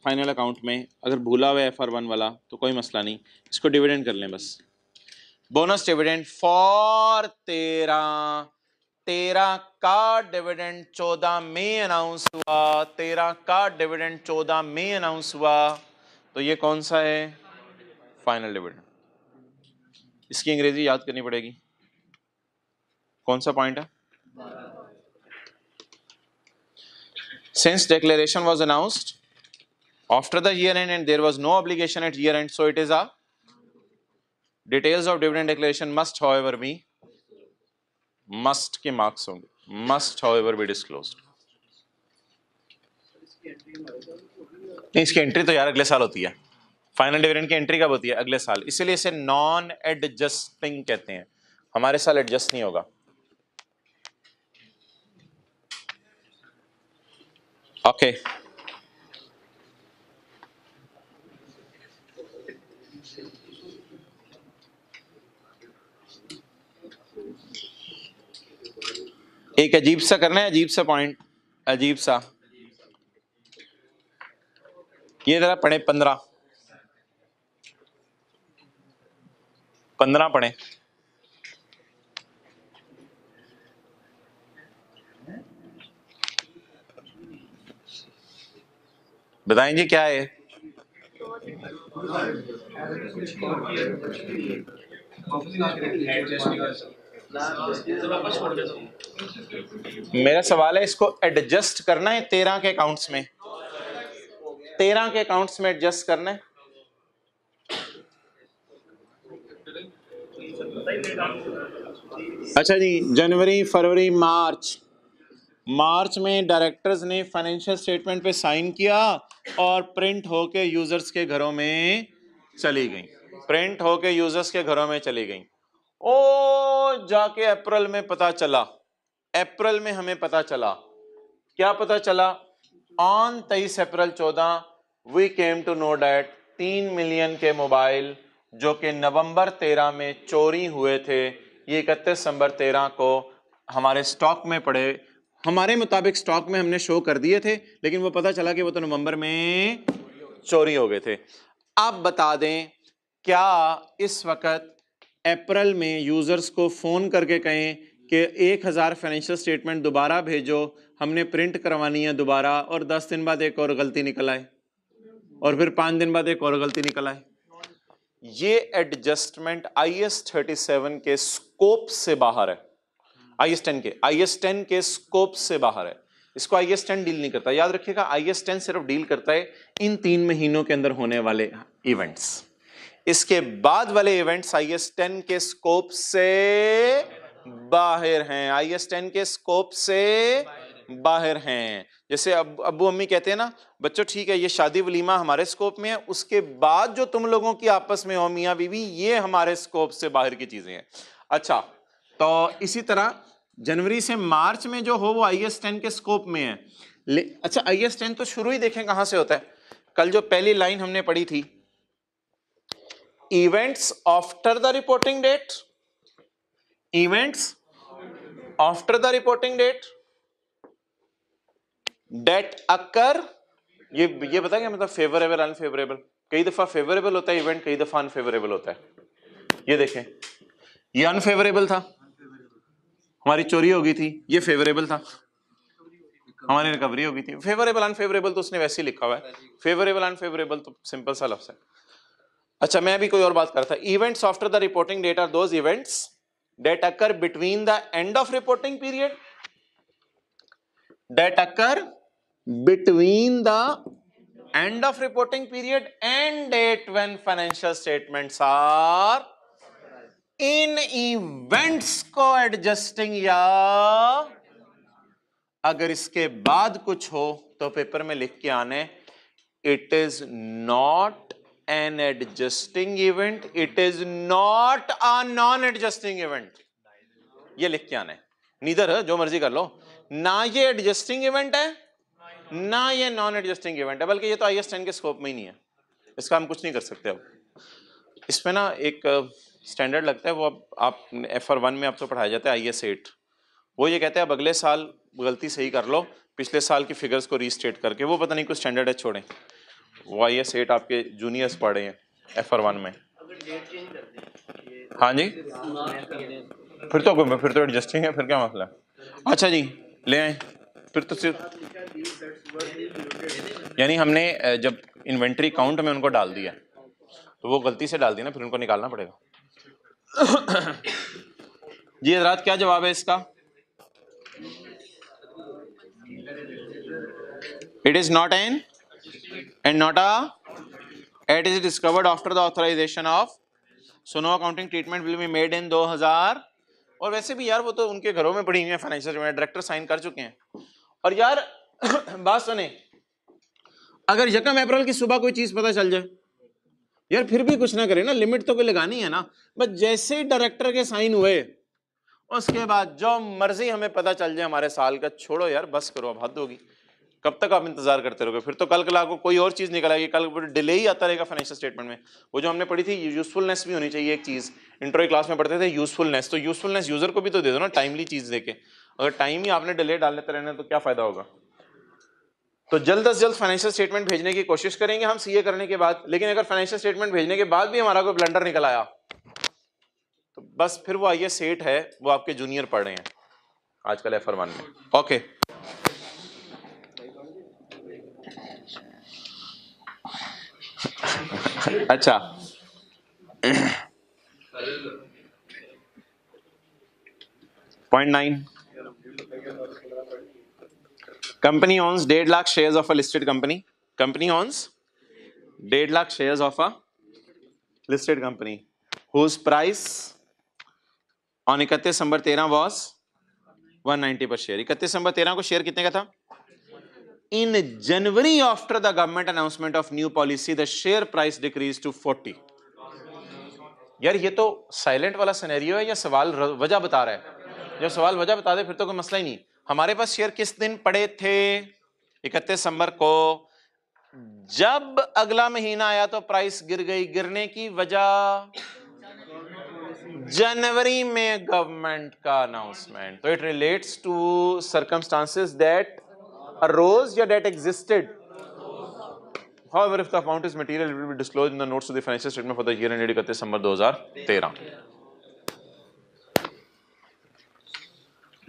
फाइनल अकाउंट में अगर भूला हुआ एफ आर वन वाला तो कोई मसला नहीं इसको डिविडेंड कर लें बस बोनस डिविडेंड फॉर तेरह तेरह का डिविडेंड चौदह में अनाउंस हुआ तेरह का डिविडेंड चौदह में अनाउंस हुआ तो ये कौन सा है फाइनल डिविडेंड इसकी अंग्रेजी याद करनी पड़ेगी कौन सा पॉइंट है since declaration was announced after the year end and there was no obligation at year end so it is a details of dividend declaration must however be must ke marks honge must however be disclosed नहीं इसकी entry तो यार अगले साल होती है final dividend की entry कब होती है अगले साल इसीलिए इसे नॉन एडजस्टिंग कहते हैं हमारे साल एडजस्ट नहीं होगा ओके okay. एक अजीब सा करना है अजीब सा पॉइंट अजीब सा ये जरा पढ़े पंद्रह पंद्रह पढ़े बताएं जी क्या है मेरा सवाल है इसको एडजस्ट करना है तेरह के अकाउंट्स में तेरह के अकाउंट्स में एडजस्ट करना है अच्छा जी जनवरी फरवरी मार्च मार्च में डायरेक्टर्स ने फाइनेंशियल स्टेटमेंट पे साइन किया और प्रिंट होके यूजर्स के घरों में चली गई प्रिंट होके यूजर्स के घरों में चली गई ओ जाके अप्रैल में पता चला अप्रैल में हमें पता चला क्या पता चला ऑन तेईस अप्रैल चौदह we came to know that तीन मिलियन के मोबाइल जो कि नवंबर तेरह में चोरी हुए थे ये इकतीस दिसंबर तेरह को हमारे स्टॉक में पड़े हमारे मुताबिक स्टॉक में हमने शो कर दिए थे लेकिन वो पता चला कि वो तो नवंबर में चोरी हो गए थे आप बता दें क्या इस वक्त अप्रैल में यूज़र्स को फ़ोन करके कहें कि एक हज़ार फाइनेंशियल स्टेटमेंट दोबारा भेजो हमने प्रिंट करवानी है दोबारा और दस दिन बाद एक और गलती निकल आए और फिर पाँच दिन बाद एक और गलती निकल आए ये adjustment I S thirty seven के स्कोप से बाहर है आई एस टेन के आई एस टेन के स्कोप से बाहर है इसको आई एस टेन डील नहीं करता याद रखिएगा आई एस टेन सिर्फ डील करता है इन तीन महीनों के अंदर होने वाले इवेंट्स इसके बाद वाले इवेंट्स आई एस टेन के स्कोप से बाहर हैं आई एस टेन के स्कोप से बाहर हैं जैसे अब अबू अम्मी कहते हैं ना बच्चों ठीक है ये शादी वलीमा हमारे स्कोप में है उसके बाद जो तुम लोगों की आपस में हो मियाँ बीवी ये हमारे स्कोप से बाहर की चीज़ें हैं अच्छा तो इसी तरह जनवरी से मार्च में जो हो वो आई एस टेन के स्कोप में है ले अच्छा आई एस टेन तो शुरू ही देखें कहाँ से होता है कल जो पहली लाइन हमने पढ़ी थी events after the reporting date events after the reporting date date occur ये ये पता क्या मतलब फेवरेबल अनफेवरेबल कई दफा फेवरेबल होता है इवेंट कई दफा अनफेवरेबल होता है ये देखें ये अनफेवरेबल था हमारी चोरी हो गई थी ये फेवरेबल था हमारी रिकवरी हो गई थी फेवरेबल अनफेवरेबल तो उसने वैसे ही लिखा हुआ है फेवरेबल अनफेवरेबल तो सिंपल सा लफ्ज है अच्छा मैं अभी कोई और बात करता events after the reporting date are those events that occur between the end of reporting period that occur between the end of reporting period and date when financial statements are in events को adjusting या अगर इसके बाद कुछ हो तो paper में लिख के आने it is not an adjusting event it is not a non adjusting event ये लिख के आना है नीधर जो मर्जी कर लो ना ये एडजस्टिंग इवेंट है ना ये नॉन एडजस्टिंग इवेंट है बल्कि ये तो आई एस टेन के स्कोप में ही नहीं है इसका हम कुछ नहीं कर सकते अब इसमें ना एक स्टैंडर्ड लगता है वो अब आप एफ आर वन में आप तो पढ़ाया जाता है आई एस एट वो ये कहते हैं अब अगले साल गलती सही कर लो पिछले साल की फिगर्स को रीस्टेट करके वो पता नहीं कुछ स्टैंडर्ड है छोड़ें वाई एस एट आपके जूनियर्स पढ़े हैं एफ आर वन में हाँ जी फिर तो कोई फिर तो एडजस्टिंग है फिर क्या मसला अच्छा जी ले आए फिर तो सिर्फ यानी हमने जब इन्वेंट्री काउंट में उनको डाल दिया तो वो गलती से डाल दी ना फिर उनको निकालना पड़ेगा जी हजरात क्या जवाब है इसका it is not an and not a it is discovered after the authorization of so no accounting treatment will be made in 2000 और वैसे भी यार वो तो उनके घरों में पड़ी हुई है फाइनेंशियल में डायरेक्टर साइन कर चुके हैं और यार बात सुने अगर यकम अप्रैल की सुबह कोई चीज पता चल जाए यार फिर भी कुछ ना करें ना लिमिट तो कोई लगानी है ना बस जैसे ही डायरेक्टर के साइन हुए उसके बाद जो मर्जी हमें पता चल जाए हमारे साल का छोड़ो यार बस करो अब हद होगी कब तक आप इंतजार करते रहोगे फिर तो कल कल आपको कोई और चीज़ निकल आएगी कल डिले ही आता रहेगा फाइनेंशियल स्टेटमेंट में वो जो हमने पढ़ी थी यूजफुलनेस भी होनी चाहिए एक चीज़ इंटरव्यू क्लास में पढ़ते थे यूजफुलनेस तो यूजफुलनेस यूजर को भी तो दे दो ना टाइमली चीज़ देके अगर टाइम ही आपने डिले डाल लेते रहना तो क्या फ़ायदा होगा तो जल्द अज जल्द फाइनेंशियल स्टेटमेंट भेजने की कोशिश करेंगे हम सीए करने के बाद लेकिन अगर फाइनेंशियल स्टेटमेंट भेजने के बाद भी हमारा कोई ब्लंडर निकल आया तो बस फिर वो आइए सेठ है वो आपके जूनियर पढ़ रहे हैं आजकल एफ में ओके अच्छा पॉइंट नाइन कंपनी ऑन्स डेढ़ lakh shares of a listed company company owns डेढ़ lakh shares of a listed company whose price on इकतीस नंबर तेरह वॉज 190 पर शेयर इकतीस नंबर तेरह को शेयर कितने का था In January, after the government announcement of new policy, the share price decreased to 40. यार ये तो साइलेंट वाला सिनेरियो है या सवाल वजह बता रहा है जब सवाल वजह बता दे फिर तो कोई मसला ही नहीं हमारे पास शेयर किस दिन पड़े थे इकतीस दिसंबर को जब अगला महीना आया तो प्राइस गिर गई गिरने की वजह जनवरी में गवर्नमेंट का अनाउंसमेंट तो it relates to circumstances that A rose your debt existed. However, if the amount is material, it will be disclosed in the notes to the financial statement for the year ended 31 December 2013.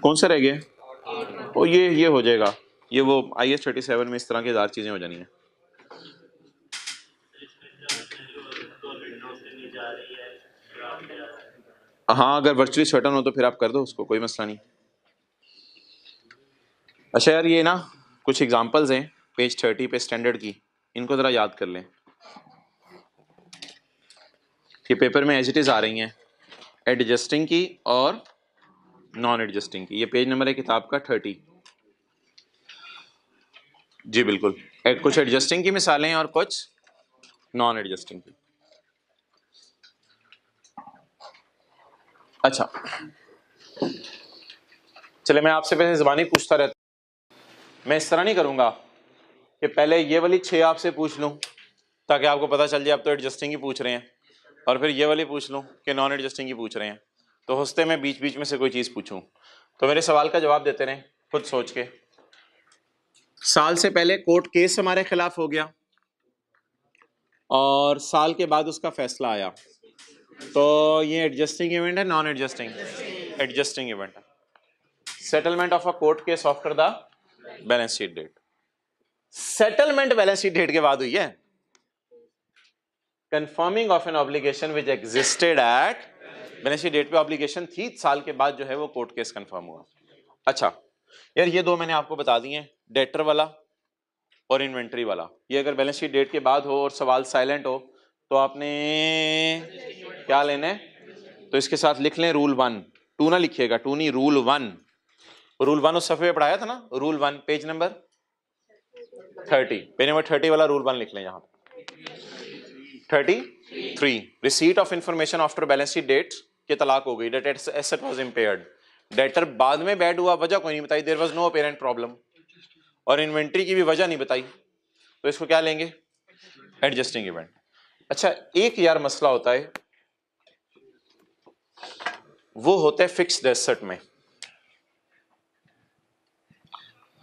कौन सा रह गया ओ ये ये हो जाएगा ये वो आई एस थर्टी सेवन में इस तरह की हजार चीजें हो जानी है हाँ अगर वर्चुअली शटन हो तो फिर आप कर दो उसको कोई मसला नहीं अच्छा यार ये ना कुछ एग्जांपल्स हैं पेज थर्टी पे स्टैंडर्ड की इनको ज़रा याद कर लें ये पेपर में एजिटिज आ रही हैं एडजस्टिंग की और नॉन एडजस्टिंग की ये पेज नंबर है किताब का थर्टी जी बिल्कुल कुछ एडजस्टिंग की मिसालें और कुछ नॉन एडजस्टिंग की अच्छा चले मैं आपसे पहले ज़बानी पूछता रहता मैं इस तरह नहीं करूँगा कि पहले ये वाली छः आपसे पूछ लूँ ताकि आपको पता चल जाए आप तो एडजस्टिंग ही पूछ रहे हैं और फिर ये वाली पूछ लूँ कि नॉन एडजस्टिंग ही पूछ रहे हैं तो हंसते में बीच बीच में से कोई चीज़ पूछूँ तो मेरे सवाल का जवाब देते रहें खुद सोच के साल से पहले कोर्ट केस हमारे खिलाफ हो गया और साल के बाद उसका फैसला आया तो ये एडजस्टिंग इवेंट है नॉन एडजस्टिंग एडजस्टिंग इवेंट है settlement of a court case कर the balance sheet date settlement balance sheet date के बाद हुई है confirming of an obligation which existed at balance sheet date पे ऑब्लिगेशन थी साल के बाद जो है वो कोर्ट केस कंफर्म हुआ अच्छा यार ये दो मैंने आपको बता दिए डेटर वाला और इन्वेंट्री वाला ये अगर बैलेंस शीट डेट के बाद हो और सवाल साइलेंट हो तो आपने क्या लेने तो इसके साथ लिख लें रूल वन टू ना लिखिएगा टू नहीं रूल वन रूल वन उस सफे पे पढ़ाया था ना rule one page number thirty page number thirty वाला रूल वन लिख लें यहाँ thirty three receipt of information after balance sheet date के तलाक हो गई डेट एसेट वॉज इम्पेयर डेटर बाद में बैड हुआ वजह कोई नहीं बताई there was no apparent problem और इन्वेंट्री की भी वजह नहीं बताई तो इसको क्या लेंगे एडजस्टिंग इवेंट अच्छा एक यार मसला होता है वो होता है फिक्स्ड एसेट में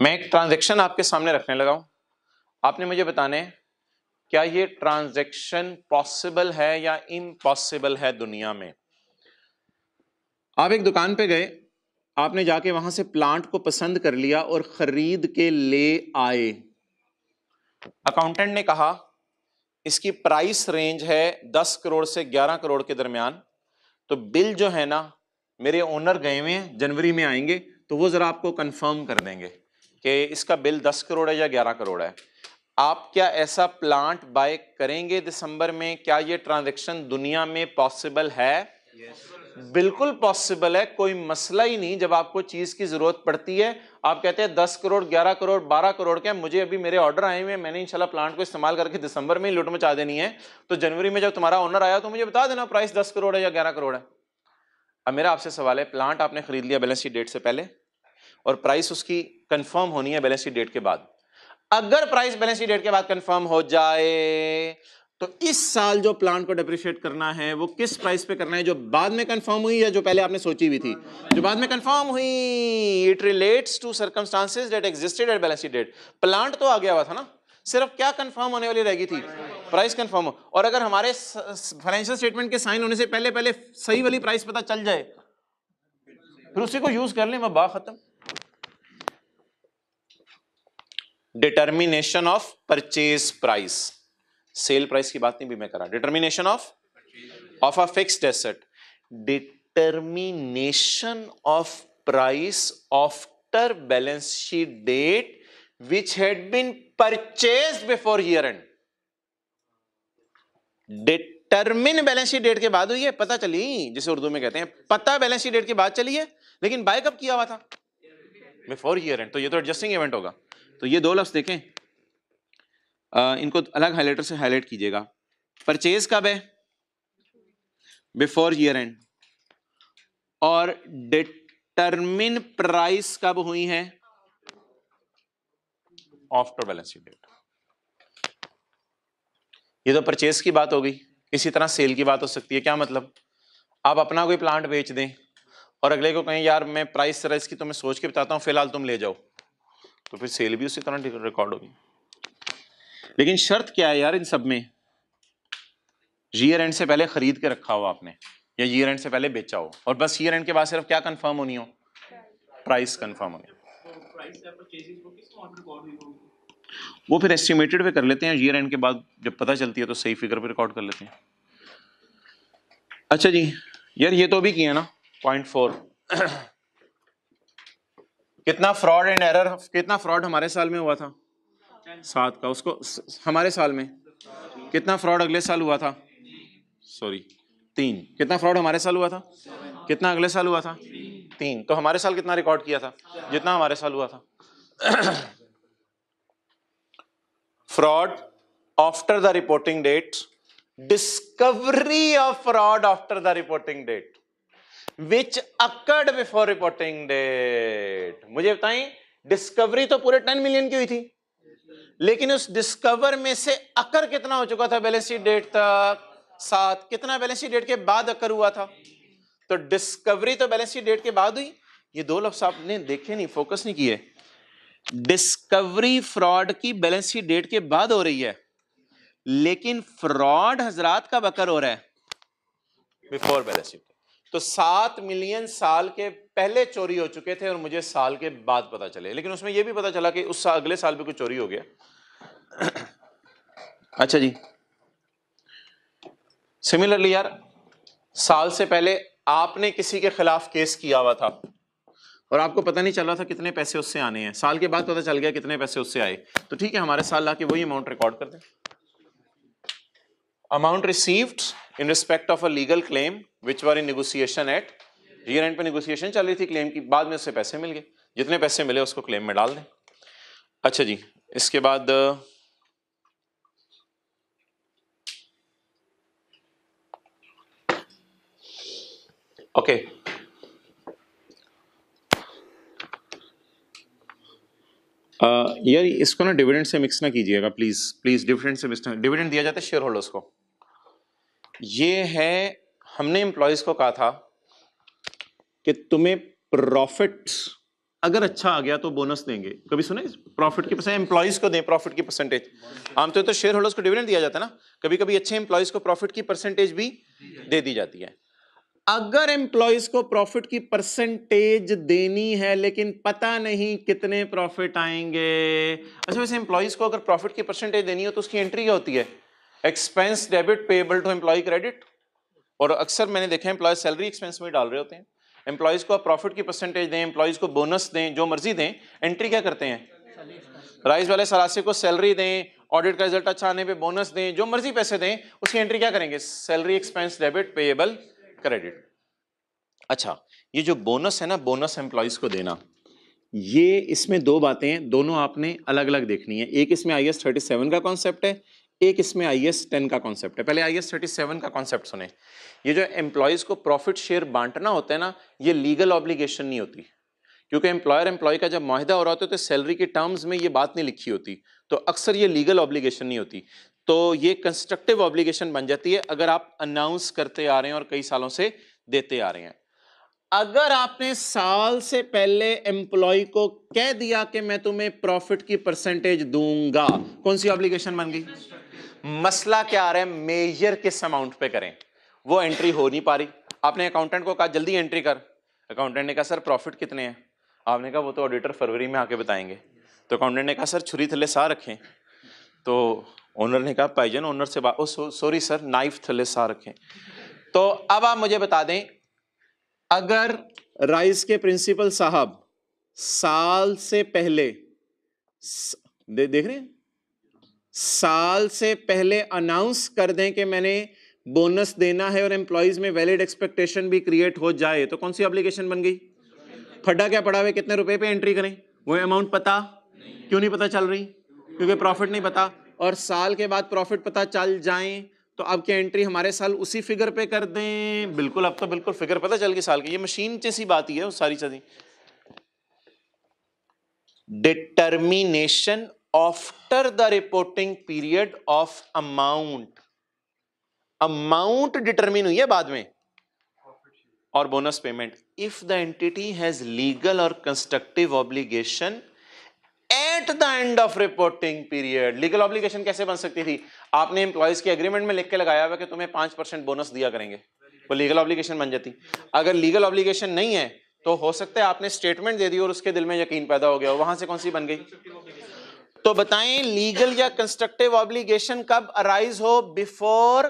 मैं एक ट्रांजेक्शन आपके सामने रखने लगा हूँ आपने मुझे बताने क्या ये ट्रांजेक्शन पॉसिबल है या इम्पॉसिबल है दुनिया में आप एक दुकान पे गए आपने जाके वहां से प्लांट को पसंद कर लिया और खरीद के ले आए अकाउंटेंट ने कहा इसकी प्राइस रेंज है 10 करोड़ से 11 करोड़ के दरमियान तो बिल जो है ना मेरे ओनर गए हुए हैं जनवरी में आएंगे तो वो ज़रा आपको कंफर्म कर देंगे कि इसका बिल दस करोड़ है या ग्यारह करोड़ है आप क्या ऐसा प्लांट बाय करेंगे दिसंबर में क्या ये ट्रांजेक्शन दुनिया में पॉसिबल है बिल्कुल पॉसिबल है कोई मसला ही नहीं जब आपको चीज़ की ज़रूरत पड़ती है आप कहते हैं दस करोड़ ग्यारह करोड़ बारह करोड़ क्या मुझे अभी मेरे ऑर्डर आए हुए मैंने इंशाल्लाह प्लांट को इस्तेमाल करके दिसंबर में ही लुट मचा देनी है तो जनवरी में जब तुम्हारा ऑनर आया तो मुझे बता देना प्राइस दस करोड़ है या ग्यारह करोड़ है अब मेरा आपसे सवाल है प्लांट आपने खरीद लिया बैलेंस शीट डेट से पहले और प्राइस उसकी कंफर्म होनी है बैलेंस डेट के बाद अगर प्राइस बैलेंस डेट के बाद कंफर्म हो जाए तो इस साल जो प्लांट को डिप्रिशिएट करना है वो किस प्राइस पे करना है जो बाद में कंफर्म हुई या जो पहले आपने सोची हुई थी जो बाद में कंफर्म हुई it relates to circumstances that existed at balance date plant तो आ गया हुआ था ना सिर्फ क्या कंफर्म होने वाली रहेगी थी प्राइस कंफर्म हो और अगर हमारे फाइनेंशियल स्टेटमेंट के साइन होने से पहले पहले सही वाली प्राइस पता चल जाए फिर उसी को यूज कर ले वह बा खत्म determination of purchase price sale price की बात नहीं भी मैं करा determination of of a fixed asset determination of price after balance sheet date which had been purchase before year end determine balance sheet date के बाद हुई है पता चली जिसे उर्दू में कहते हैं पता बैलेंस शीट डेट के बाद चली है लेकिन बाय कब किया हुआ था बिफोर हियर एंड तो ये तो एडजस्टिंग इवेंट होगा तो ये दो लफ्ज़ देखें आ, इनको अलग हाईलाइटर से हाईलाइट कीजिएगा परचेज कब है बिफोर ईयर एंड और डिटरमिन प्राइस कब हुई है आफ्टर बैलेंस शीट डेट ये तो परचेज की बात हो गई इसी तरह सेल की बात हो सकती है क्या मतलब आप अपना कोई प्लांट बेच दें और अगले को कहें यार मैं प्राइस सर इसकी तो मैं सोच के बताता हूँ फिलहाल तुम ले जाओ तो फिर सेल भी उसी तरह रिकॉर्ड होगी लेकिन शर्त क्या है यार इन सब में ईयर एंड से पहले खरीद के रखा हो आपने या ईयर एंड से पहले बेचा हो और बस ईयर एंड के बाद सिर्फ क्या कंफर्म होनी हो प्राइस कंफर्म होनी वो फिर एस्टिमेटेड पे कर लेते हैं ईयर एंड के बाद जब पता चलती है तो सही फिगर पे रिकॉर्ड कर लेते हैं अच्छा जी यार ये तो अभी किया ना पॉइंट फोर कितना फ्रॉड एंड एरर कितना फ्रॉड हमारे साल में हुआ था सात का उसको हमारे साल में कितना फ्रॉड अगले साल हुआ था सॉरी तीन कितना फ्रॉड हमारे साल हुआ था कितना अगले साल हुआ था तीन तो हमारे साल कितना रिकॉर्ड किया था जितना हमारे साल हुआ था fraud after the reporting date discovery of fraud after the reporting date which occurred before reporting date मुझे बताएं डिस्कवरी तो पूरे टेन मिलियन की हुई थी लेकिन उस डिस्कवर में से अकर कितना हो चुका था बैलेंस शीट डेट तक सात कितना बैलेंस शीट डेट के बाद अकर हुआ था तो डिस्कवरी तो बैलेंस शीट डेट के बाद हुई ये दो लफ्स आपने देखे नहीं फोकस नहीं किए डिस्कवरी फ्रॉड की बैलेंस शीट डेट के बाद हो रही है लेकिन फ्रॉड हजरात का बकर हो रहा है बिफोर बैलेंस शीट तो सात मिलियन साल के पहले चोरी हो चुके थे और मुझे साल के बाद पता चले लेकिन उसमें यह भी पता चला कि उस अगले साल भी कुछ चोरी हो गया अच्छा जी सिमिलरली यार साल से पहले आपने किसी के खिलाफ केस किया हुआ था और आपको पता नहीं चला था कितने पैसे उससे आने हैं साल के बाद पता चल गया कितने पैसे उससे आए तो ठीक है हमारे साल ला के वही अमाउंट रिकॉर्ड कर दें amount received in respect of a legal claim which were in negotiation at year end पे निगोसिएशन चल रही थी क्लेम की बाद में उससे पैसे मिल गए जितने पैसे मिले उसको क्लेम में डाल दें अच्छा जी इसके बाद ओके okay. Uh, यार इसको ना डिविडेंड से मिक्स ना कीजिएगा प्लीज प्लीज डिविडेंड से मिक्स ना डिविडेंड दिया जाता है शेयर होल्डर्स को ये है हमने एम्प्लॉयज़ को कहा था कि तुम्हें प्रॉफिट अगर अच्छा आ गया तो बोनस देंगे कभी सुने प्रॉफिट की परसेंट एम्प्लॉयज़ को दें प्रॉफिट की परसेंटेज आमतौर तो शेयर होल्डर्स को डिविडेंड दिया जाता है ना कभी कभी अच्छे एम्प्लॉयज़ को प्रॉफिट की परसेंटेज भी दे दी जाती है अगर एम्प्लॉयज को प्रॉफिट की परसेंटेज देनी है लेकिन पता नहीं कितने प्रॉफिट आएंगे अच्छा वैसे एम्प्लॉयज को अगर प्रॉफिट की परसेंटेज देनी हो तो उसकी एंट्री क्या होती है expense debit payable to employ credit और अक्सर मैंने देखा एम्प्लॉय सैलरी एक्सपेंस में डाल रहे होते हैं एम्प्लॉयज़ को आप प्रॉफिट की परसेंटेज दें एम्प्लॉयज़ को बोनस दें जो मर्जी दें एंट्री क्या करते हैं राइस वाले सरासे को सैलरी दें ऑडिट का रिजल्ट अच्छा आने पे बोनस दें जो मर्जी पैसे दें उसकी एंट्री क्या करेंगे salary expense debit payable credit अच्छा ये जो बोनस है ना बोनस एम्प्लॉयज़ को देना ये इसमें दो बातें हैं दोनों आपने अलग अलग देखनी है एक इसमें आई एस थर्टी सेवन का कॉन्सेप्ट है एक इसमें आई एस टेन का कॉन्सेप्ट है पहले आई एस थर्टी सेवन का कॉन्सेप्ट सुने ये जो एम्प्लॉयज़ को प्रॉफिट शेयर बांटना होता है ना ये लीगल ऑब्लिगेशन नहीं होती क्योंकि एम्प्लॉयर एम्प्लॉय का जब माहिदा हो रहा होता है तो सैलरी के टर्म्स में ये बात नहीं लिखी होती तो अक्सर ये लीगल ऑब्लिगेशन नहीं होती तो ये कंस्ट्रक्टिव ऑब्लिगेशन बन जाती है अगर आप अनाउंस करते आ रहे हैं और कई सालों से देते आ रहे हैं अगर आपने साल से पहले एम्प्लॉय को कह दिया कि मैं तुम्हें प्रॉफिट की परसेंटेज दूंगा कौन सी ऑब्लिगेशन बन गई मसला क्या आ रहा है मेजर किस अमाउंट पे करें वो एंट्री हो नहीं पा रही आपने अकाउंटेंट को कहा जल्दी एंट्री कर अकाउंटेंट ने कहा सर प्रॉफिट कितने हैं आपने कहा वो तो ऑडिटर फरवरी में आके बताएंगे तो अकाउंटेंट ने कहा सर छुरी थले सा रखें तो ओनर ने कहा पाइजन ओनर से बात सॉरी सर नाइफ थले सा रखें तो अब आप मुझे बता दें अगर राइस के प्रिंसिपल साहब साल से पहले दे, देख रहे हैं साल से पहले अनाउंस कर दें कि मैंने बोनस देना है और एम्प्लॉयज में वैलिड एक्सपेक्टेशन भी क्रिएट हो जाए तो कौन सी एप्लीकेशन बन गई फटा क्या पड़ा हुआ कितने रुपए पे एंट्री करें वो अमाउंट पता नहीं। क्यों नहीं पता चल रही क्योंकि प्रॉफिट नहीं पता और साल के बाद प्रॉफिट पता चल जाए तो अब क्या एंट्री हमारे साल उसी फिगर पे कर दें बिल्कुल अब तो बिल्कुल फिगर पता चल गई साल की ये मशीन जैसी बात ही है सारी चीजें determination after the reporting period of amount amount determine हुई है बाद में और bonus payment if the entity has legal और constructive obligation at the end of reporting period legal obligation कैसे बन सकती थी आपने इंप्लॉयज के एग्रीमेंट में लिख के लगाया हुआ कि तुम्हें पांच परसेंट बोनस दिया करेंगे वो लीगल ऑब्लिगेशन बन जाती अगर लीगल ऑब्लिगेशन नहीं है तो हो सकता है आपने स्टेटमेंट दे दी और उसके दिल में यकीन पैदा हो गया वहां से कौन सी बन गई तो बताएं लीगल या कंस्ट्रक्टिव ऑब्लिगेशन कब अराइज हो बिफोर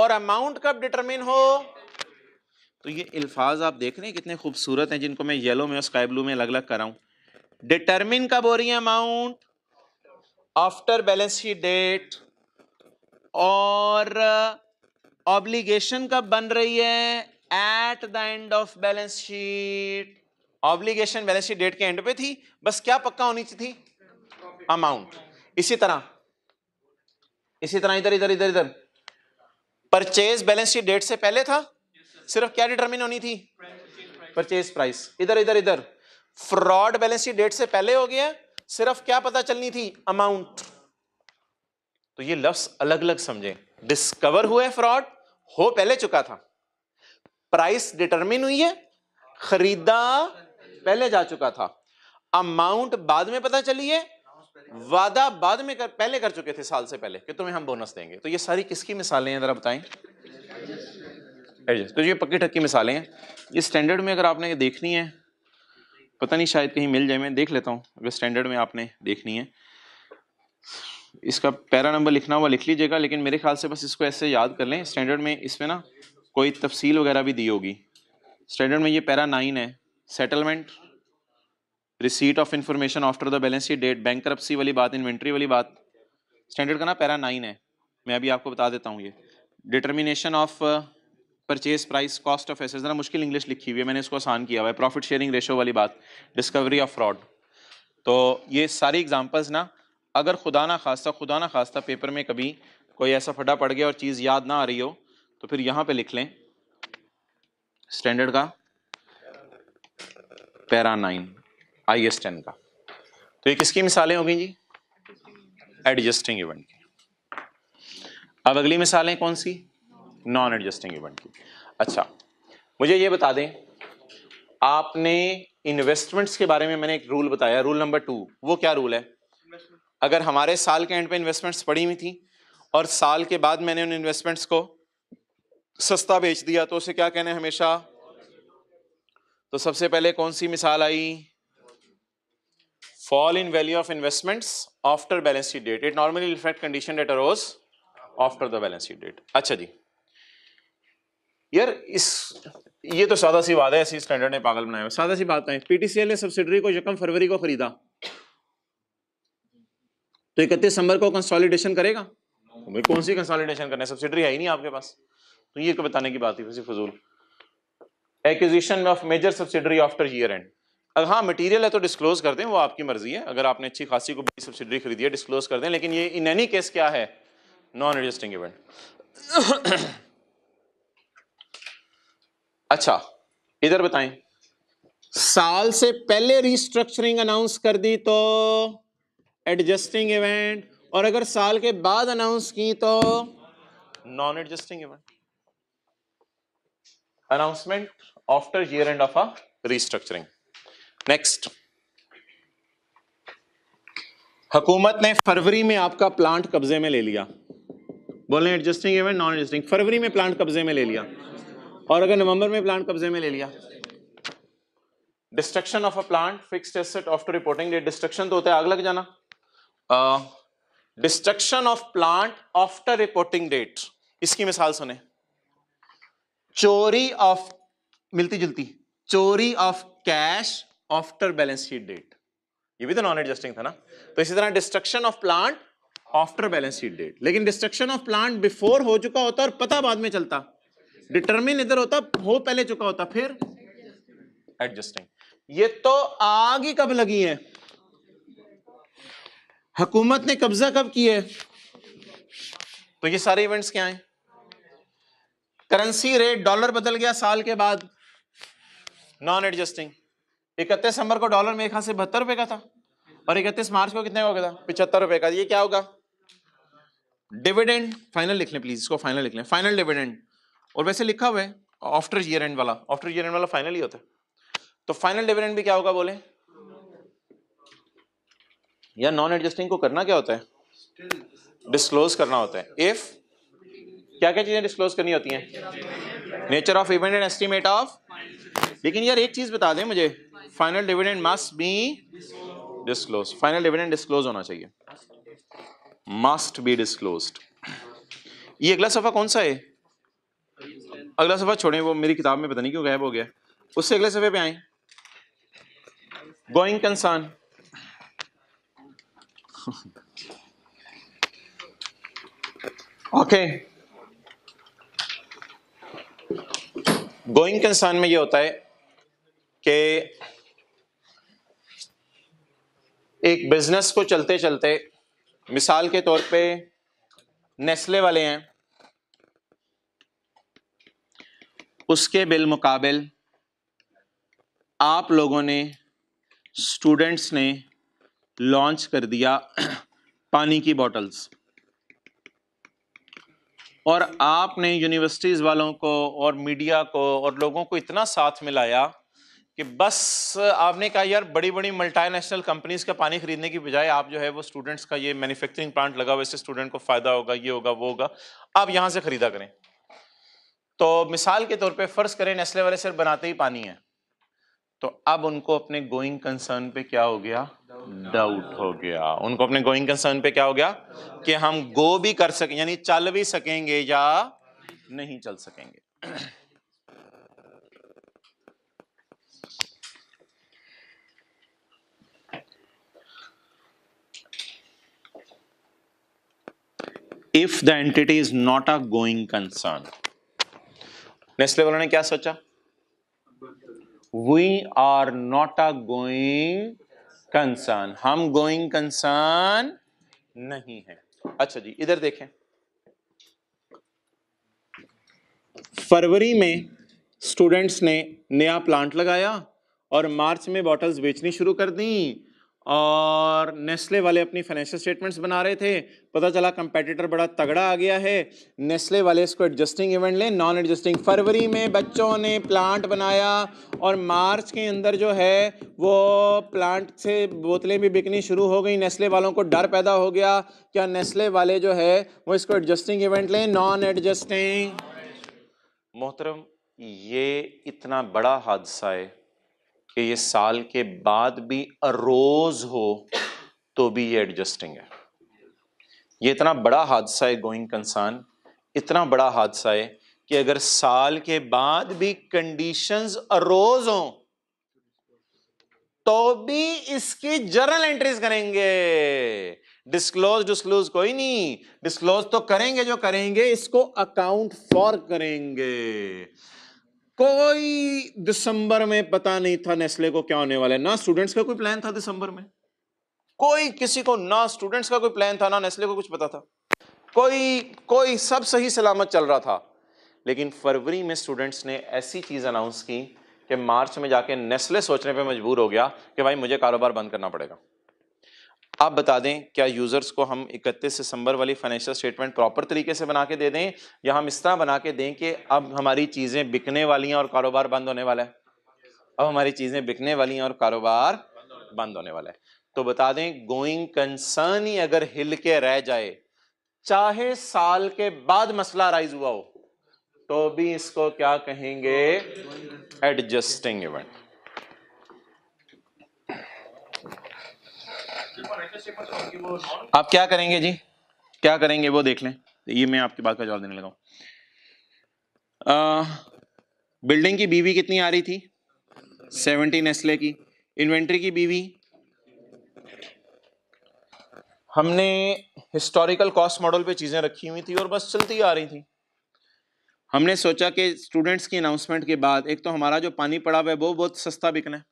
और अमाउंट कब डिटरमिन हो तो ये अल्फाज आप देख रहे हैं कितने खूबसूरत हैं जिनको मैं येलो में और स्काई ब्लू में अलग अलग कराऊं डिटरमिन कब हो रही है amount after balance sheet date और ऑब्लिगेशन uh, कब बन रही है at the end of balance sheet obligation balance sheet date के एंड पे थी बस क्या पक्का होनी चाहिए थी अमाउंट इसी तरह इसी तरह इधर इधर इधर इधर परचेज बैलेंस शीट डेट से पहले था yes, सिर्फ क्या डिटरमिन होनी थी परचेज प्राइस इधर इधर इधर फ्रॉड बैलेंस शीट डेट से पहले हो गया सिर्फ क्या पता चलनी थी अमाउंट तो ये लफ्स अलग अलग समझे डिस्कवर हुए फ्रॉड हो पहले चुका था प्राइस डिटरमिन हुई है खरीदा पहले जा चुका था अमाउंट बाद में पता चली है वादा बाद में कर पहले कर चुके थे साल से पहले कि तुम्हें हम बोनस देंगे तो ये सारी किसकी मिसालें हैं ज़रा बताएं तो ये पक्की ठक्की मिसालें हैं ये स्टैंडर्ड में अगर आपने ये देखनी है पता नहीं शायद कहीं मिल जाए मैं देख लेता हूँ अगर स्टैंडर्ड में आपने देखनी है इसका पैरा नंबर लिखना हुआ लिख लीजिएगा लेकिन मेरे ख्याल से बस इसको ऐसे याद कर लें स्टैंडर्ड में इसमें ना कोई तफसील वगैरह भी दी होगी स्टैंडर्ड में ये पैरा नाइन है settlement receipt of information after the balance sheet date bankruptcy वाली बात इन्वेंट्री वाली बात स्टैंडर्ड का ना पैरा नाइन है मैं अभी आपको बता देता हूँ ये determination of purchase price cost of एसेस ज़रा मुश्किल इंग्लिश लिखी हुई है मैंने इसको आसान किया हुआ है प्रॉफिट शेयरिंग रेशो वाली बात डिस्कवरी ऑफ फ्रॉड तो ये सारी एग्जांपल्स ना अगर खुदा ना खास्ता खुदा ना खास्ता पेपर में कभी कोई ऐसा फटा पड़ गया और चीज़ याद ना आ रही हो तो फिर यहाँ पे लिख लें स्टैंडर्ड का para nine I S ten का तो ये किसकी मिसालें होगी जी एडजस्टिंग इवेंट की अब अगली मिसालें कौन सी नॉन एडजस्टिंग इवेंट की अच्छा मुझे ये बता दें आपने इन्वेस्टमेंट्स के बारे में मैंने एक रूल बताया रूल नंबर टू वो क्या रूल है अगर हमारे साल के एंड पे इन्वेस्टमेंट्स पड़ी हुई थी और साल के बाद मैंने उन इन्वेस्टमेंट्स को सस्ता बेच दिया तो उसे क्या कहना है हमेशा तो सबसे पहले कौन सी मिसाल आई fall in value of investments after balance sheet date. It normally reflects condition that arose after the balance sheet date. अच्छा जी यार इस ये तो सादा सी बात है ऐसी स्टैंडर्ड ने पागल बनाया हुआ सादा सी बात है पीटीसीएल ने सब्सिडरी को यकम फरवरी को खरीदा तो इकतीस दिसंबर को कंसोलिडेशन करेगा तो कौन सी कंसोलिडेशन करना है सब्सिडरी है ही नहीं आपके पास तो ये को तो बताने की बात ही फजूल acquisition of major subsidiary after year end अगर हाँ मटेरियल है तो डिस्क्लोज कर दें वो आपकी मर्जी है अगर आपने अच्छी खासी को बड़ी सब्सिडी खरीदी है डिस्क्लोज कर दें लेकिन ये इन एनी केस क्या है नॉन एडजस्टिंग इवेंट अच्छा इधर बताएं साल से पहले रिस्ट्रक्चरिंग अनाउंस कर दी तो एडजस्टिंग इवेंट और अगर साल के बाद अनाउंस की तो non adjusting event announcement after year end of a restructuring next हुकूमत ने फरवरी में आपका प्लांट कब्जे में ले लिया बोले एडजस्टिंग इवेंट नॉन एडजस्टिंग फरवरी में प्लांट कब्जे में ले लिया और अगर नवंबर में प्लांट कब्जे में ले लिया destruction of a plant fix asset after reporting date destruction तो होता है आग लग जाना destruction of plant after reporting date इसकी मिसाल सुने चोरी ऑफ मिलती जुलती चोरी of cash after balance sheet date ये भी तो नॉन एडजस्टिंग था ना तो इसी तरह destruction of plant after balance sheet date लेकिन डिस्ट्रक्शन ऑफ प्लांट बिफोर हो चुका होता और पता बाद में चलता डिटर्मिन इधर होता हो पहले चुका होता फिर एडजस्टिंग ये तो आग ही कब लगी है हकूमत ने कब्जा कब किया तो ये सारे इवेंट्स क्या हैं करेंसी रेट डॉलर बदल गया साल के बाद नॉन एडजस्टिंग इकतीस नंबर को डॉलर मेरे ख्याल से बहत्तर रुपए का था और इकतीस मार्च को कितने का हो था पिछहत्तर रुपए का ये क्या होगा डिविडेंड फाइनल लिख लें प्लीज इसको फाइनल लिख लें फाइनल डिविडेंड और वैसे लिखा हुआ है आफ्टर ईयर एंड वाला आफ्टर ईयर एंड वाला फाइनल ही होता है तो फाइनल डिविडेंड भी क्या होगा बोले या नॉन एडजस्टिंग को करना क्या होता है डिस्क्लोज करना होता है इफ क्या क्या चीजें डिस्क्लोज करनी होती हैं nature of event and estimate of लेकिन यार एक चीज बता दें मुझे final dividend must be disclose final dividend disclose होना चाहिए मस्ट बी डिस्क्लोज ये अगला सफ़ा कौन सा है अगला सफ़ा छोड़ें वो मेरी किताब में पता नहीं क्यों गायब हो गया उससे अगले सफ़े पे आए going concern okay going concern में ये होता है कि एक बिजनेस को चलते चलते मिसाल के तौर पे नेस्ले वाले हैं उसके बिलमुकाबिल आप लोगों ने स्टूडेंट्स ने लॉन्च कर दिया पानी की बॉटल्स और आपने यूनिवर्सिटीज़ वालों को और मीडिया को और लोगों को इतना साथ मिलाया कि बस आपने कहा यार बड़ी बड़ी मल्टीनेशनल कंपनीज का पानी खरीदने की बजाय आप जो है वो स्टूडेंट्स का ये मैन्युफैक्चरिंग प्लांट लगा हुआ इससे स्टूडेंट को फ़ायदा होगा ये होगा वो होगा आप यहां से ख़रीदा करें तो मिसाल के तौर पे फ़र्ज़ करें नेस्ले वाले सिर्फ बनाते ही पानी है तो अब उनको अपने गोइंग कंसर्न पे क्या हो गया डाउट हो गया उनको अपने गोइंग कंसर्न पे क्या हो गया कि हम गो भी कर सकें यानी चल भी सकेंगे या नहीं चल सकेंगे if the entity is not a going concern Nestle वालों ने क्या सोचा we are not a going concern हम गोइंग कंसर्न नहीं है अच्छा जी इधर देखें फरवरी में स्टूडेंट्स ने नया प्लांट लगाया और मार्च में बॉटल्स बेचनी शुरू कर दी और नेस्ले वाले अपनी फाइनेंशियल स्टेटमेंट्स बना रहे थे पता चला कंपेटिटर बड़ा तगड़ा आ गया है नेस्ले वाले इसको एडजस्टिंग इवेंट लें नॉन एडजस्टिंग फरवरी में बच्चों ने प्लांट बनाया और मार्च के अंदर जो है वो प्लांट से बोतलें भी बिकनी शुरू हो गई नेस्ले वालों को डर पैदा हो गया क्या नेस्ले वाले जो है वो इसको एडजस्टिंग इवेंट लें नॉन एडजस्टिंग मोहतरम ये इतना बड़ा हादसा है कि ये साल के बाद भी अरोज हो तो भी ये एडजस्टिंग है ये इतना बड़ा हादसा है गोइंग कंसान इतना बड़ा हादसा है कि अगर साल के बाद भी कंडीशंस अरोज हो तो भी इसकी जर्नल एंट्रीज करेंगे डिस्क्लोज डिस्क्लोज कोई नहीं डिस्क्लोज तो करेंगे जो करेंगे इसको अकाउंट फॉर करेंगे कोई दिसंबर में पता नहीं था नेस्ले को क्या होने वाला है ना स्टूडेंट्स का कोई प्लान था दिसंबर में कोई किसी को ना स्टूडेंट्स का कोई प्लान था ना नेस्ले को कुछ पता था कोई कोई सब सही सलामत चल रहा था लेकिन फरवरी में स्टूडेंट्स ने ऐसी चीज़ अनाउंस की कि मार्च में जाके नेस्ले सोचने पे मजबूर हो गया कि भाई मुझे कारोबार बंद करना पड़ेगा आप बता दें क्या यूज़र्स को हम 31 सितंबर वाली फाइनेंशियल स्टेटमेंट प्रॉपर तरीके से बना के दे दें या हम इस तरह बना के दें कि अब हमारी चीज़ें बिकने वाली हैं और कारोबार बंद होने वाला है अब हमारी चीज़ें बिकने वाली हैं और कारोबार बंद होने वाला है तो बता दें गोइंग कंसर्न ही अगर हिल के रह जाए चाहे साल के बाद मसला राइज हुआ हो तो भी इसको क्या कहेंगे एडजस्टिंग इवेंट आप क्या करेंगे जी क्या करेंगे वो देख लें ये मैं आपकी बात का जवाब देने लगा बिल्डिंग की बीवी कितनी आ रही थी सेवेंटी एसले की इन्वेंट्री की बीवी हमने हिस्टोरिकल कॉस्ट मॉडल पे चीज़ें रखी हुई थी और बस चलती आ रही थी हमने सोचा कि स्टूडेंट्स की अनाउंसमेंट के बाद एक तो हमारा जो पानी पड़ा हुआ है वो बहुत सस्ता बिकना है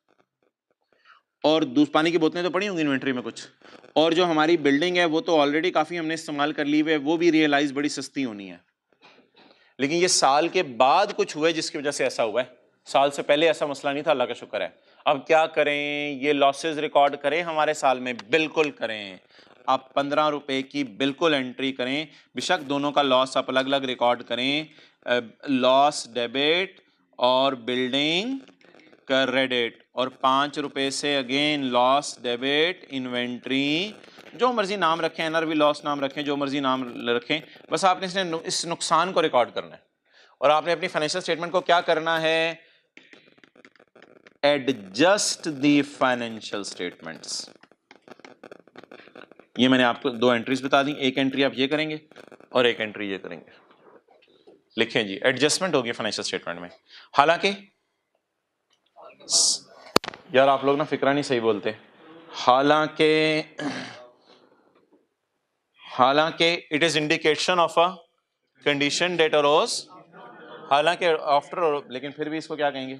और दूस पानी की बोतलें तो पड़ी होंगी इन्वेंट्री में कुछ और जो हमारी बिल्डिंग है वो तो ऑलरेडी काफ़ी हमने इस्तेमाल कर ली हुई है वो भी रियलाइज़ बड़ी सस्ती होनी है लेकिन ये साल के बाद कुछ हुआ है जिसकी वजह से ऐसा हुआ है साल से पहले ऐसा मसला नहीं था अल्लाह का शुक्र है अब क्या करें ये लॉसेज रिकॉर्ड करें हमारे साल में बिल्कुल करें आप पंद्रह रुपये की बिल्कुल एंट्री करें बेशक दोनों का लॉस आप अलग अलग रिकॉर्ड करें लॉस डेबिट और बिल्डिंग क्रेडिट और पाँच रुपये से अगेन लॉस डेबिट इन्वेंट्री जो मर्जी नाम रखें एनआरवी लॉस नाम रखें जो मर्जी नाम रखें बस आपने इसने इस नुकसान को रिकॉर्ड करना है और आपने अपनी फाइनेंशियल स्टेटमेंट को क्या करना है एडजस्ट दी फाइनेंशियल स्टेटमेंट्स ये मैंने आपको दो एंट्रीज बता दी एक एंट्री आप ये करेंगे और एक एंट्री ये करेंगे लिखें जी एडजस्टमेंट होगी फाइनेंशियल स्टेटमेंट में हालांकि यार आप लोग ना फिक्रा नहीं सही बोलते हालांकि हालांकि it is indication of a condition that arose हालांकि आफ्टर लेकिन फिर भी इसको क्या कहेंगे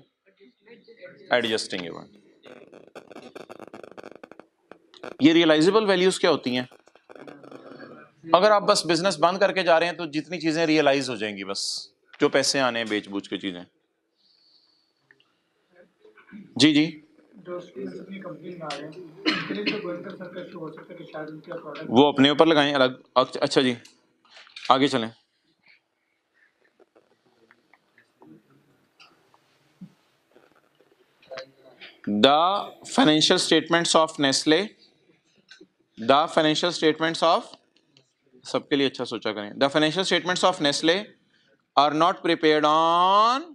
एडजस्टिंग इवेंट ये रियलाइजेबल वैल्यूज क्या होती हैं अगर आप बस बिजनेस बंद करके जा रहे हैं तो जितनी चीजें रियलाइज हो जाएंगी बस जो पैसे आने हैं बेच बूझ के चीजें जी जी तो वो अपने ऊपर लगाए अलग अच्छा जी आगे चलें the financial statements of Nestle the financial statements of सबके लिए अच्छा सोचा करें the financial statements of Nestle are not prepared on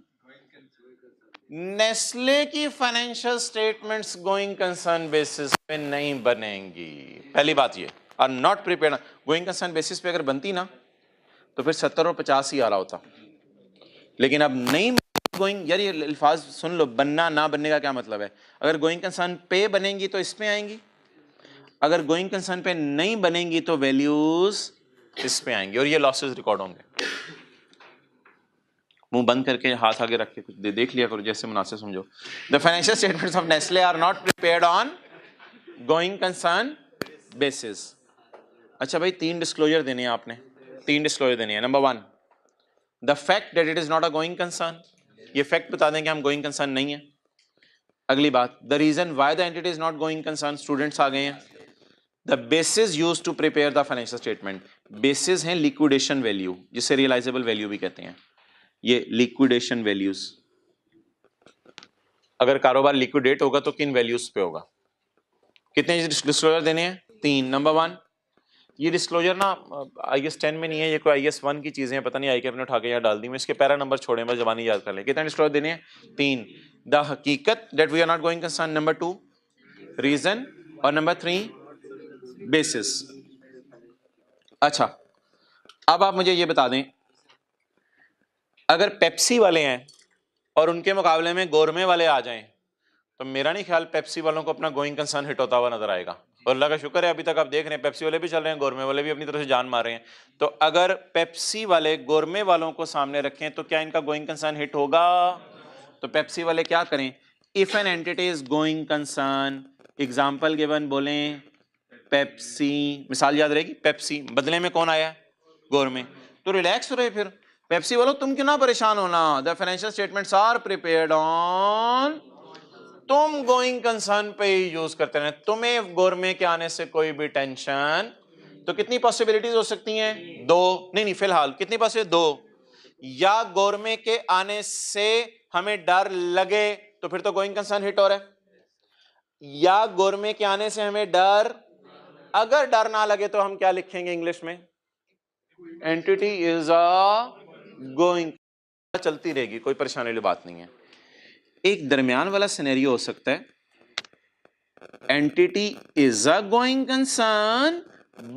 Nestle की financial statements going concern basis पे नहीं बनेंगी पहली बात ये are not prepare going concern basis पे अगर बनती ना तो फिर सत्तर और पचास ही आ रहा होता लेकिन अब नहीं गोइंग यार ये अल्फाज सुन लो बनना ना बनने का क्या मतलब है अगर गोइंग कंसर्न पे बनेंगी तो इसमें आएंगी अगर गोइंग कंसर्न पे नहीं बनेंगी तो वैल्यूज इस पे आएंगी और ये लॉसेज रिकॉर्ड होंगे मुंह बंद करके हाथ आगे रख के कुछ दे, देख लिया करो जैसे मुनासिब समझो the financial statements of Nestle are not prepared on going concern basis अच्छा भाई तीन डिस्क्लोजर देने हैं आपने तीन डिस्क्लोजर देने हैं number one the fact that it is not a going concern ये फैक्ट बता दें कि हम गोइंग कंसर्न नहीं है अगली बात the reason why the entity is not going concern students आ गए हैं the basis use to prepare the financial statement basis हैं लिक्विडेशन वैल्यू जिसे रियलाइजेबल वैल्यू भी कहते हैं ये लिक्विडेशन वैल्यूज अगर कारोबार लिक्विडेट होगा तो किन वैल्यूज पे होगा कितने डिस्क्लोजर देने हैं तीन नंबर वन ये डिस्क्लोजर ना आई एस टेन में नहीं है ये कोई आई एस वन की चीज़ें हैं पता नहीं आई के अपने उठा के यहाँ डाल दी मैं इसके पैरा नंबर छोड़े बस जबानी याद कर लें कितने डिस्क्लोजर देने हैं तीन द हकीकत that we are not going concern number two reason और नंबर थ्री बेसिस अच्छा अब आप मुझे ये बता दें अगर पेप्सी वाले हैं और उनके मुकाबले में गोरमे वाले आ जाएं तो मेरा नहीं ख्याल पेप्सी वालों को अपना गोइंग कंसर्न हिट होता हुआ नजर आएगा और अल्लाह का शुक्र है अभी तक आप देख रहे हैं पेप्सी वाले भी चल रहे हैं गोरमे वाले भी अपनी तरफ से जान मार रहे हैं तो अगर पेप्सी वाले गोरमे वालों को सामने रखें तो क्या इनका गोइंग कंसर्न हिट होगा तो पेप्सी वाले क्या करें if an entity is going concern example given बोलें पेप्सी मिसाल याद रहेगी पेप्सी बदले में कौन आया गोरमे तो रिलैक्स रहे फिर पेप्सी वालों तुम क्यों ना परेशान होना the financial statements are prepared on तुम गोइंग कंसर्न पे ही यूज करते रहे तुम्हें गोरमे के आने से कोई भी टेंशन तो कितनी पॉसिबिलिटीज हो सकती हैं दो नहीं नहीं फिलहाल कितनी पास दो या गोरमे के आने से हमें डर लगे तो फिर तो गोइंग कंसर्न हिट हो रहा है या गोरमे के आने से हमें डर अगर डर ना लगे तो हम क्या लिखेंगे इंग्लिश में एंटिटी इज अ गोइंग चलती रहेगी कोई परेशानी वाली बात नहीं है एक दरमियान वाला सिनेरियो हो सकता है entity is a going concern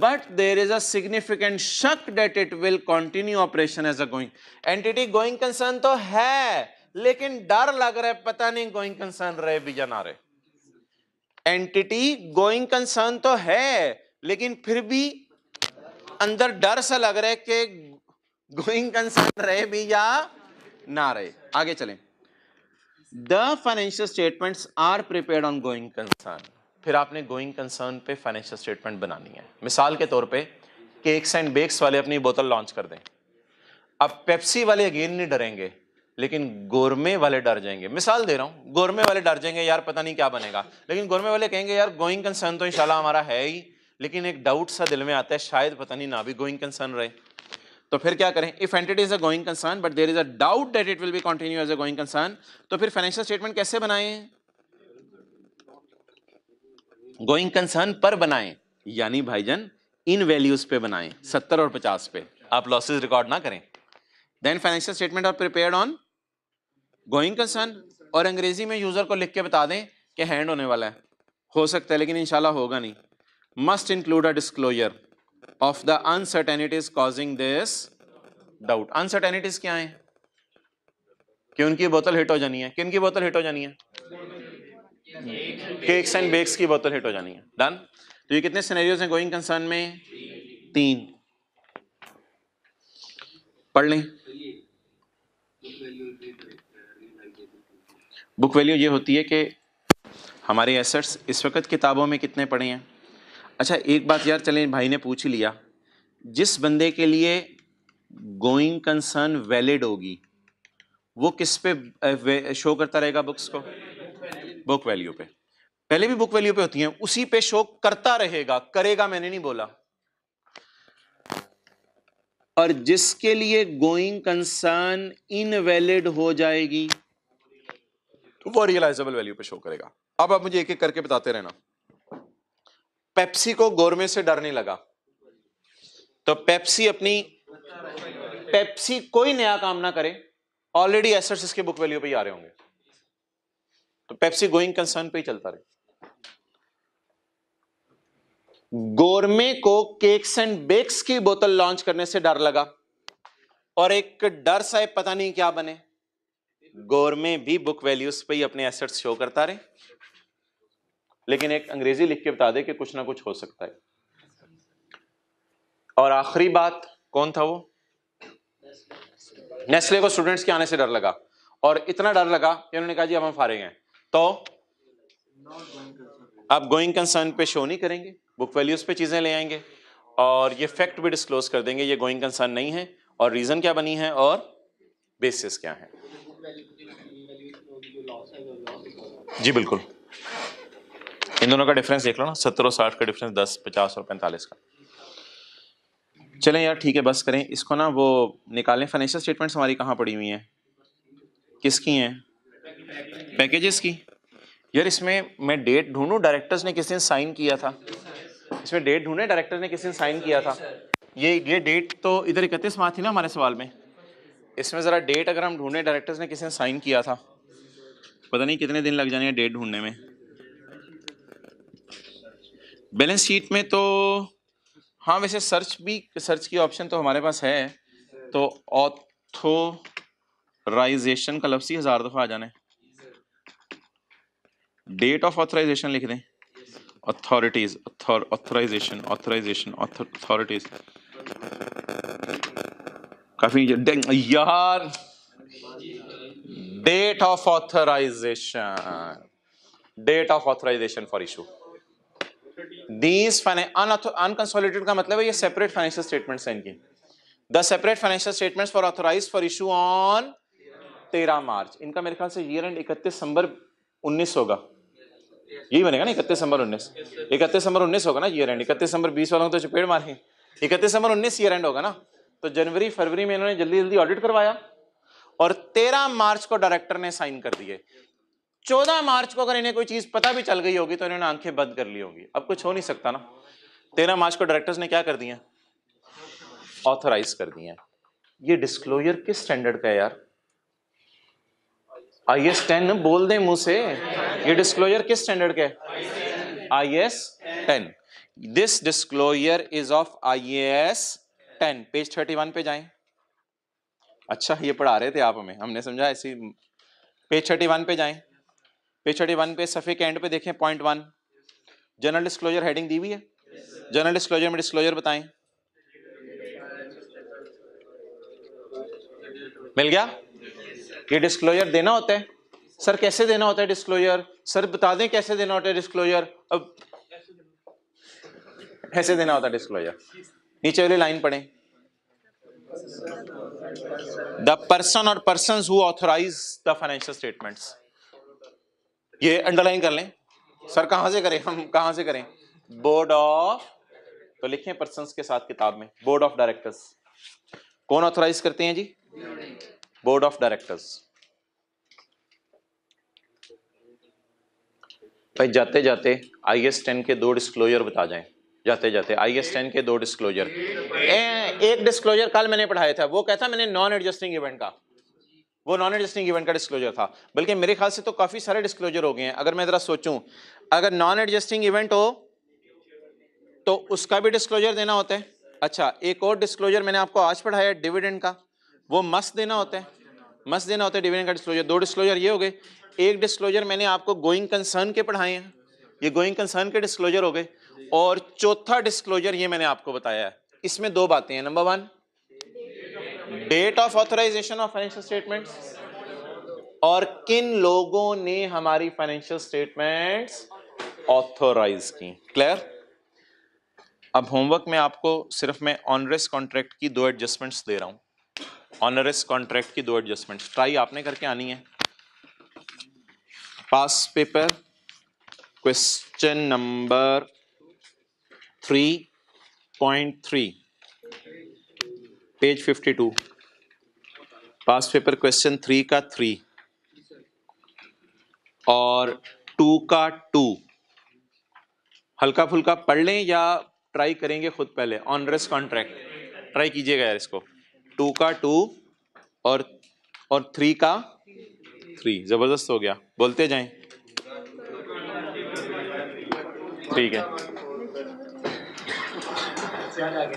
but there is a significant shock that it will continue operation as a going entity going concern तो है लेकिन डर लग रहा है पता नहीं गोइंग कंसर्न रहे भी जना रहे एंटिटी गोइंग कंसर्न तो है लेकिन फिर भी अंदर डर सा लग रहा है कि गोइंग कंसर्न रहे भी या ना रहे आगे चलें the financial statements are prepared on going concern फिर आपने गोइंग कंसर्न पे फाइनेंशियल स्टेटमेंट बनानी है मिसाल के तौर पे केक्स एंड बेक्स वाले अपनी बोतल लॉन्च कर दें अब पेप्सी वाले अगेन नहीं डरेंगे लेकिन गोरमे वाले डर जाएंगे मिसाल दे रहा हूँ गोरमे वाले डर जाएंगे यार पता नहीं क्या बनेगा लेकिन गोरमे वाले कहेंगे यार गोइंग कंसर्न तो इंशाल्लाह हमारा है ही लेकिन एक डाउट सा दिल में आता है शायद पता नहीं ना भी गोइंग कंसर्न रहे तो फिर क्या करें if entity is a going concern but there is a doubt that it will be continue as a going concern तो फिर फाइनेंशियल स्टेटमेंट कैसे बनाएं गोइंग कंसर्न पर बनाएं यानी भाईजन इन वैल्यूज पे बनाएं सत्तर और पचास पे आप लॉसेज रिकॉर्ड ना करें then financial statement are prepare on going concern और अंग्रेजी में यूजर को लिख के बता दें कि हैंड होने वाला है हो सकता है लेकिन इंशाल्लाह होगा नहीं must include a disclosure of the uncertainties causing this doubt uncertainties क्या है कि उनकी बोतल हिट हो जानी है किन की बोतल हिट हो जानी है केक्स एंड बेक्स की बोतल हिट हो जानी है डन तो ये कितने सिनेरियोज हैं गोइंग कंसर्न में तीन पढ़ लें बुक वैल्यू ये होती है कि हमारे एसेट्स इस वक्त किताबों में कितने पड़े हैं अच्छा एक बात यार चलें भाई ने पूछ लिया जिस बंदे के लिए गोइंग कंसर्न वैलिड होगी वो किस पे शो करता रहेगा बुक्स को बुक वैल्यू पे पहले भी बुक वैल्यू पे होती हैं उसी पे शो करता रहेगा करेगा मैंने नहीं बोला और जिसके लिए गोइंग कंसर्न इनवैलिड हो जाएगी तो वो रियलाइजेबल वैल्यू पे शो करेगा अब आप मुझे एक एक करके बताते रहना पेप्सी को गोरमे से डरने लगा तो पेप्सी अपनी पेप्सी कोई नया काम ना करे ऑलरेडी एसेट्स इसके बुक वैल्यू पे ही आ रहे होंगे तो पेप्सी गोइंग कंसर्न पे ही चलता रहे गोरमे को केक्स एंड बेक्स की बोतल लॉन्च करने से डर लगा और एक डर सा पता नहीं क्या बने गोरमे भी बुक वैल्यूज पे ही अपने एसेट्स शो करता रहे लेकिन एक अंग्रेजी लिख के बता दे कि कुछ ना कुछ हो सकता है और आखिरी बात कौन था वो नेस्ले को स्टूडेंट्स के आने से डर लगा और इतना डर लगा कि उन्होंने कहा जी अब हम फारिग हैं तो आप गोइंग कंसर्न पे शो नहीं करेंगे बुक वैल्यूज पे चीज़ें ले आएंगे और ये फैक्ट भी डिस्क्लोज कर देंगे ये गोइंग कंसर्न नहीं है और रीज़न क्या बनी है और बेसिस क्या है जी बिल्कुल इन दोनों का डिफरेंस देख लो ना सत्तर और साठ का डिफरेंस दस पचास और पैंतालीस का चलें यार ठीक है बस करें इसको ना वो निकालें फाइनेंशियल स्टेटमेंट्स हमारी कहाँ पड़ी हुई हैं किसकी हैं पैकेजेस की यार इसमें मैं डेट ढूंढूं डायरेक्टर्स ने किस दिन साइन किया था इसमें डेट ढूंढें डायरेक्टर्स ने किस दिन साइन किया था ये ये डेट तो इधर इकतीस माह थी ना हमारे सवाल में इसमें ज़रा डेट अगर हम ढूंढें डायरेक्टर्स ने किस दिन साइन किया था पता नहीं कितने दिन लग जाने डेट ढूंढने में बैलेंस शीट में तो हाँ वैसे सर्च भी सर्च की ऑप्शन तो हमारे पास है तो ऑथोराइजेशन का लफ्स ही हज़ार दफ़ा आ जाना डेट ऑफ ऑथराइजेशन लिख दें अथॉरिटीज़ ऑथराइजेशन ऑथराइजेशन अथॉरिटीज़ काफ़ी यार date of authorisation date of authorisation for issue these unconsolidated का मतलब है ये सेपरेट फाइनेंशियल स्टेटमेंट्स हैं इनकी the separate financial statements for authorise for issue on तेरह मार्च इनका मेरे ख्याल से ईयर एंड इकतीस दिसंबर उन्नीस होगा यही बनेगा ना इकतीस दिसंबर उन्नीस इकतीस दिसंबर उन्नीस होगा ना ईयर एंड इकतीस दिसंबर बीस वालों तो चपेड़ मारे इकतीस दिसंबर उन्नीस ईयर एंड होगा ना तो जनवरी फरवरी में इन्होंने जल्दी जल्दी ऑडिट करवाया और 13 मार्च को डायरेक्टर ने साइन कर दिए चौदह मार्च को अगर इन्हें कोई चीज पता भी चल गई होगी तो इन्होंने आंखें बंद कर ली होगी अब कुछ हो नहीं सकता ना तेरह मार्च को डायरेक्टर्स ने क्या कर दिया ऑथराइज कर दिया ये डिस्क्लोजर किस स्टैंडर्ड का है यार आई एस टेन बोल दे मुंह से ये डिस्क्लोजर किस स्टैंडर्ड का है I S ten this disclosure is of I S ten page thirty one पे जाए अच्छा ये पढ़ा रहे थे आप हमें हमने समझा ऐसी पेज थर्टी वन पे जाए पेज वन पे सफ़े के एंड पे देखें point one general disclosure heading दी हुई है जनरल डिस्क्लोजर में डिस्क्लोजर बताएं मिल गया ये डिस्क्लोजर देना होता है सर कैसे देना होता है डिस्क्लोजर सर बता दें कैसे देना होता है डिस्क्लोजर अब कैसे देना होता है डिस्क्लोजर नीचे वाली लाइन पढ़ें द पर्सन और person who authorise the financial statements ये अंडरलाइन कर लें सर कहाँ से करें हम कहाँ से करें बोर्ड ऑफ तो लिखें पर्सन के साथ किताब में बोर्ड ऑफ डायरेक्टर्स कौन ऑथोराइज करते हैं जी बोर्ड ऑफ डायरेक्टर्स भाई जाते जाते आई एस टेन के दो डिस्क्लोजर बता जाएं जाते जाते आई एस टेन के दो डिस्क्लोजर ए, एक डिस्क्लोजर कल मैंने पढ़ाया था वो कहता मैंने नॉन एडजस्टिंग इवेंट का वो नॉन एडजस्टिंग इवेंट का डिस्क्लोजर था बल्कि मेरे ख्याल से तो काफ़ी सारे डिस्क्लोजर हो गए हैं अगर मैं ज़रा सोचूं अगर नॉन एडजस्टिंग इवेंट हो तो उसका भी डिस्क्लोजर देना होता है अच्छा एक और डिस्क्लोजर मैंने आपको आज पढ़ाया डिविडेंड का वो मस्त देना होता है मस्त देना होता है डिविडेंड का डिस्क्लोजर दो डिस्क्लोजर ये हो गए एक डिस्क्लोजर मैंने आपको गोइंग कंसर्न के पढ़ाए हैं ये गोइंग कंसर्न के डिस्क्लोजर हो गए और चौथा डिस्क्लोजर ये मैंने आपको बताया है इसमें दो बातें हैं number one date of authorisation of financial statements और किन लोगों ने हमारी फाइनेंशियल स्टेटमेंट्स ऑथोराइज की क्लियर अब होमवर्क में आपको सिर्फ मैं ऑनरेस कॉन्ट्रैक्ट की दो एडजस्टमेंट्स दे रहा हूं ऑनरेस कॉन्ट्रैक्ट की दो एडजस्टमेंट्स ट्राई आपने करके आनी है past paper question number three point three page 52 past paper question three का थ्री और टू का टू हल्का फुल्का पढ़ लें या ट्राई करेंगे खुद पहले ऑनरस कॉन्ट्रैक्ट ट्राई कीजिएगा यार इसको टू का टू और और थ्री का थ्री जबरदस्त हो गया बोलते जाएं ठीक है